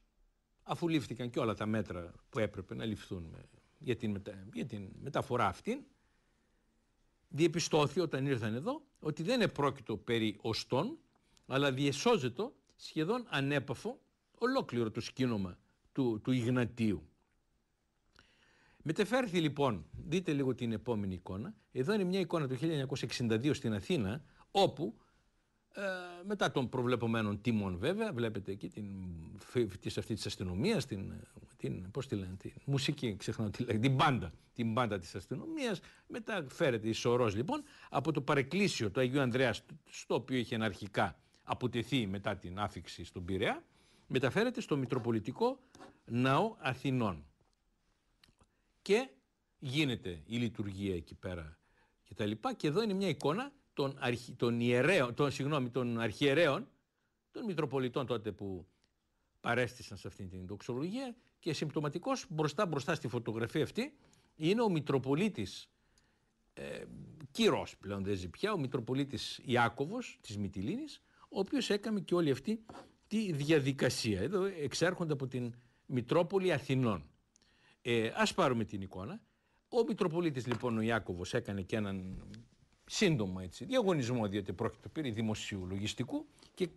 [SPEAKER 1] αφού λήφθηκαν και όλα τα μέτρα που έπρεπε να ληφθούν για την, μετα... για την μεταφορά αυτήν, διεπιστώθη όταν ήρθαν εδώ ότι δεν επρόκειτο περί οστών, αλλά διεσώζεται σχεδόν ανέπαφο ολόκληρο το σκήνομα του, του Ιγνατίου. Μετεφέρθη λοιπόν, δείτε λίγο την επόμενη εικόνα, εδώ είναι μια εικόνα του 1962 στην Αθήνα, όπου ε, μετά των προβλεπωμένων τίμων βέβαια, βλέπετε εκεί την, της αυτή της αστυνομίας, την την, πώς μουσική, ξεχνάω λέγεται, την μπάντα, τη μπάντα της αστυνομίας. Μετά φέρεται η λοιπόν από το παρεκκλήσιο του Αγίου Ανδρέας στο οποίο είχε αρχικά αποτεθεί μετά την άφηξη στον Πειραιά, μεταφέρεται στο Μητροπολιτικό Ναό Αθηνών. Και γίνεται η λειτουργία εκεί πέρα και τα λοιπά. Και εδώ είναι μια εικόνα των, των, αρχιερέων, των Μητροπολιτών τότε που παρέστησαν σε αυτή την δοξολογία και συμπτωματικός μπροστά μπροστά στη φωτογραφία αυτή είναι ο Μητροπολίτης ε, Κύρος, πλέον δεν ζει πια, ο Μητροπολίτης Ιάκοβο της Μυτιλίνης, ο οποίος έκανε και όλη αυτή τη διαδικασία. Εδώ εξέρχονται από την Μητρόπολη Αθηνών. Ε, Ας πάρουμε την εικόνα. Ο Μητροπολίτης λοιπόν ο Ιάκοβο έκανε και έναν σύντομο έτσι, διαγωνισμό, διότι πρόκειται περί δημοσίου λογιστικού και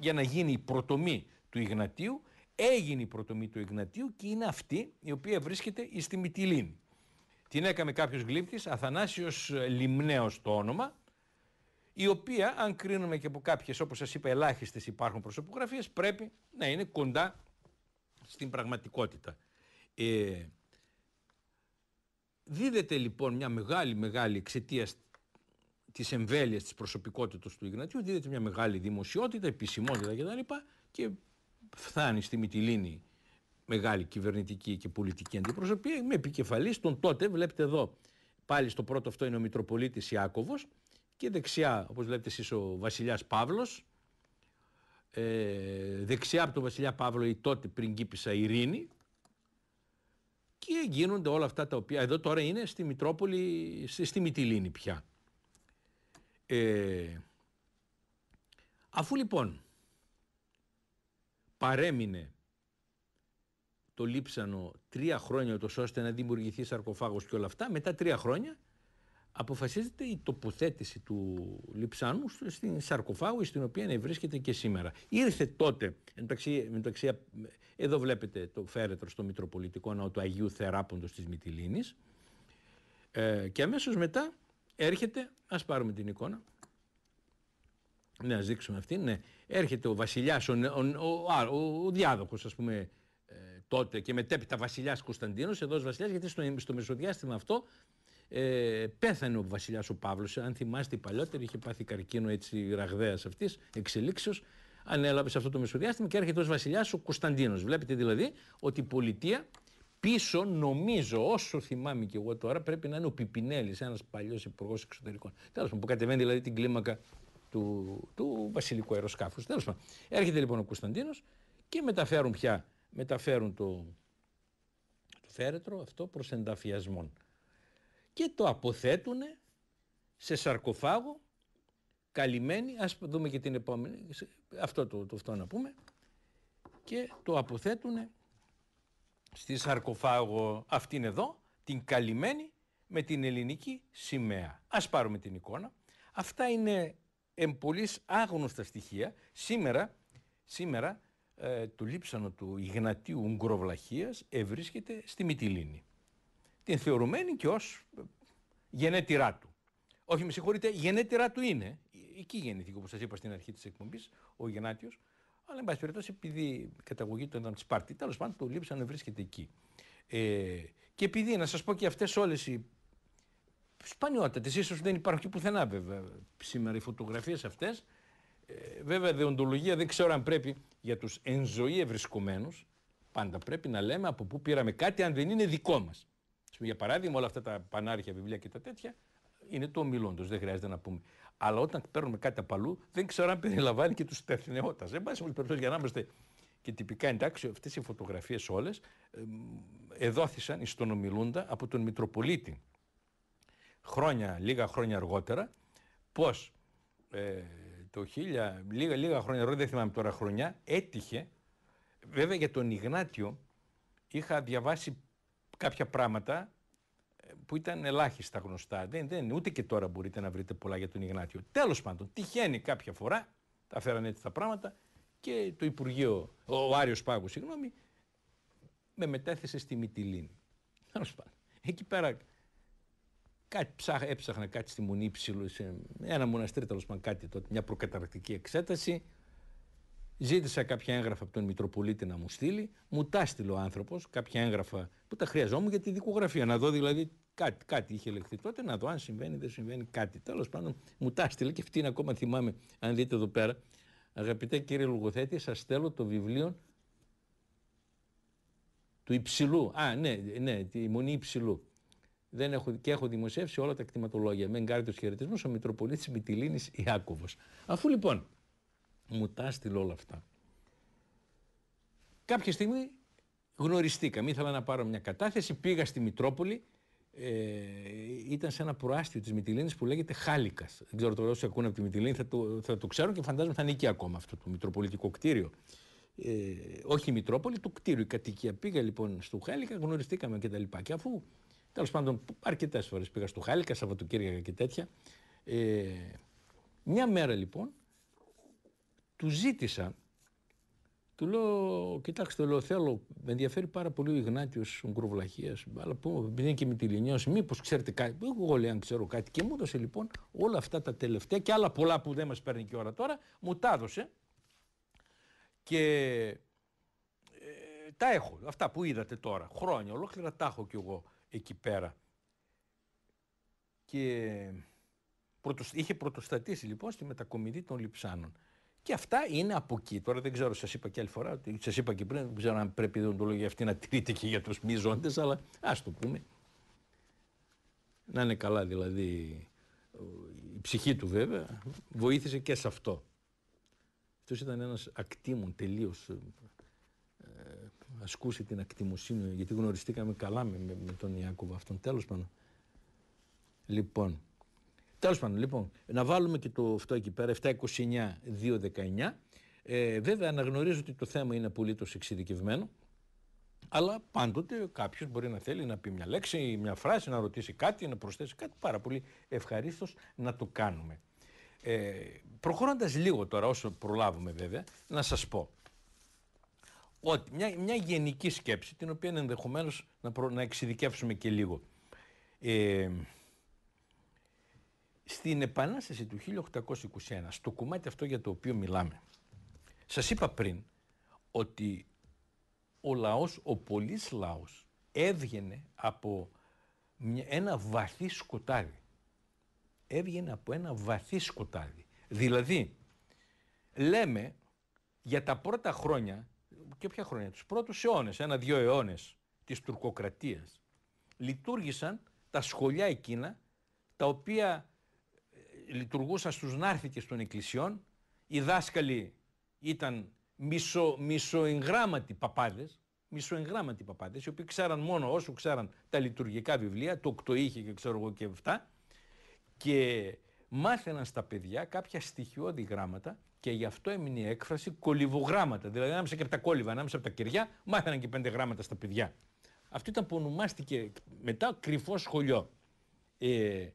[SPEAKER 1] για να γίνει η προτομή του Ιγνατίου έγινε η προτομή του Ιγνατίου και είναι αυτή η οποία βρίσκεται στη Μυτιλίνη. Την έκαμε κάποιος γλύπτης, αθανάσιος Λιμνέος το όνομα, η οποία, αν κρίνουμε και από κάποιες, όπως σας είπα, ελάχιστες υπάρχουν προσωπογραφίες, πρέπει να είναι κοντά στην πραγματικότητα. Ε, δίδεται λοιπόν μια μεγάλη μεγάλη εξαιτία της εμβέλειας της προσωπικότητας του Ιγνατίου, δίδεται μια μεγάλη δημοσιότητα, επισημότητα κτλ. και φτάνει στη Μυτιλίνη μεγάλη κυβερνητική και πολιτική αντιπροσωπεία με επικεφαλής τον τότε, βλέπετε εδώ, πάλι στο πρώτο αυτό είναι ο Μητροπολίτης Ιάκωβος και δεξιά, όπως βλέπετε εσείς, ο βασιλιάς Παύλος, ε, δεξιά από τον βασιλιά Παύλο η τότε πριγκίπισσα Ειρήνη και γίνονται όλα αυτά τα οποία εδώ τώρα είναι στη Μητρόπολη, στη, στη πια. Ε, αφού λοιπόν παρέμεινε το λείψανο τρία χρόνια τόσο ώστε να δημιουργηθεί σαρκοφάγος και όλα αυτά, μετά τρία χρόνια αποφασίζεται η τοποθέτηση του λείψανου στην σαρκοφάγου στην οποία βρίσκεται και σήμερα. Ήρθε τότε, εντάξει εδώ βλέπετε το φέρετρο στο Μητροπολιτικό Ναό του Αγίου Θεράποντος της Μητυλίνης ε, και αμέσως μετά έρχεται, ας πάρουμε την εικόνα, να ας δείξουμε αυτή, ναι, έρχεται ο Βασιλιάς, ο, ο, ο, ο διάδοχος ας πούμε ε, τότε και μετέπειτα Βασιλιάς Κωνσταντίνος εδώ ως βασιλιάς, γιατί στο, στο μεσοδιάστημα αυτό ε, πέθανε ο Βασιλιάς ο Παύλος, αν θυμάστε η παλιότερη είχε πάθει καρκίνο έτσι ραγδαίας αυτής εξελίξεως. ανέλαβε σε αυτό το μεσοδιάστημα και έρχεται ως βασιλιάς ο Κωνσταντίνος. Βλέπετε δηλαδή ότι η πολιτεία πίσω νομίζω, όσο θυμάμαι και εγώ τώρα, πρέπει να είναι ο Πιπινέλης, ένας παλιός υπουργός εξωτερικών. Τέλος που κατεβαίνει δηλαδή την κλίμακα του, του βασιλικού αεροσκάφους. Τέλος πάντων. Έρχεται λοιπόν ο Κωνσταντίνος και μεταφέρουν πια μεταφέρουν το, το φέρετρο αυτό προς ενταφιασμόν. Και το αποθέτουν σε σαρκοφάγο καλυμμένη, ας δούμε και την επόμενη, αυτό το, το αυτό να πούμε, και το αποθέτουν στη σαρκοφάγο αυτήν εδώ, την καλυμμένη με την ελληνική σημαία. Ας πάρουμε την εικόνα. Αυτά είναι εμπολή άγνωστα στοιχεία. Σήμερα, σήμερα ε, το λείψανο του Ιγνατίου Ουγγροβλαχίας ευρίσκεται στη Μυτιλίνη. Την θεωρουμένη και ως ε, γενέτηρά του. Όχι, με συγχωρείτε, γενέτηρά του είναι. Εκεί γεννήθηκε, όπως σας είπα στην αρχή της εκπομπής, ο Γενάτιος. Αλλά, εν πάση περιπτώσει, επειδή η καταγωγή του ήταν τη Σπάρτη, τέλος πάντων το λείψανο βρίσκεται εκεί. Ε, και επειδή, να σας πω και αυτές όλες οι σπανιότατες, ίσως δεν υπάρχουν και πουθενά βέβαια σήμερα οι φωτογραφίες αυτές, Ε, βέβαια διοντολογία δεν ξέρω αν πρέπει για τους εν ζωή ευρισκομένους. πάντα πρέπει να λέμε από πού πήραμε κάτι αν δεν είναι δικό μας. Για παράδειγμα όλα αυτά τα πανάρχια βιβλία και τα τέτοια είναι το ομιλόντος, δεν χρειάζεται να πούμε. Αλλά όταν παίρνουμε κάτι από αλλού δεν ξέρω αν περιλαμβάνει και τους τεθνεώτας. Εν πάση περιπτώσει για να είμαστε και τυπικά εντάξει, αυτές οι φωτογραφίες όλες εδόθησαν στον ομιλούντα από τον Μητροπολίτη χρόνια, λίγα χρόνια αργότερα, πως ε, το χίλια, λίγα, λίγα χρόνια αργότερα, δεν θυμάμαι τώρα χρονιά, έτυχε, βέβαια για τον Ιγνάτιο είχα διαβάσει κάποια πράγματα ε, που ήταν ελάχιστα γνωστά. Δεν, δεν, ούτε και τώρα μπορείτε να βρείτε πολλά για τον Ιγνάτιο. Τέλος πάντων, τυχαίνει κάποια φορά, τα φέρανε έτσι τα πράγματα και το Υπουργείο, ο Άριο Πάγου, συγγνώμη, με μετέθεσε στη Μυτιλίνη. Τέλος πάντων. Εκεί πέρα Κάτι ψάχ, έψαχνα κάτι στη Μονή Ψηλού, σε ένα μοναστήρι τέλος πάντων κάτι τότε, μια προκαταρκτική εξέταση. Ζήτησα κάποια έγγραφα από τον Μητροπολίτη να μου στείλει. Μου τα στείλε ο άνθρωπος, κάποια έγγραφα που τα χρειαζόμουν για τη δικογραφία. Να δω δηλαδή κάτι, κάτι είχε λεχθεί τότε, να δω αν συμβαίνει, δεν συμβαίνει κάτι. Τέλος πάντων, μου τα στείλε και αυτήν ακόμα θυμάμαι, αν δείτε εδώ πέρα. Αγαπητέ κύριε Λουγοθέτη, σας στέλνω το βιβλίο του υψηλού. Α, ναι, ναι, τη μονή υψηλού δεν έχω, και έχω δημοσιεύσει όλα τα εκτιματολόγια Με τους χαιρετισμούς ο Μητροπολίτης Μητυλίνης Ιάκωβος. Αφού λοιπόν μου τα όλα αυτά, κάποια στιγμή γνωριστήκαμε. Ήθελα να πάρω μια κατάθεση, πήγα στη Μητρόπολη. Ε, ήταν σε ένα προάστιο της Μητυλίνης που λέγεται Χάλικας. Δεν ξέρω τώρα όσοι ακούνε από τη Μητυλίνη θα το, θα το ξέρουν και φαντάζομαι θα είναι εκεί ακόμα αυτό το Μητροπολιτικό κτίριο. Ε, όχι η Μητρόπολη, το κτίριο, η κατοικία. Πήγα λοιπόν στο Χάλικα, γνωριστήκαμε κτλ. και αφού Τέλος πάντων, αρκετές φορές πήγα στο Χάλικα, Σαββατοκύριακα και τέτοια. Ε, μια μέρα λοιπόν του ζήτησα, του λέω: Κοιτάξτε, λέω, θέλω, με ενδιαφέρει πάρα πολύ ο Ιγνάτιος Ογκροβλαχία, αλλά που είναι και με τη Λινιό, μήπως ξέρετε κάτι. Εγώ λέω: Αν ξέρω κάτι. Και μου έδωσε λοιπόν όλα αυτά τα τελευταία και άλλα πολλά που δεν μας παίρνει και ώρα τώρα, μου τα έδωσε. Και ε, τα έχω, αυτά που είδατε τώρα, χρόνια ολόκληρα τα έχω κι εγώ εκεί πέρα. Και είχε πρωτοστατήσει λοιπόν στη μετακομιδή των Λιψάνων. Και αυτά είναι από εκεί. Τώρα δεν ξέρω, σας είπα και άλλη φορά, σας είπα και πριν, δεν ξέρω αν πρέπει η οντολογία αυτή να τηρείται και για τους μη αλλά ας το πούμε. Να είναι καλά δηλαδή η ψυχή του βέβαια, βοήθησε και σε αυτό. Αυτός ήταν ένας ακτίμων τελείως ε, ασκούσει την ακτιμοσύνη, γιατί γνωριστήκαμε καλά με, με, τον Ιάκωβο αυτόν. Τέλος πάντων. Λοιπόν. Τέλος πάντων, λοιπόν, να βάλουμε και το αυτό εκεί πέρα, 729-219. Ε, βέβαια, αναγνωρίζω ότι το θέμα είναι απολύτως εξειδικευμένο. Αλλά πάντοτε κάποιος μπορεί να θέλει να πει μια λέξη, μια φράση, να ρωτήσει κάτι, να προσθέσει κάτι. Πάρα πολύ ευχαρίστως να το κάνουμε. Ε, προχωρώντας λίγο τώρα, όσο προλάβουμε βέβαια, να σας πω. Ότι, μια, μια γενική σκέψη, την οποία ενδεχομένως να, να εξειδικεύσουμε και λίγο. Ε, στην Επανάσταση του 1821, στο κομμάτι αυτό για το οποίο μιλάμε, σας είπα πριν ότι ο λαός, ο πολλής λαός, έβγαινε από μια, ένα βαθύ σκοτάδι. Έβγαινε από ένα βαθύ σκοτάδι. Δηλαδή, λέμε για τα πρώτα χρόνια και ποια χρόνια, τους πρώτους αιώνες, ένα-δύο αιώνες της τουρκοκρατίας λειτουργήσαν τα σχολιά εκείνα τα οποία ε, λειτουργούσαν στους νάρθηκες των εκκλησιών. Οι δάσκαλοι ήταν μισο, μισοεγγράμματοι παπάδες, μισοεγγράμματοι παπάδες, οι οποίοι ξέραν μόνο όσο ξέραν τα λειτουργικά βιβλία, το οκτωήχη και ξέρω εγώ και 7 Και μάθαιναν στα παιδιά κάποια στοιχειώδη γράμματα και γι' αυτό έμεινε η έκφραση κολυβογράμματα. Δηλαδή, ανάμεσα και από τα κόλυβα, ανάμεσα από τα κεριά, μάθαιναν και πέντε γράμματα στα παιδιά. Αυτό ήταν που ονομάστηκε μετά κρυφό σχολείο. Ε,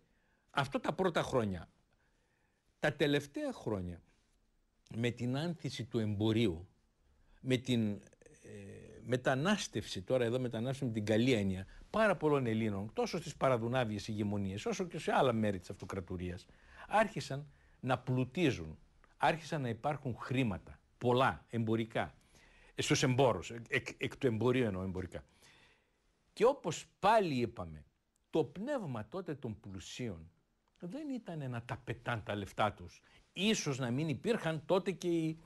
[SPEAKER 1] αυτό τα πρώτα χρόνια. Τα τελευταία χρόνια, με την άνθηση του εμπορίου, με την ε, μετανάστευση, τώρα εδώ μετανάστευση με την καλή έννοια, πάρα πολλών Ελλήνων, τόσο στις παραδουνάβιες ηγεμονίες, όσο και σε άλλα μέρη της αυτοκρατορίας, άρχισαν να πλουτίζουν, άρχισαν να υπάρχουν χρήματα, πολλά, εμπορικά, ε, στους εμπόρους, εκ, εκ του εμπορίου εννοώ εμπορικά. Και όπως πάλι είπαμε, το πνεύμα τότε των πλουσίων δεν ήταν να τα πετάν τα λεφτά τους. Ίσως να μην υπήρχαν τότε και οι,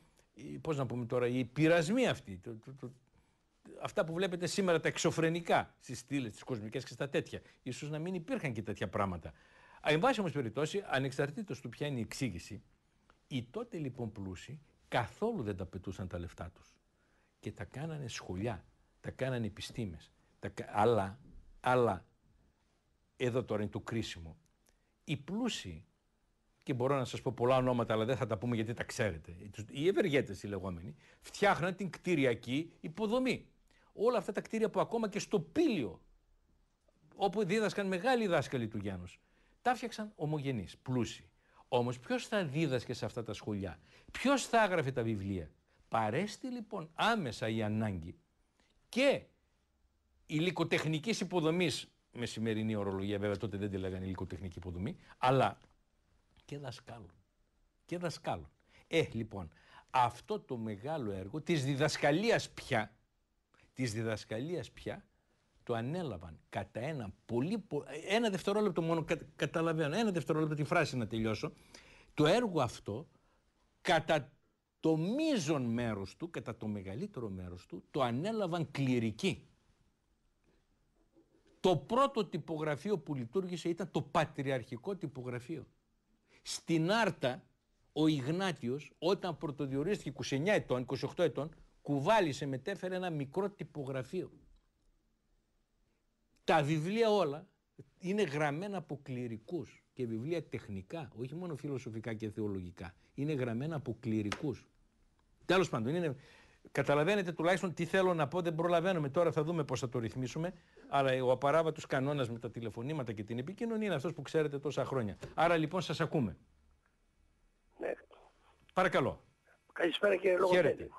[SPEAKER 1] πώς να πούμε τώρα, οι πειρασμοί αυτοί, το, αυτά που βλέπετε σήμερα τα εξωφρενικά στις στήλες, στις κοσμικές και στα τέτοια. Ίσως να μην υπήρχαν και τέτοια πράγματα. Εν πάση όμως περιπτώσει, ανεξαρτήτως του ποια είναι η εξήγηση, οι τότε λοιπόν πλούσιοι καθόλου δεν τα πετούσαν τα λεφτά τους. Και τα κάνανε σχολιά, τα κάνανε επιστήμες. Τα... Αλλά, αλλά, εδώ τώρα είναι το κρίσιμο. Οι πλούσιοι, και μπορώ να σας πω πολλά ονόματα, αλλά δεν θα τα πούμε γιατί τα ξέρετε. Οι ευεργέτες οι λεγόμενοι, φτιάχναν την κτηριακή υποδομή. Όλα αυτά τα κτίρια που ακόμα και στο Πήλιο, όπου δίδασκαν μεγάλοι δάσκαλοι του Γιάννους, τα έφτιαξαν ομογενείς, πλούσιοι. Όμως ποιος θα δίδασκε σε αυτά τα σχολιά, ποιος θα έγραφε τα βιβλία. Παρέστη λοιπόν άμεσα η ανάγκη και υλικοτεχνικής υποδομής, με σημερινή ορολογία βέβαια, τότε δεν τη λέγανε υλικοτεχνική υποδομή, αλλά και δασκάλων. Και δασκάλων. Ε, λοιπόν, αυτό το μεγάλο έργο της διδασκαλίας πια, της διδασκαλίας πια, το ανέλαβαν κατά ένα πολύ. Ένα δευτερόλεπτο μόνο, καταλαβαίνω, ένα δευτερόλεπτο τη φράση να τελειώσω. Το έργο αυτό κατά το μείζον μέρος του, κατά το μεγαλύτερο μέρος του, το ανέλαβαν κληρικοί. Το πρώτο τυπογραφείο που λειτουργήσε ήταν το πατριαρχικό τυπογραφείο. Στην Άρτα ο Ιγνάτιος όταν πρωτοδιορίστηκε 29 ετών, 28 ετών, κουβάλισε, μετέφερε ένα μικρό τυπογραφείο. Τα βιβλία όλα είναι γραμμένα από κληρικούς και βιβλία τεχνικά, όχι μόνο φιλοσοφικά και θεολογικά. Είναι γραμμένα από κληρικούς. Τέλος πάντων, είναι... καταλαβαίνετε τουλάχιστον τι θέλω να πω, δεν προλαβαίνουμε. Τώρα θα δούμε πώς θα το ρυθμίσουμε. Αλλά ο απαράβατος κανόνας με τα τηλεφωνήματα και την επικοινωνία είναι αυτός που ξέρετε τόσα χρόνια. Άρα λοιπόν σας ακούμε. Ναι. Παρακαλώ.
[SPEAKER 2] Καλησπέρα κύριε λόγω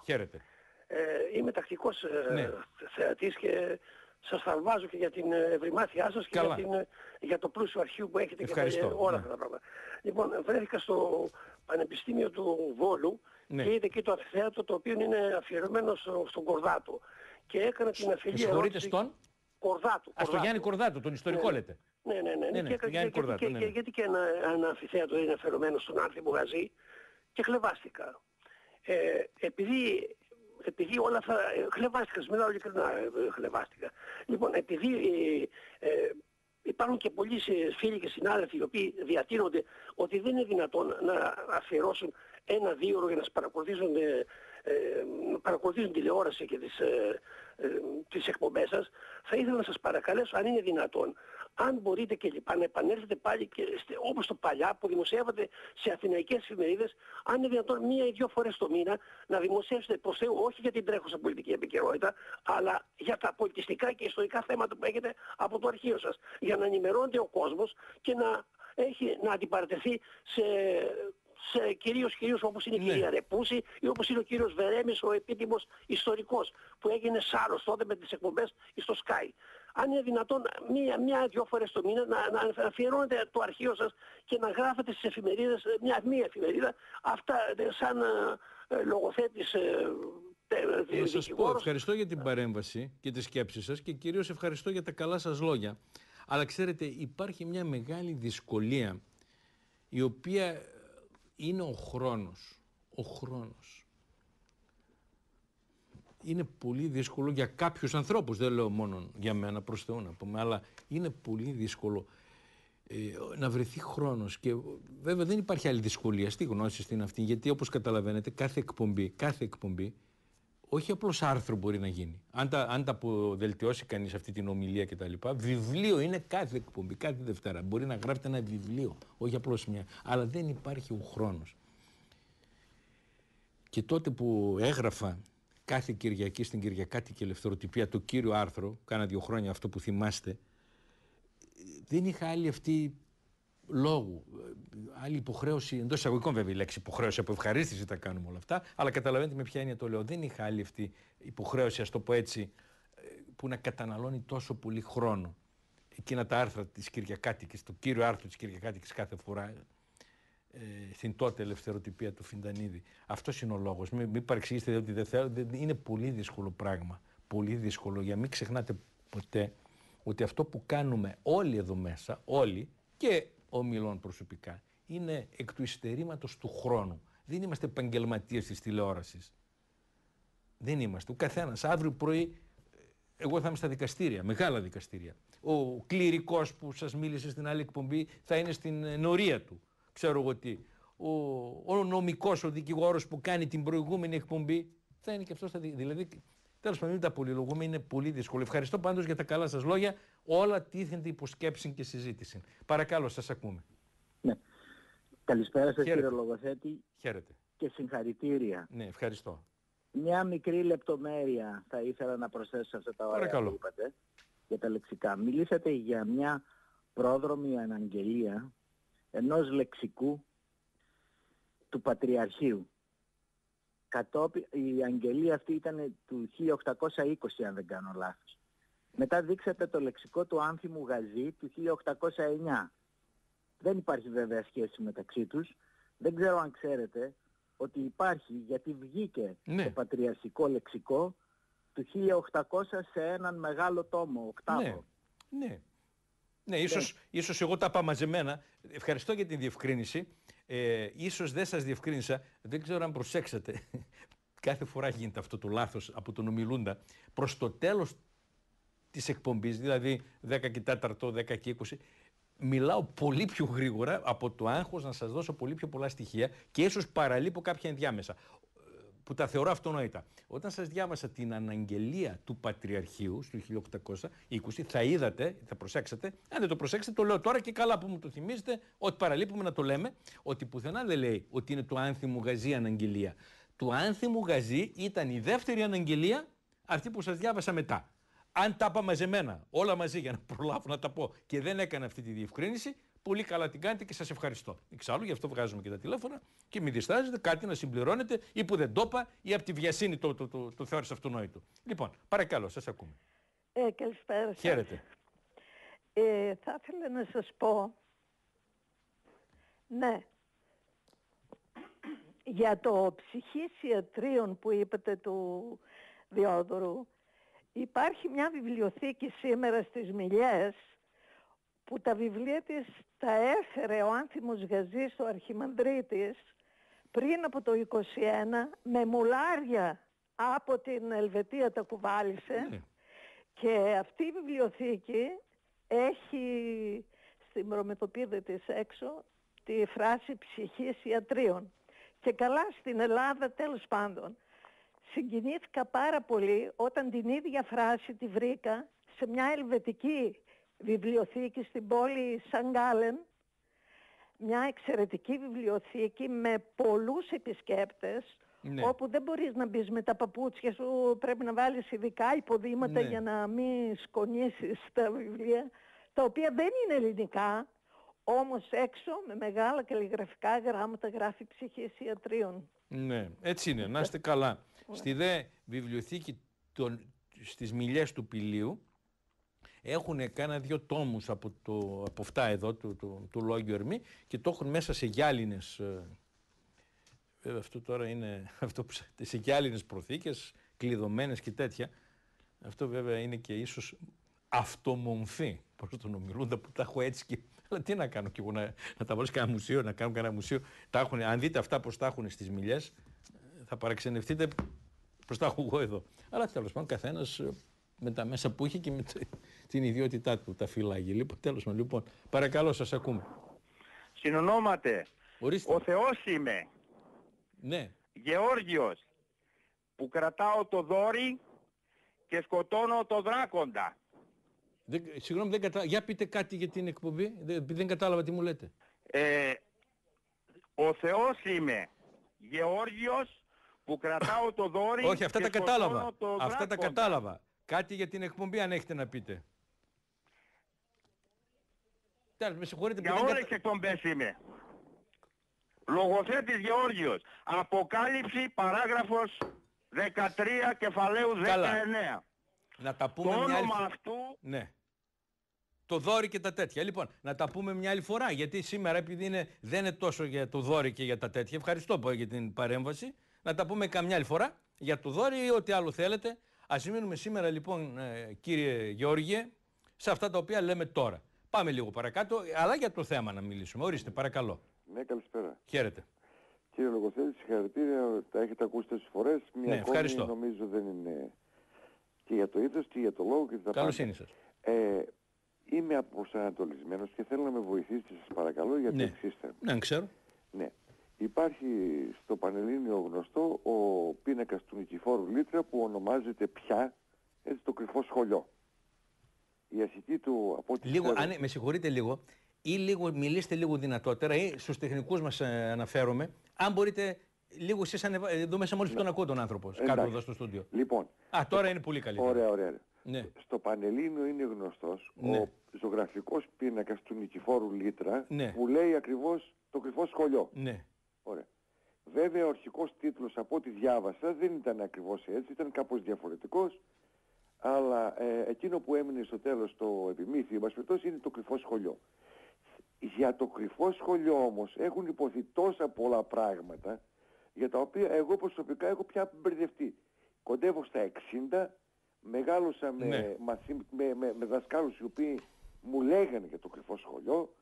[SPEAKER 2] Χαίρετε. Ε, είμαι τακτικός ε, ναι. θεατής και σας θαυμάζω και για την ε, ευρημάθειά σας και για, την, ε, για το πλούσιο αρχείο που έχετε Ευχαριστώ. και ε, όλα ναι. αυτά τα πράγματα. Λοιπόν, βρέθηκα στο Πανεπιστήμιο του Βόλου ναι. και είδε εκεί το αφιθέατο το οποίο είναι αφιερωμένο στο, στον Κορδάτο. Και έκανα την αφιλή ερώτηση... στον... Κορδάτο. Α, στον Γιάννη
[SPEAKER 1] Κορδάτου, τον ιστορικό ναι. λέτε.
[SPEAKER 2] Ναι, ναι, ναι. ναι, ναι, και, ναι, και, γιατί και ένα, ένα αφιθέατο είναι αφιερωμένο στον Άρθη γαζή και χλεβάστηκα. Ε, επειδή επειδή όλα αυτά... Ε, χλεβάστηκα, μιλάω ειλικρινά, ε, ε, χλεβάστηκα. Λοιπόν, επειδή ε, υπάρχουν και πολλοί φίλοι και συνάδελφοι οι οποίοι διατείνονται ότι δεν είναι δυνατόν να αφιερώσουν ένα δύο ώρες για να παρακολουθήσουν, παρακολουθήσουν τηλεόραση και τις, ε, τις εκπομπές σας, θα ήθελα να σας παρακαλέσω αν είναι δυνατόν αν μπορείτε και λοιπά να επανέλθετε πάλι και, όπως το παλιά που δημοσιεύατε σε αθηναϊκές εφημερίδες, αν είναι δυνατόν μία ή δύο φορές το μήνα να δημοσιεύσετε προς Θεού όχι για την τρέχουσα πολιτική επικαιρότητα, αλλά για τα πολιτιστικά και ιστορικά θέματα που έχετε από το αρχείο σας, για να ενημερώνεται ο κόσμος και να, έχει, να αντιπαρατεθεί σε σε κυρίως, κυρίως όπως είναι η ναι. κυρία Ρεπούση ή όπως είναι ο κύριος Βερέμης, ο επίτιμος ιστορικός που έγινε σάρος τότε με τις εκπομπές στο Sky αν είναι δυνατόν μία-δύο μία, φορές το μήνα να, να αφιερώνετε το αρχείο σας και να γράφετε στις εφημερίδες ε, μια, μία εφημερίδα αυτά ε, σαν ε, ε, λογοθέτης ε,
[SPEAKER 1] ε, σας πω ευχαριστώ για την παρέμβαση και τις σκέψεις σας και κυρίως ευχαριστώ για τα καλά σας λόγια. Αλλά ξέρετε υπάρχει μια μεγάλη δυσκολία η οποία είναι ο χρόνος. Ο χρόνος είναι πολύ δύσκολο για κάποιους ανθρώπους, δεν λέω μόνο για μένα προς Θεού να πούμε, αλλά είναι πολύ δύσκολο ε, να βρεθεί χρόνος και βέβαια δεν υπάρχει άλλη δυσκολία στη γνώση στην αυτή, γιατί όπως καταλαβαίνετε κάθε εκπομπή, κάθε εκπομπή όχι απλώς άρθρο μπορεί να γίνει. Αν τα, αν τα αποδελτιώσει κανείς αυτή την ομιλία κτλ. Βιβλίο είναι κάθε εκπομπή, κάθε Δευτέρα. Μπορεί να γράφετε ένα βιβλίο, όχι απλώς μια. Αλλά δεν υπάρχει ο χρόνος. Και τότε που έγραφα κάθε Κυριακή στην Κυριακάτικη Ελευθεροτυπία το κύριο άρθρο, κάνα δύο χρόνια αυτό που θυμάστε, δεν είχα άλλη αυτή λόγου, άλλη υποχρέωση, εντός εισαγωγικών βέβαια η λέξη υποχρέωση, από ευχαρίστηση τα κάνουμε όλα αυτά, αλλά καταλαβαίνετε με ποια έννοια το λέω. Δεν είχα άλλη αυτή υποχρέωση, ας το πω έτσι, που να καταναλώνει τόσο πολύ χρόνο. Εκείνα τα άρθρα της Κυριακάτικης, το κύριο άρθρο της Κυριακάτικης κάθε φορά, ε, στην τότε ελευθεροτυπία του Φιντανίδη. Αυτός είναι ο λόγος. Μην, παρεξηγήσετε ότι δεν θέλω. είναι πολύ δύσκολο πράγμα. Πολύ δύσκολο. Για μην ξεχνάτε ποτέ ότι αυτό που κάνουμε όλοι εδώ μέσα, όλοι και ομιλών προσωπικά, είναι εκ του υστερήματο του χρόνου. Δεν είμαστε επαγγελματίες της τηλεόρασης. Δεν είμαστε. Ο καθένας αύριο πρωί ε, εγώ θα είμαι στα δικαστήρια, μεγάλα δικαστήρια. Ο κληρικός που σας μίλησε στην άλλη εκπομπή θα είναι στην ε, νορία του ξέρω εγώ τι, ο, ο νομικός, ο δικηγόρος που κάνει την προηγούμενη εκπομπή, θα είναι και αυτός. Δηλαδή, τέλος πάντων, μην τα πολυλογούμε, είναι πολύ δύσκολο. Ευχαριστώ πάντως για τα καλά σας λόγια. Όλα τίθενται σκέψη και συζήτηση. Παρακαλώ, σας ακούμε. Ναι. Καλησπέρα σας, κύριε
[SPEAKER 3] Λογοθέτη. Χαίρετε. Και συγχαρητήρια.
[SPEAKER 1] Ναι, ευχαριστώ.
[SPEAKER 3] Μια μικρή λεπτομέρεια θα ήθελα να προσθέσω σε αυτά τα ωραία που είπατε για τα λεξικά. Μιλήσατε για μια πρόδρομη αναγγελία ενός λεξικού του Πατριαρχείου. Κατόπι, η αγγελία αυτή ήταν του 1820 αν δεν κάνω λάθος. Μετά δείξατε το λεξικό του άνθιμου γαζί του 1809. Δεν υπάρχει βέβαια σχέση μεταξύ τους. Δεν ξέρω αν ξέρετε ότι υπάρχει γιατί βγήκε ναι. το πατριαρχικό λεξικό του 1800 σε έναν μεγάλο
[SPEAKER 1] τόμο, οκτάβο. Ναι. ναι. Ναι, ναι, ίσως, ίσως εγώ τα πάω μαζεμένα. Ευχαριστώ για την διευκρίνηση. Ε, ίσως δεν σας διευκρίνησα, δεν ξέρω αν προσέξατε. Κάθε φορά γίνεται αυτό το λάθος από τον ομιλούντα. Προς το τέλος της εκπομπής, δηλαδή 10 και 4, 10 και 20, μιλάω πολύ πιο γρήγορα από το άγχος να σας δώσω πολύ πιο πολλά στοιχεία και ίσως παραλείπω κάποια ενδιάμεσα που τα θεωρώ αυτονόητα. Όταν σας διάβασα την αναγγελία του Πατριαρχείου στο 1820, θα είδατε, θα προσέξατε, αν δεν το προσέξετε το λέω τώρα και καλά που μου το θυμίζετε, ότι παραλείπουμε να το λέμε, ότι πουθενά δεν λέει ότι είναι το άνθιμο γαζί αναγγελία. Το άνθιμο γαζί ήταν η δεύτερη αναγγελία, αυτή που σας διάβασα μετά. Αν τα είπα μαζεμένα, όλα μαζί για να προλάβω να τα πω και δεν έκανα αυτή τη διευκρίνηση, Πολύ καλά την κάνετε και σας ευχαριστώ. Εξάλλου, γι' αυτό βγάζουμε και τα τηλέφωνα και μην διστάζετε κάτι να συμπληρώνετε ή που δεν το είπα ή από τη βιασύνη το, το, το, το θεώρησα αυτονόητο. Λοιπόν, παρακαλώ, σας ακούμε.
[SPEAKER 4] Ε, καλησπέρα. Χαίρετε. Ε, θα ήθελα να σας πω, ναι, για το ψυχής ιατρίων που είπατε του Διόδωρου, υπάρχει μια βιβλιοθήκη σήμερα στις Μιλιές που τα βιβλία της τα έφερε ο Άνθιμος Γαζής ο Αρχιμανδρίτης πριν από το 21 με μουλάρια από την Ελβετία τα κουβάλισε ναι. και αυτή η βιβλιοθήκη έχει στην προμετωπίδα της έξω τη φράση ψυχής ιατρίων και καλά στην Ελλάδα τέλος πάντων. Συγκινήθηκα πάρα πολύ όταν την ίδια φράση τη βρήκα σε μια ελβετική βιβλιοθήκη στην πόλη Σανγκάλεν, μια εξαιρετική βιβλιοθήκη με πολλούς επισκέπτες, ναι. όπου δεν μπορείς να μπεις με τα παπούτσια σου, πρέπει να βάλεις ειδικά υποδήματα ναι. για να μην σκονίσεις τα βιβλία, τα οποία δεν είναι ελληνικά, όμως έξω με μεγάλα καλλιγραφικά γράμματα γράφει ψυχής ιατρίων.
[SPEAKER 1] Ναι, έτσι είναι, να είστε καλά. Στη δε βιβλιοθήκη των, στις μιλιές του Πηλίου, έχουν κάνα δύο τόμους από, το, από αυτά εδώ του, του, του Λόγιο Ερμή και το έχουν μέσα σε γυάλινες ε, βέβαια αυτό τώρα είναι αυτό σε γυάλινες προθήκες κλειδωμένες και τέτοια αυτό βέβαια είναι και ίσως αυτομομφή προς τον ομιλούντα που τα έχω έτσι και. Αλλά τι να κάνω κι εγώ, να, να τα βάλω σε κανένα μουσείο, να κάνω κανένα μουσείο. Τα έχουν, αν δείτε αυτά πώς τα έχουν στις μιλιές, θα παραξενευτείτε πώς τα έχω εγώ εδώ. Αλλά τέλος πάντων, καθένας ε, με τα μέσα που είχε και με, την ιδιότητά του τα φυλάγει. Λοιπόν, τέλος μου, λοιπόν, παρακαλώ σας ακούμε. Συνονόματε, ο Θεός είμαι. Ναι. Γεώργιος, που κρατάω το δόρι και σκοτώνω το δράκοντα. συγγνώμη, δεν κατα... για πείτε κάτι για την εκπομπή, δεν, δεν κατάλαβα τι μου λέτε. Ε, ο Θεός είμαι, Γεώργιος, που κρατάω το δόρι Όχι, αυτά και τα κατάλαβα. Το αυτά τα κατάλαβα. Κάτι για την εκπομπή αν έχετε να πείτε. Τέλος, με συγχωρείτε για όλες τις εκπομπές είμαι. Λογοθέτης Γεώργιος. Αποκάλυψη παράγραφος 13 κεφαλαίου 19. Να τα πούμε το όνομα άλλη... αυτού... Ναι. Το δόρυ και τα τέτοια. Λοιπόν, να τα πούμε μια άλλη φορά, γιατί σήμερα επειδή είναι, δεν είναι τόσο για το δόρυ και για τα τέτοια, ευχαριστώ για την παρέμβαση, να τα πούμε καμιά άλλη φορά για το δόρυ ή ό,τι άλλο θέλετε. Ας μείνουμε σήμερα λοιπόν ε, κύριε Γεώργιε σε αυτά τα οποία λέμε τώρα. Πάμε λίγο παρακάτω, αλλά για το θέμα να μιλήσουμε. Ορίστε, παρακαλώ.
[SPEAKER 5] Ναι, καλησπέρα. Χαίρετε. Κύριε Λογοθέτη, συγχαρητήρια. Τα έχετε ακούσει τέσσερις φορές. Μια ναι, ακόμη, νομίζω δεν είναι και για το είδος και για το λόγο και τα Καλώς είναι Είμαι Ε, είμαι αποσανατολισμένος και θέλω να με βοηθήσετε σας παρακαλώ για το ναι. Ναι, ξέρω. Ναι. Υπάρχει στο Πανελλήνιο γνωστό ο πίνακας του Νικηφόρου Λίτρα που ονομάζεται πια έτσι, το κρυφό σχολείο
[SPEAKER 1] η αρχική του από ό,τι Λίγο, αν, με συγχωρείτε λίγο, ή λίγο μιλήστε λίγο δυνατότερα, ή στους τεχνικούς μας ε, αναφέρομαι, αν μπορείτε λίγο εσείς ανεβα... εδώ μέσα μόλις ναι. τον ακούω τον άνθρωπος, κάτω εδώ στο στούντιο. Λοιπόν. Α, τώρα είναι πολύ καλή. Ωραία, ωραία. Ναι. Στο Πανελλήνιο
[SPEAKER 5] είναι γνωστός ναι. ο ζωγραφικός πίνακας του Νικηφόρου Λίτρα ναι. που λέει ακριβώς το κρυφό σχολείο. Ναι. Ωραία. Βέβαια ο αρχικός τίτλος από ό,τι διάβασα δεν ήταν ακριβώς έτσι, ήταν κάπως διαφορετικός αλλά ε, εκείνο που έμεινε στο τέλος το επιμύθιο, μας είναι το κρυφό σχολείο. Για το κρυφό σχολείο όμως έχουν υποθεί τόσα πολλά πράγματα για τα οποία εγώ προσωπικά έχω πια μπερδευτεί. Κοντεύω στα 60, μεγάλωσα με, ναι. με, με, με δασκάλους οι οποίοι μου λέγανε για το κρυφό σχολείο,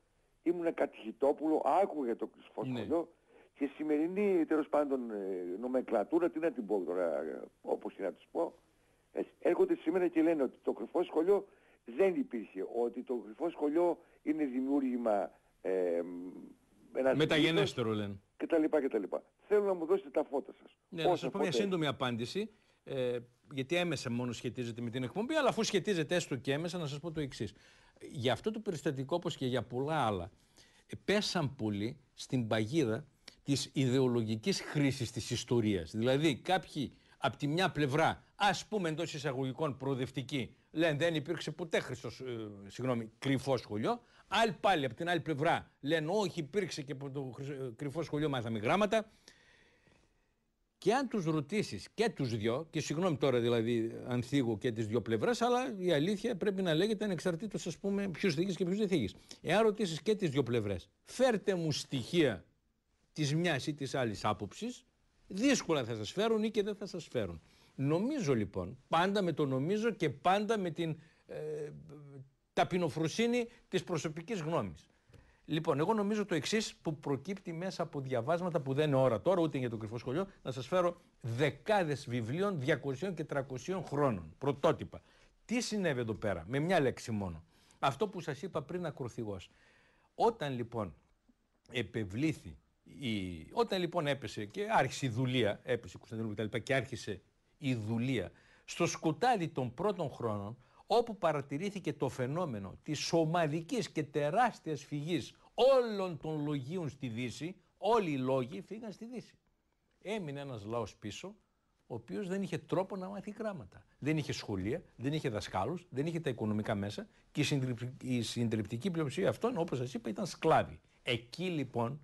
[SPEAKER 5] ήμουν κατηχητόπουλο, άκουγα για το κρυφό ναι. σχολείο και σημερινή τέλος πάντων ε, νομεκλατούρα, τι να την πω τώρα, ε, όπως είναι να τους πω, ε, έρχονται σήμερα και λένε ότι το κρυφό σχολείο δεν υπήρχε, ότι το κρυφό σχολείο είναι δημιούργημα ε, Μεταγενέστερο λένε. τα λοιπά Θέλω να μου δώσετε τα φώτα σας.
[SPEAKER 1] Ναι, να σας πω μια σύντομη απάντηση. Ε, γιατί έμεσα μόνο σχετίζεται με την εκπομπή, αλλά αφού σχετίζεται έστω και έμεσα, να σας πω το εξής. Για αυτό το περιστατικό, όπως και για πολλά άλλα, ε, πέσαν πολλοί στην παγίδα της ιδεολογικής χρήσης της ιστορίας. Δηλαδή, κάποιοι από τη μια πλευρά, ας πούμε εντός εισαγωγικών προοδευτική, λένε δεν υπήρξε ποτέ χρυσό, ε, συγγνώμη, κρυφό σχολείο. Άλλοι πάλι από την άλλη πλευρά λένε όχι, υπήρξε και από το ε, κρυφό σχολείο, μάθαμε γράμματα. Και αν τους ρωτήσεις και τους δυο, και συγγνώμη τώρα δηλαδή αν θίγω και τις δυο πλευρές, αλλά η αλήθεια πρέπει να λέγεται ανεξαρτήτως, ας πούμε ποιος θίγεις και ποιος δεν θίγεις. Εάν ρωτήσεις και τις δυο πλευρές, φέρτε μου στοιχεία της μιας ή της άλλης άποψης δύσκολα θα σας φέρουν ή και δεν θα σας φέρουν. Νομίζω λοιπόν, πάντα με το νομίζω και πάντα με την ε, ταπεινοφροσύνη της προσωπικής γνώμης. Λοιπόν, εγώ νομίζω το εξής που προκύπτει μέσα από διαβάσματα που δεν είναι ώρα τώρα, ούτε για το κρυφό σχολείο, να σας φέρω δεκάδες βιβλίων 200 και 300 χρόνων. Πρωτότυπα. Τι συνέβη εδώ πέρα, με μια λέξη μόνο. Αυτό που σας είπα πριν ακροθυγός Όταν λοιπόν επευλήθη η... Όταν λοιπόν έπεσε και άρχισε η δουλεία, έπεσε η Κωνσταντινούπολη λοιπά και άρχισε η δουλεία στο σκοτάδι των πρώτων χρόνων, όπου παρατηρήθηκε το φαινόμενο της σωμαδικής και τεράστιας φυγής όλων των λογίων στη Δύση, όλοι οι λόγοι φύγαν στη Δύση. Έμεινε ένας λαός πίσω, ο οποίος δεν είχε τρόπο να μάθει γράμματα. Δεν είχε σχολεία, δεν είχε δασκάλους, δεν είχε τα οικονομικά μέσα και η συντριπτική πλειοψηφία αυτών, όπως σας είπα, ήταν σκλάβοι. Εκεί λοιπόν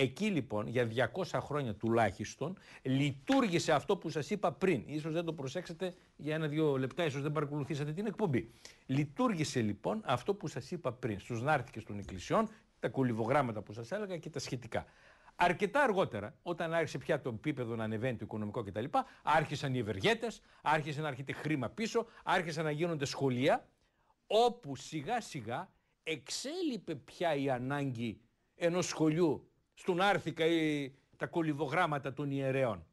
[SPEAKER 1] Εκεί λοιπόν για 200 χρόνια τουλάχιστον λειτουργήσε αυτό που σας είπα πριν. Ίσως δεν το προσέξατε για ένα-δύο λεπτά, ίσως δεν παρακολουθήσατε την εκπομπή. Λειτουργήσε λοιπόν αυτό που σας είπα πριν στους νάρτικες των εκκλησιών, τα κουλιβογράμματα που σας έλεγα και τα σχετικά. Αρκετά αργότερα, όταν άρχισε πια το επίπεδο να ανεβαίνει το οικονομικό κτλ., άρχισαν οι ευεργέτες, άρχισε να έρχεται χρήμα πίσω, άρχισαν να γίνονται σχολεία, όπου σιγά σιγά εξέλιπε πια η ανάγκη ενός σχολιού στον Άρθηκα ή τα κολυβογράμματα των ιερέων.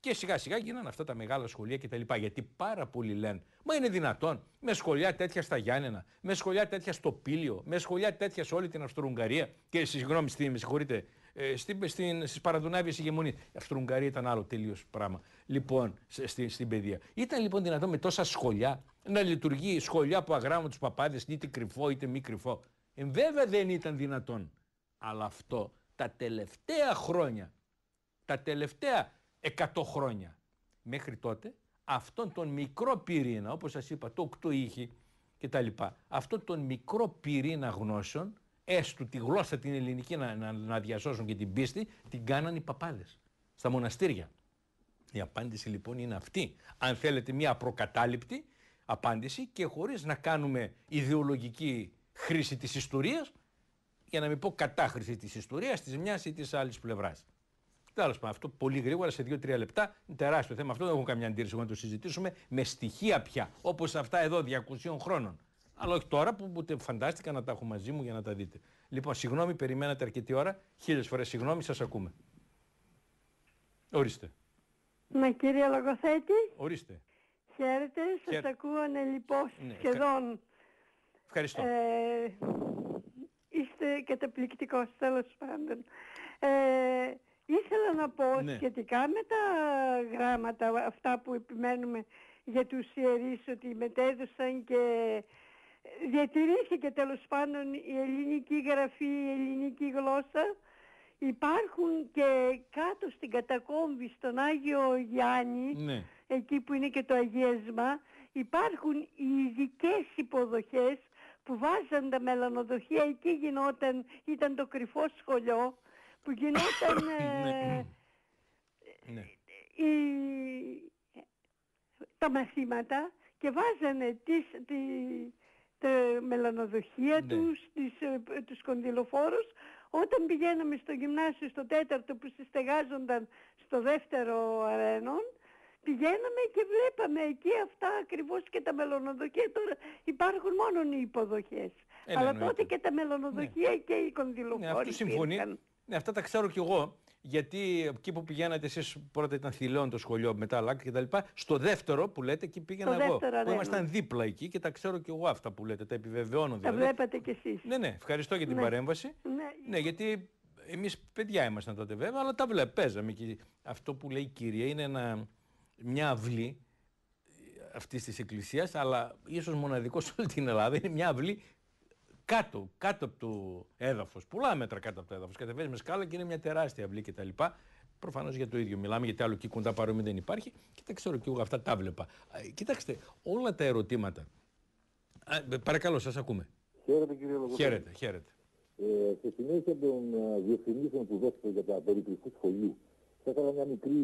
[SPEAKER 1] Και σιγά σιγά γίνανε αυτά τα μεγάλα σχολεία κτλ. Γιατί πάρα πολλοί λένε, μα είναι δυνατόν με σχολιά τέτοια στα Γιάννενα, με σχολιά τέτοια στο πύλιο, με σχολιά τέτοια σε όλη την Αυστροουγγαρία. Και συγγνώμη, στη, με συγχωρείτε, ε, στις παραδουνάβιες ηγεμονίε. Η Αυστροουγγαρία ήταν άλλο τελείως πράγμα. Λοιπόν, σε, στη, στην παιδεία. Ήταν λοιπόν δυνατόν με τόσα σχολιά να λειτουργεί σχολιά που αγράμουν τους παπάδες, είτε κρυφό είτε μη κρυφό. Ε, βέβαια δεν ήταν δυνατόν. Αλλά αυτό τα τελευταία χρόνια, τα τελευταία 100 χρόνια μέχρι τότε, αυτόν τον μικρό πυρήνα, όπως σας είπα, το ήχη και τα λοιπά, αυτόν τον μικρό πυρήνα γνώσεων, έστω τη γλώσσα την ελληνική να, να, διασώσουν και την πίστη, την κάναν οι παπάδες στα μοναστήρια. Η απάντηση λοιπόν είναι αυτή. Αν θέλετε μια προκατάληπτη απάντηση και χωρίς να κάνουμε ιδεολογική χρήση της ιστορίας, για να μην πω κατάχρηση της ιστορίας της μιας ή της άλλης πλευράς. Τέλος πάντων, αυτό πολύ γρήγορα σε 2-3 λεπτά είναι τεράστιο θέμα. Αυτό δεν έχω καμιά αντίρρηση να το συζητήσουμε με στοιχεία πια, όπως αυτά εδώ 200 χρόνων. Αλλά όχι τώρα που ούτε φαντάστηκα να τα έχω μαζί μου για να τα δείτε. Λοιπόν, συγγνώμη, περιμένατε αρκετή ώρα. Χίλιες φορές συγγνώμη, σας ακούμε. Ορίστε. μα
[SPEAKER 6] ναι, κύριε Λογοθέτη. Ορίστε. Χαίρετε, σας Χαίρε... ακούω ανελειπώ ναι, σχεδόν. Ευχαριστώ. Ε... Είστε καταπληκτικός τέλος πάντων. Ε, ήθελα να πω ναι. σχετικά με τα γράμματα αυτά που επιμένουμε για τους ιερείς ότι μετέδωσαν και διατηρήθηκε τέλος πάντων η ελληνική γραφή, η ελληνική γλώσσα. Υπάρχουν και κάτω στην κατακόμβη στον Άγιο Γιάννη, ναι. εκεί που είναι και το Αγίασμα, υπάρχουν οι ειδικές υποδοχές που βάζαν τα μελανοδοχεία, εκεί γινόταν, ήταν το κρυφό σχολείο που γινόταν ναι, ε, ναι. Ε, τα μαθήματα και βάζανε τις, τη, τα μελανοδοχεία ναι. τους, τις, ε, τους κονδυλοφόρους. Όταν πηγαίναμε στο γυμνάσιο στο τέταρτο που συστεγάζονταν στο δεύτερο αρένον, πηγαίναμε και βλέπαμε εκεί αυτά ακριβώς και τα μελονοδοχεία. Τώρα υπάρχουν μόνο οι υποδοχές. Ε, ναι, αλλά εννοείται. τότε και τα μελονοδοχεία ναι. και οι κονδυλοφόροι.
[SPEAKER 1] Ναι, ναι, αυτά τα ξέρω κι εγώ. Γιατί εκεί που πηγαίνατε εσείς πρώτα ήταν θηλαίων το σχολείο, μετά ΛΑΚ και τα λοιπά. Στο δεύτερο που λέτε, εκεί πήγαινα εγώ. Δεύτερο, που ναι. ήμασταν δίπλα εκεί και τα ξέρω κι εγώ αυτά που λέτε. Τα επιβεβαιώνω δηλαδή. Τα βλέπατε κι εσείς. Ναι, ναι, ευχαριστώ για την ναι. παρέμβαση. Ναι. γιατί εμείς παιδιά ήμασταν τότε βέβαια, αλλά τα βλέπαμε. παίζαμε. Και αυτό που λέει η κυρία είναι ένα μια αυλή ε, αυτής της εκκλησίας, αλλά ίσως μοναδικός σε όλη την Ελλάδα, είναι μια αυλή κάτω, κάτω από το έδαφος. Πολλά μέτρα κάτω από το έδαφος. Κατεβαίνεις με σκάλα και είναι μια τεράστια αυλή κτλ. Προφανώς για το ίδιο μιλάμε, γιατί άλλο εκεί κοντά παρόμοιο δεν υπάρχει. Και τα ξέρω και εγώ αυτά τα βλέπα. Κοιτάξτε, όλα τα ερωτήματα. Ε, παρακαλώ, σας ακούμε.
[SPEAKER 7] Χαίρετε, κύριε Λογοτέλη. Χαίρετε, χαίρετε. Ε, σε συνέχεια των ε, διευθυνήσεων που δώσετε για τα περί σχολείου, θα ήθελα μια μικρή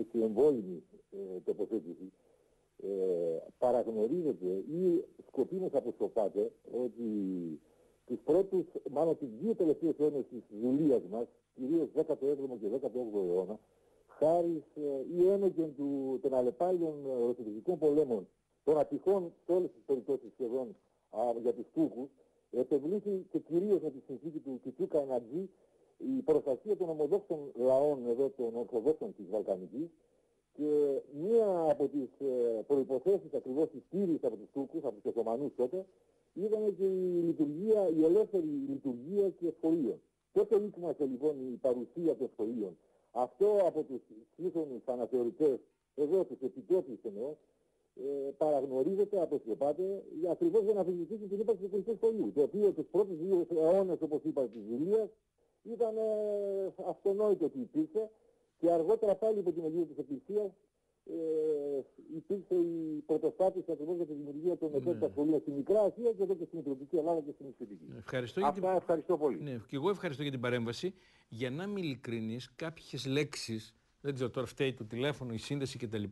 [SPEAKER 7] έτσι, εμβόλυμη ε, τοποθέτηση. Ε, παραγνωρίζεται ή σκοπίμως αποσπάται ότι τις πρώτους, μάλλον τις δύο τελευταίες αιώνες της δουλείας μας, κυρίως 17ο και 18ο αιώνα, χάρη ή ένογεν του, των αλλεπάλληλων ε, ρωσικών πολέμων, των ατυχών σε όλες τις περιπτώσεις σχεδόν α, για τους Τούρκους, επευλήθη και κυρίως με τη συνθήκη του Κιτσούκα Κανατζή η προστασία των ομοδόξων λαών εδώ των Ορθοδόξων της Βαλκανικής και μία από τις ε, προϋποθέσεις ακριβώς της στήριξης από τους Τούρκους, από τους Οθωμανούς τότε, ήταν και η λειτουργία, η ελεύθερη λειτουργία και σχολείων. Τότε ήκμασε λοιπόν η παρουσία των σχολείων. Αυτό από τους σύγχρονους αναθεωρητές, εδώ τους επιτόπιους εννοώ, ε, παραγνωρίζεται από ακριβώ ακριβώς για να αφηγηθεί την ύπαρξη του σχολείου, το οποίο τους πρώτους δύο αιώνες, όπως είπα, της Βουλίας, ήταν αυτονόητο ότι υπήρξε και αργότερα πάλι από την ελληνική της Εκκλησίας ε, υπήρξε η πρωτοστάτηση ακριβώς για τη δημιουργία των μετέπειτα ναι. σχολείων στην Μικρά Ασία και εδώ και στην Ευρωπαϊκή Ελλάδα και στην Ισπανική.
[SPEAKER 1] Ευχαριστώ, Αυτά, την... ευχαριστώ πολύ. Ναι, και εγώ ευχαριστώ για την παρέμβαση. Για να είμαι ειλικρινής, κάποιες λέξεις δεν ξέρω τώρα φταίει το τηλέφωνο, η σύνδεση κτλ.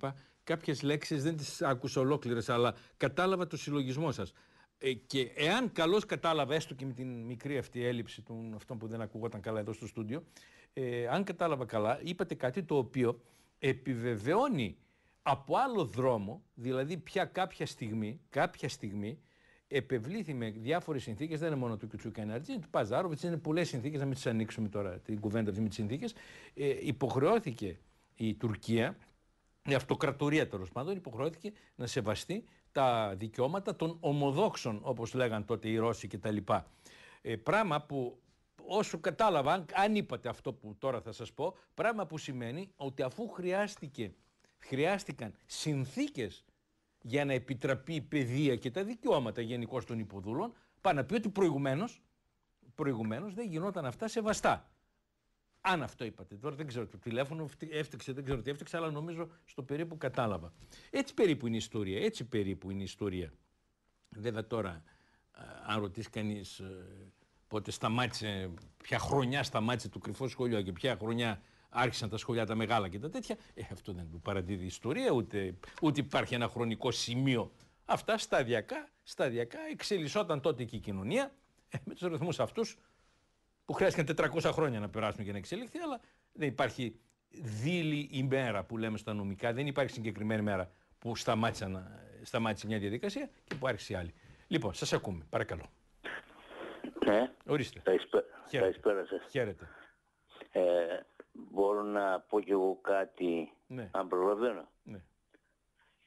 [SPEAKER 1] Κάποιες λέξεις δεν τις άκουσα ολόκληρες, αλλά κατάλαβα το συλλογισμό σας. Ε, και εάν καλώς κατάλαβα, έστω και με την μικρή αυτή έλλειψη των αυτών που δεν ακούγονταν καλά εδώ στο στούντιο, ε, αν κατάλαβα καλά, είπατε κάτι το οποίο επιβεβαιώνει από άλλο δρόμο, δηλαδή πια κάποια στιγμή, κάποια στιγμή, επευλήθη με διάφορες συνθήκες, δεν είναι μόνο του Κιουτσούκα είναι του Παζάροβιτ, είναι πολλές συνθήκες, να μην τις ανοίξουμε τώρα την κουβέντα αυτή με τις συνθήκες. Ε, υποχρεώθηκε η Τουρκία, η αυτοκρατορία τέλος πάντων, υποχρεώθηκε να σεβαστεί τα δικαιώματα των ομοδόξων, όπως λέγαν τότε οι Ρώσοι κτλ. Ε, πράγμα που όσο κατάλαβα, αν είπατε αυτό που τώρα θα σας πω, πράγμα που σημαίνει ότι αφού χρειάστηκε, χρειάστηκαν συνθήκες για να επιτραπεί η παιδεία και τα δικαιώματα γενικώ των υποδούλων, πάνω να πει ότι προηγουμένως, προηγουμένως δεν γινόταν αυτά σεβαστά. Αν αυτό είπατε. Τώρα δεν ξέρω το τηλέφωνο, έφτιαξε, δεν ξέρω τι έφτιαξε, αλλά νομίζω στο περίπου κατάλαβα. Έτσι περίπου είναι η ιστορία. Έτσι περίπου είναι η ιστορία. Βέβαια τώρα, αν ρωτήσει κανείς ε, πότε σταμάτησε, ποια χρονιά σταμάτησε το κρυφό σχολείο και ποια χρονιά άρχισαν τα σχολιά τα μεγάλα και τα τέτοια, ε, αυτό δεν του παραδίδει ιστορία, ούτε, ούτε υπάρχει ένα χρονικό σημείο. Αυτά σταδιακά, σταδιακά εξελισσόταν τότε και η κοινωνία. Ε, με τους ρυθμούς αυτούς που χρειάστηκαν 400 χρόνια να περάσουν για να εξελιχθεί, αλλά δεν υπάρχει δίλη ημέρα που λέμε στα νομικά, δεν υπάρχει συγκεκριμένη μέρα που σταμάτησε, να, σταμάτησε μια διαδικασία και που άρχισε η άλλη. Λοιπόν, σας ακούμε, παρακαλώ. Ναι. Ορίστε.
[SPEAKER 3] Καλησπέρα σας. Χαίρετε. Ε, μπορώ να πω κι εγώ κάτι, ναι. αν προλαβαίνω. Ναι.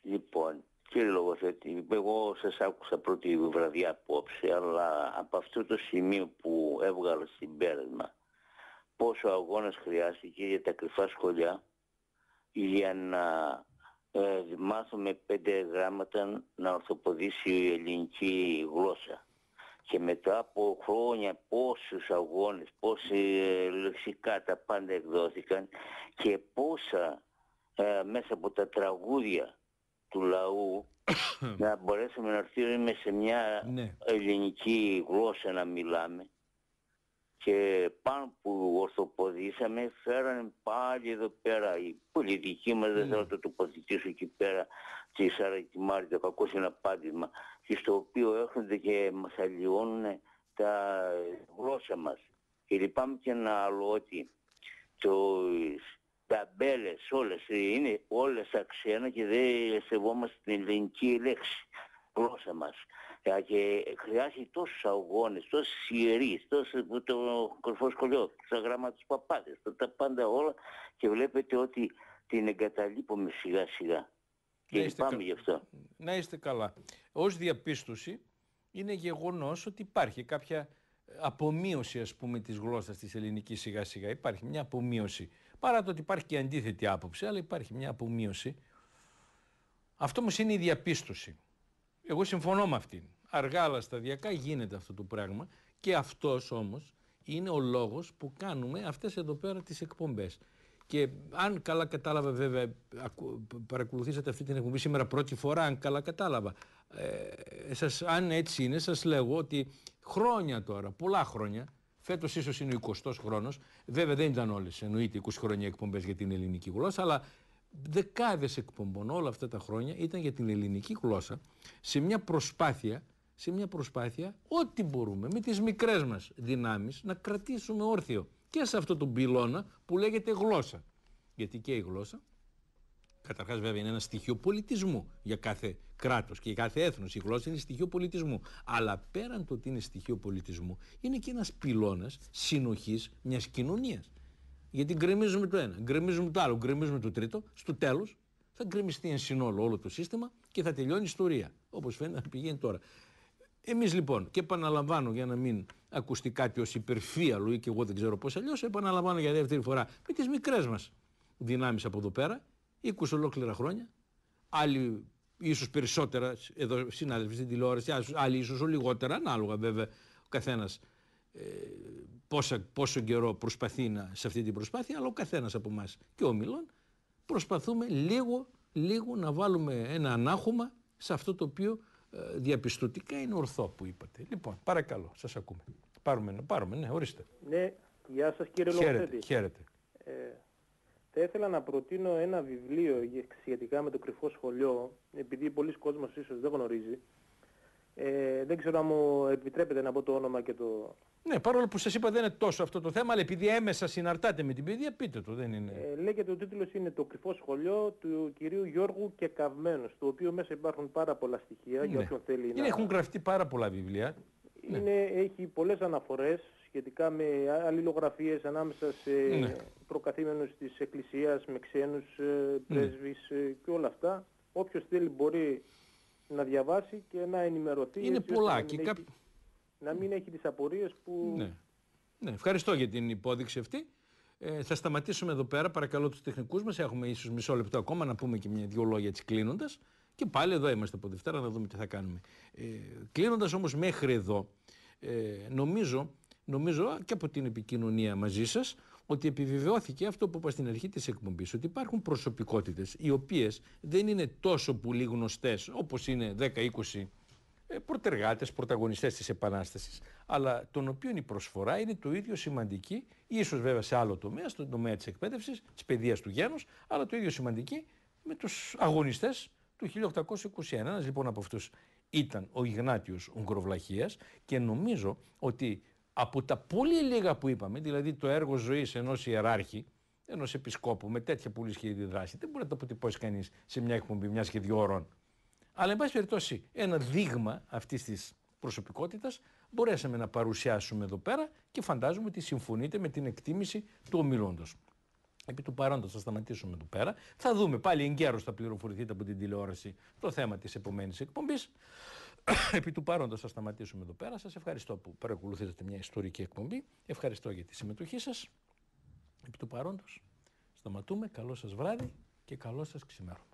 [SPEAKER 3] Λοιπόν, Κύριε Λογοθέτη, εγώ σας άκουσα πρώτη βραδιά απόψε, αλλά από αυτό το σημείο που έβγαλα συμπέρασμα πόσο αγώνας χρειάστηκε για τα κρυφά σχολιά για να ε, μάθουμε πέντε γράμματα να ορθοποδήσει η ελληνική γλώσσα. Και μετά από χρόνια πόσους αγώνες, πόσοι ε, λεξικά τα πάντα εκδόθηκαν και πόσα ε, μέσα από τα τραγούδια του λαού να μπορέσουμε να έρθουμε σε μια ναι. ελληνική γλώσσα να μιλάμε και πάνω που ορθοποδήσαμε φέρανε πάλι εδώ πέρα οι πολιτικοί μας, δεν ναι. θέλω να το τοποθετήσω εκεί πέρα της Σαρακή Μάρη, το κακό συναπάντημα και στο οποίο έρχονται και μας αλλοιώνουν τα γλώσσα μας. Και λυπάμαι και ένα άλλο ότι το, ταμπέλες όλες, ε, είναι όλες αξιένα και δεν σεβόμαστε την ελληνική λέξη γλώσσα μας. Ε, και χρειάζεται τόσους αγώνες, τόσες ιερείς, τόσες που το κορφό σχολείο, τα γράμματα παπάδες, τα πάντα όλα και βλέπετε ότι την εγκαταλείπουμε σιγά σιγά. Και πάμε γι' αυτό.
[SPEAKER 1] Να είστε καλά. Ως διαπίστωση είναι γεγονός ότι υπάρχει κάποια απομείωση ας πούμε της γλώσσας της ελληνικής σιγά σιγά. Υπάρχει μια απομείωση. Παρά το ότι υπάρχει και αντίθετη άποψη, αλλά υπάρχει μια απομείωση. Αυτό όμως είναι η διαπίστωση. Εγώ συμφωνώ με αυτήν. Αργά αλλά σταδιακά γίνεται αυτό το πράγμα και αυτός όμως είναι ο λόγος που κάνουμε αυτές εδώ πέρα τις εκπομπές. Και αν καλά κατάλαβα βέβαια, παρακολουθήσατε αυτή την εκπομπή σήμερα πρώτη φορά, αν καλά κατάλαβα, ε, αν έτσι είναι, σας λέγω ότι χρόνια τώρα, πολλά χρόνια, Φέτος ίσως είναι ο 20ο χρόνος. Βέβαια δεν ήταν όλες εννοείται 20 χρόνια εκπομπές για την ελληνική γλώσσα, αλλά δεκάδες εκπομπών όλα αυτά τα χρόνια ήταν για την ελληνική γλώσσα σε μια προσπάθεια, σε μια προσπάθεια ό,τι μπορούμε με τις μικρές μας δυνάμεις να κρατήσουμε όρθιο και σε αυτό τον πυλώνα που λέγεται γλώσσα. Γιατί και η γλώσσα, καταρχάς βέβαια, είναι ένα στοιχείο πολιτισμού για κάθε κράτος και κάθε έθνος. Η γλώσσα είναι στοιχείο πολιτισμού. Αλλά πέραν το ότι είναι στοιχείο πολιτισμού, είναι και ένας πυλώνας συνοχής μιας κοινωνίας. Γιατί γκρεμίζουμε το ένα, γκρεμίζουμε το άλλο, γκρεμίζουμε το τρίτο. Στο τέλος θα γκρεμιστεί εν συνόλο όλο το σύστημα και θα τελειώνει η ιστορία. Όπως φαίνεται να πηγαίνει τώρα. Εμείς λοιπόν, και επαναλαμβάνω για να μην ακουστεί κάτι ως υπερφύαλο ή και εγώ δεν ξέρω πώς αλλιώς, επαναλαμβάνω για δεύτερη φορά με τις μικρές μας δυνάμεις από εδώ πέρα, 20 ολόκληρα χρόνια, άλλοι ίσως περισσότερα εδώ συνάδελφοι στην τηλεόραση, άλλοι ίσως λιγότερα, ανάλογα βέβαια ο καθένας ε, πόσο καιρό προσπαθεί να, σε αυτή την προσπάθεια, αλλά ο καθένας από εμάς και ο μιλον προσπαθούμε λίγο, λίγο να βάλουμε ένα ανάχωμα σε αυτό το οποίο ε, διαπιστωτικά είναι ορθό που είπατε. Λοιπόν, παρακαλώ, σας ακούμε. Πάρουμε, πάρουμε ναι, ορίστε.
[SPEAKER 2] Ναι, γεια σας
[SPEAKER 1] κύριε Λοχτέτη. Χαίρετε, χαίρετε. Ε, θα ήθελα να προτείνω ένα βιβλίο σχετικά με το κρυφό σχολείο, επειδή πολλοί κόσμος ίσως δεν γνωρίζει. Ε,
[SPEAKER 7] δεν ξέρω αν μου επιτρέπετε να πω το όνομα και το...
[SPEAKER 1] Ναι, παρόλο που σας είπα δεν είναι τόσο αυτό το θέμα, αλλά επειδή έμεσα συναρτάται με την παιδεία, πείτε το, δεν είναι... Ε, λέγεται ο τίτλος είναι «Το κρυφό σχολείο του κυρίου Γιώργου και στο οποίο μέσα υπάρχουν πάρα πολλά στοιχεία ναι. για όποιον θέλει είναι, να... Έχουν γραφτεί πάρα πολλά βιβλία. Ναι. Είναι, ναι. Έχει πολλές αναφορές σχετικά με αλληλογραφίες ανάμεσα σε ναι. προκαθήμενους της Εκκλησίας, με ξένους ε, ναι. πρέσβεις ναι. και όλα αυτά. Όποιος θέλει μπορεί να διαβάσει και να ενημερωθεί. Είναι πολλά και κάποι... Να μην έχει τις απορίες που... Ναι. ναι. Ευχαριστώ για την υπόδειξη αυτή. Ε, θα σταματήσουμε εδώ πέρα. Παρακαλώ τους τεχνικούς μας. Έχουμε ίσως μισό λεπτό ακόμα να πούμε και μια δυο λόγια έτσι κλείνοντας. Και πάλι εδώ είμαστε από Δευτέρα να δούμε τι θα κάνουμε. Ε, Κλείνοντας όμως μέχρι εδώ, νομίζω νομίζω και από την επικοινωνία μαζί σας, ότι επιβεβαιώθηκε αυτό που είπα στην αρχή της εκπομπής, ότι υπάρχουν προσωπικότητες οι οποίες δεν είναι τόσο πολύ γνωστές όπως είναι 10-20 ε, πρωτεργάτες, πρωταγωνιστές της Επανάστασης, αλλά των οποίων η προσφορά είναι το ίδιο σημαντική, ίσως βέβαια σε άλλο τομέα, στον τομέα της εκπαίδευσης, της παιδείας του γένους, αλλά το ίδιο σημαντική με τους αγωνιστές του 1821. Ένα λοιπόν από αυτούς ήταν ο Ιγνάτιος Ουγγροβλαχία και νομίζω ότι από τα πολύ λίγα που είπαμε, δηλαδή το έργο ζωής ενός ιεράρχη, ενός επισκόπου με τέτοια πολύ ισχυρή δράση, δεν μπορεί να το αποτυπώσει κανείς σε μια εκπομπή μιας και δύο ώρων. Αλλά, εν πάση περιπτώσει, ένα δείγμα αυτής της προσωπικότητας μπορέσαμε να παρουσιάσουμε εδώ πέρα και φαντάζομαι ότι συμφωνείτε με την εκτίμηση του ομιλώντος. Επί του παρόντος θα σταματήσουμε εδώ πέρα. Θα δούμε πάλι εγκαίρως θα πληροφορηθείτε από την τηλεόραση το θέμα της επομένης εκπομπής. επί του παρόντος θα σταματήσουμε εδώ πέρα. Σας ευχαριστώ που παρακολουθήσατε μια ιστορική εκπομπή. Ευχαριστώ για τη συμμετοχή σας. Επί του παρόντος σταματούμε. Καλό σας βράδυ και καλό σας ξημέρωμα.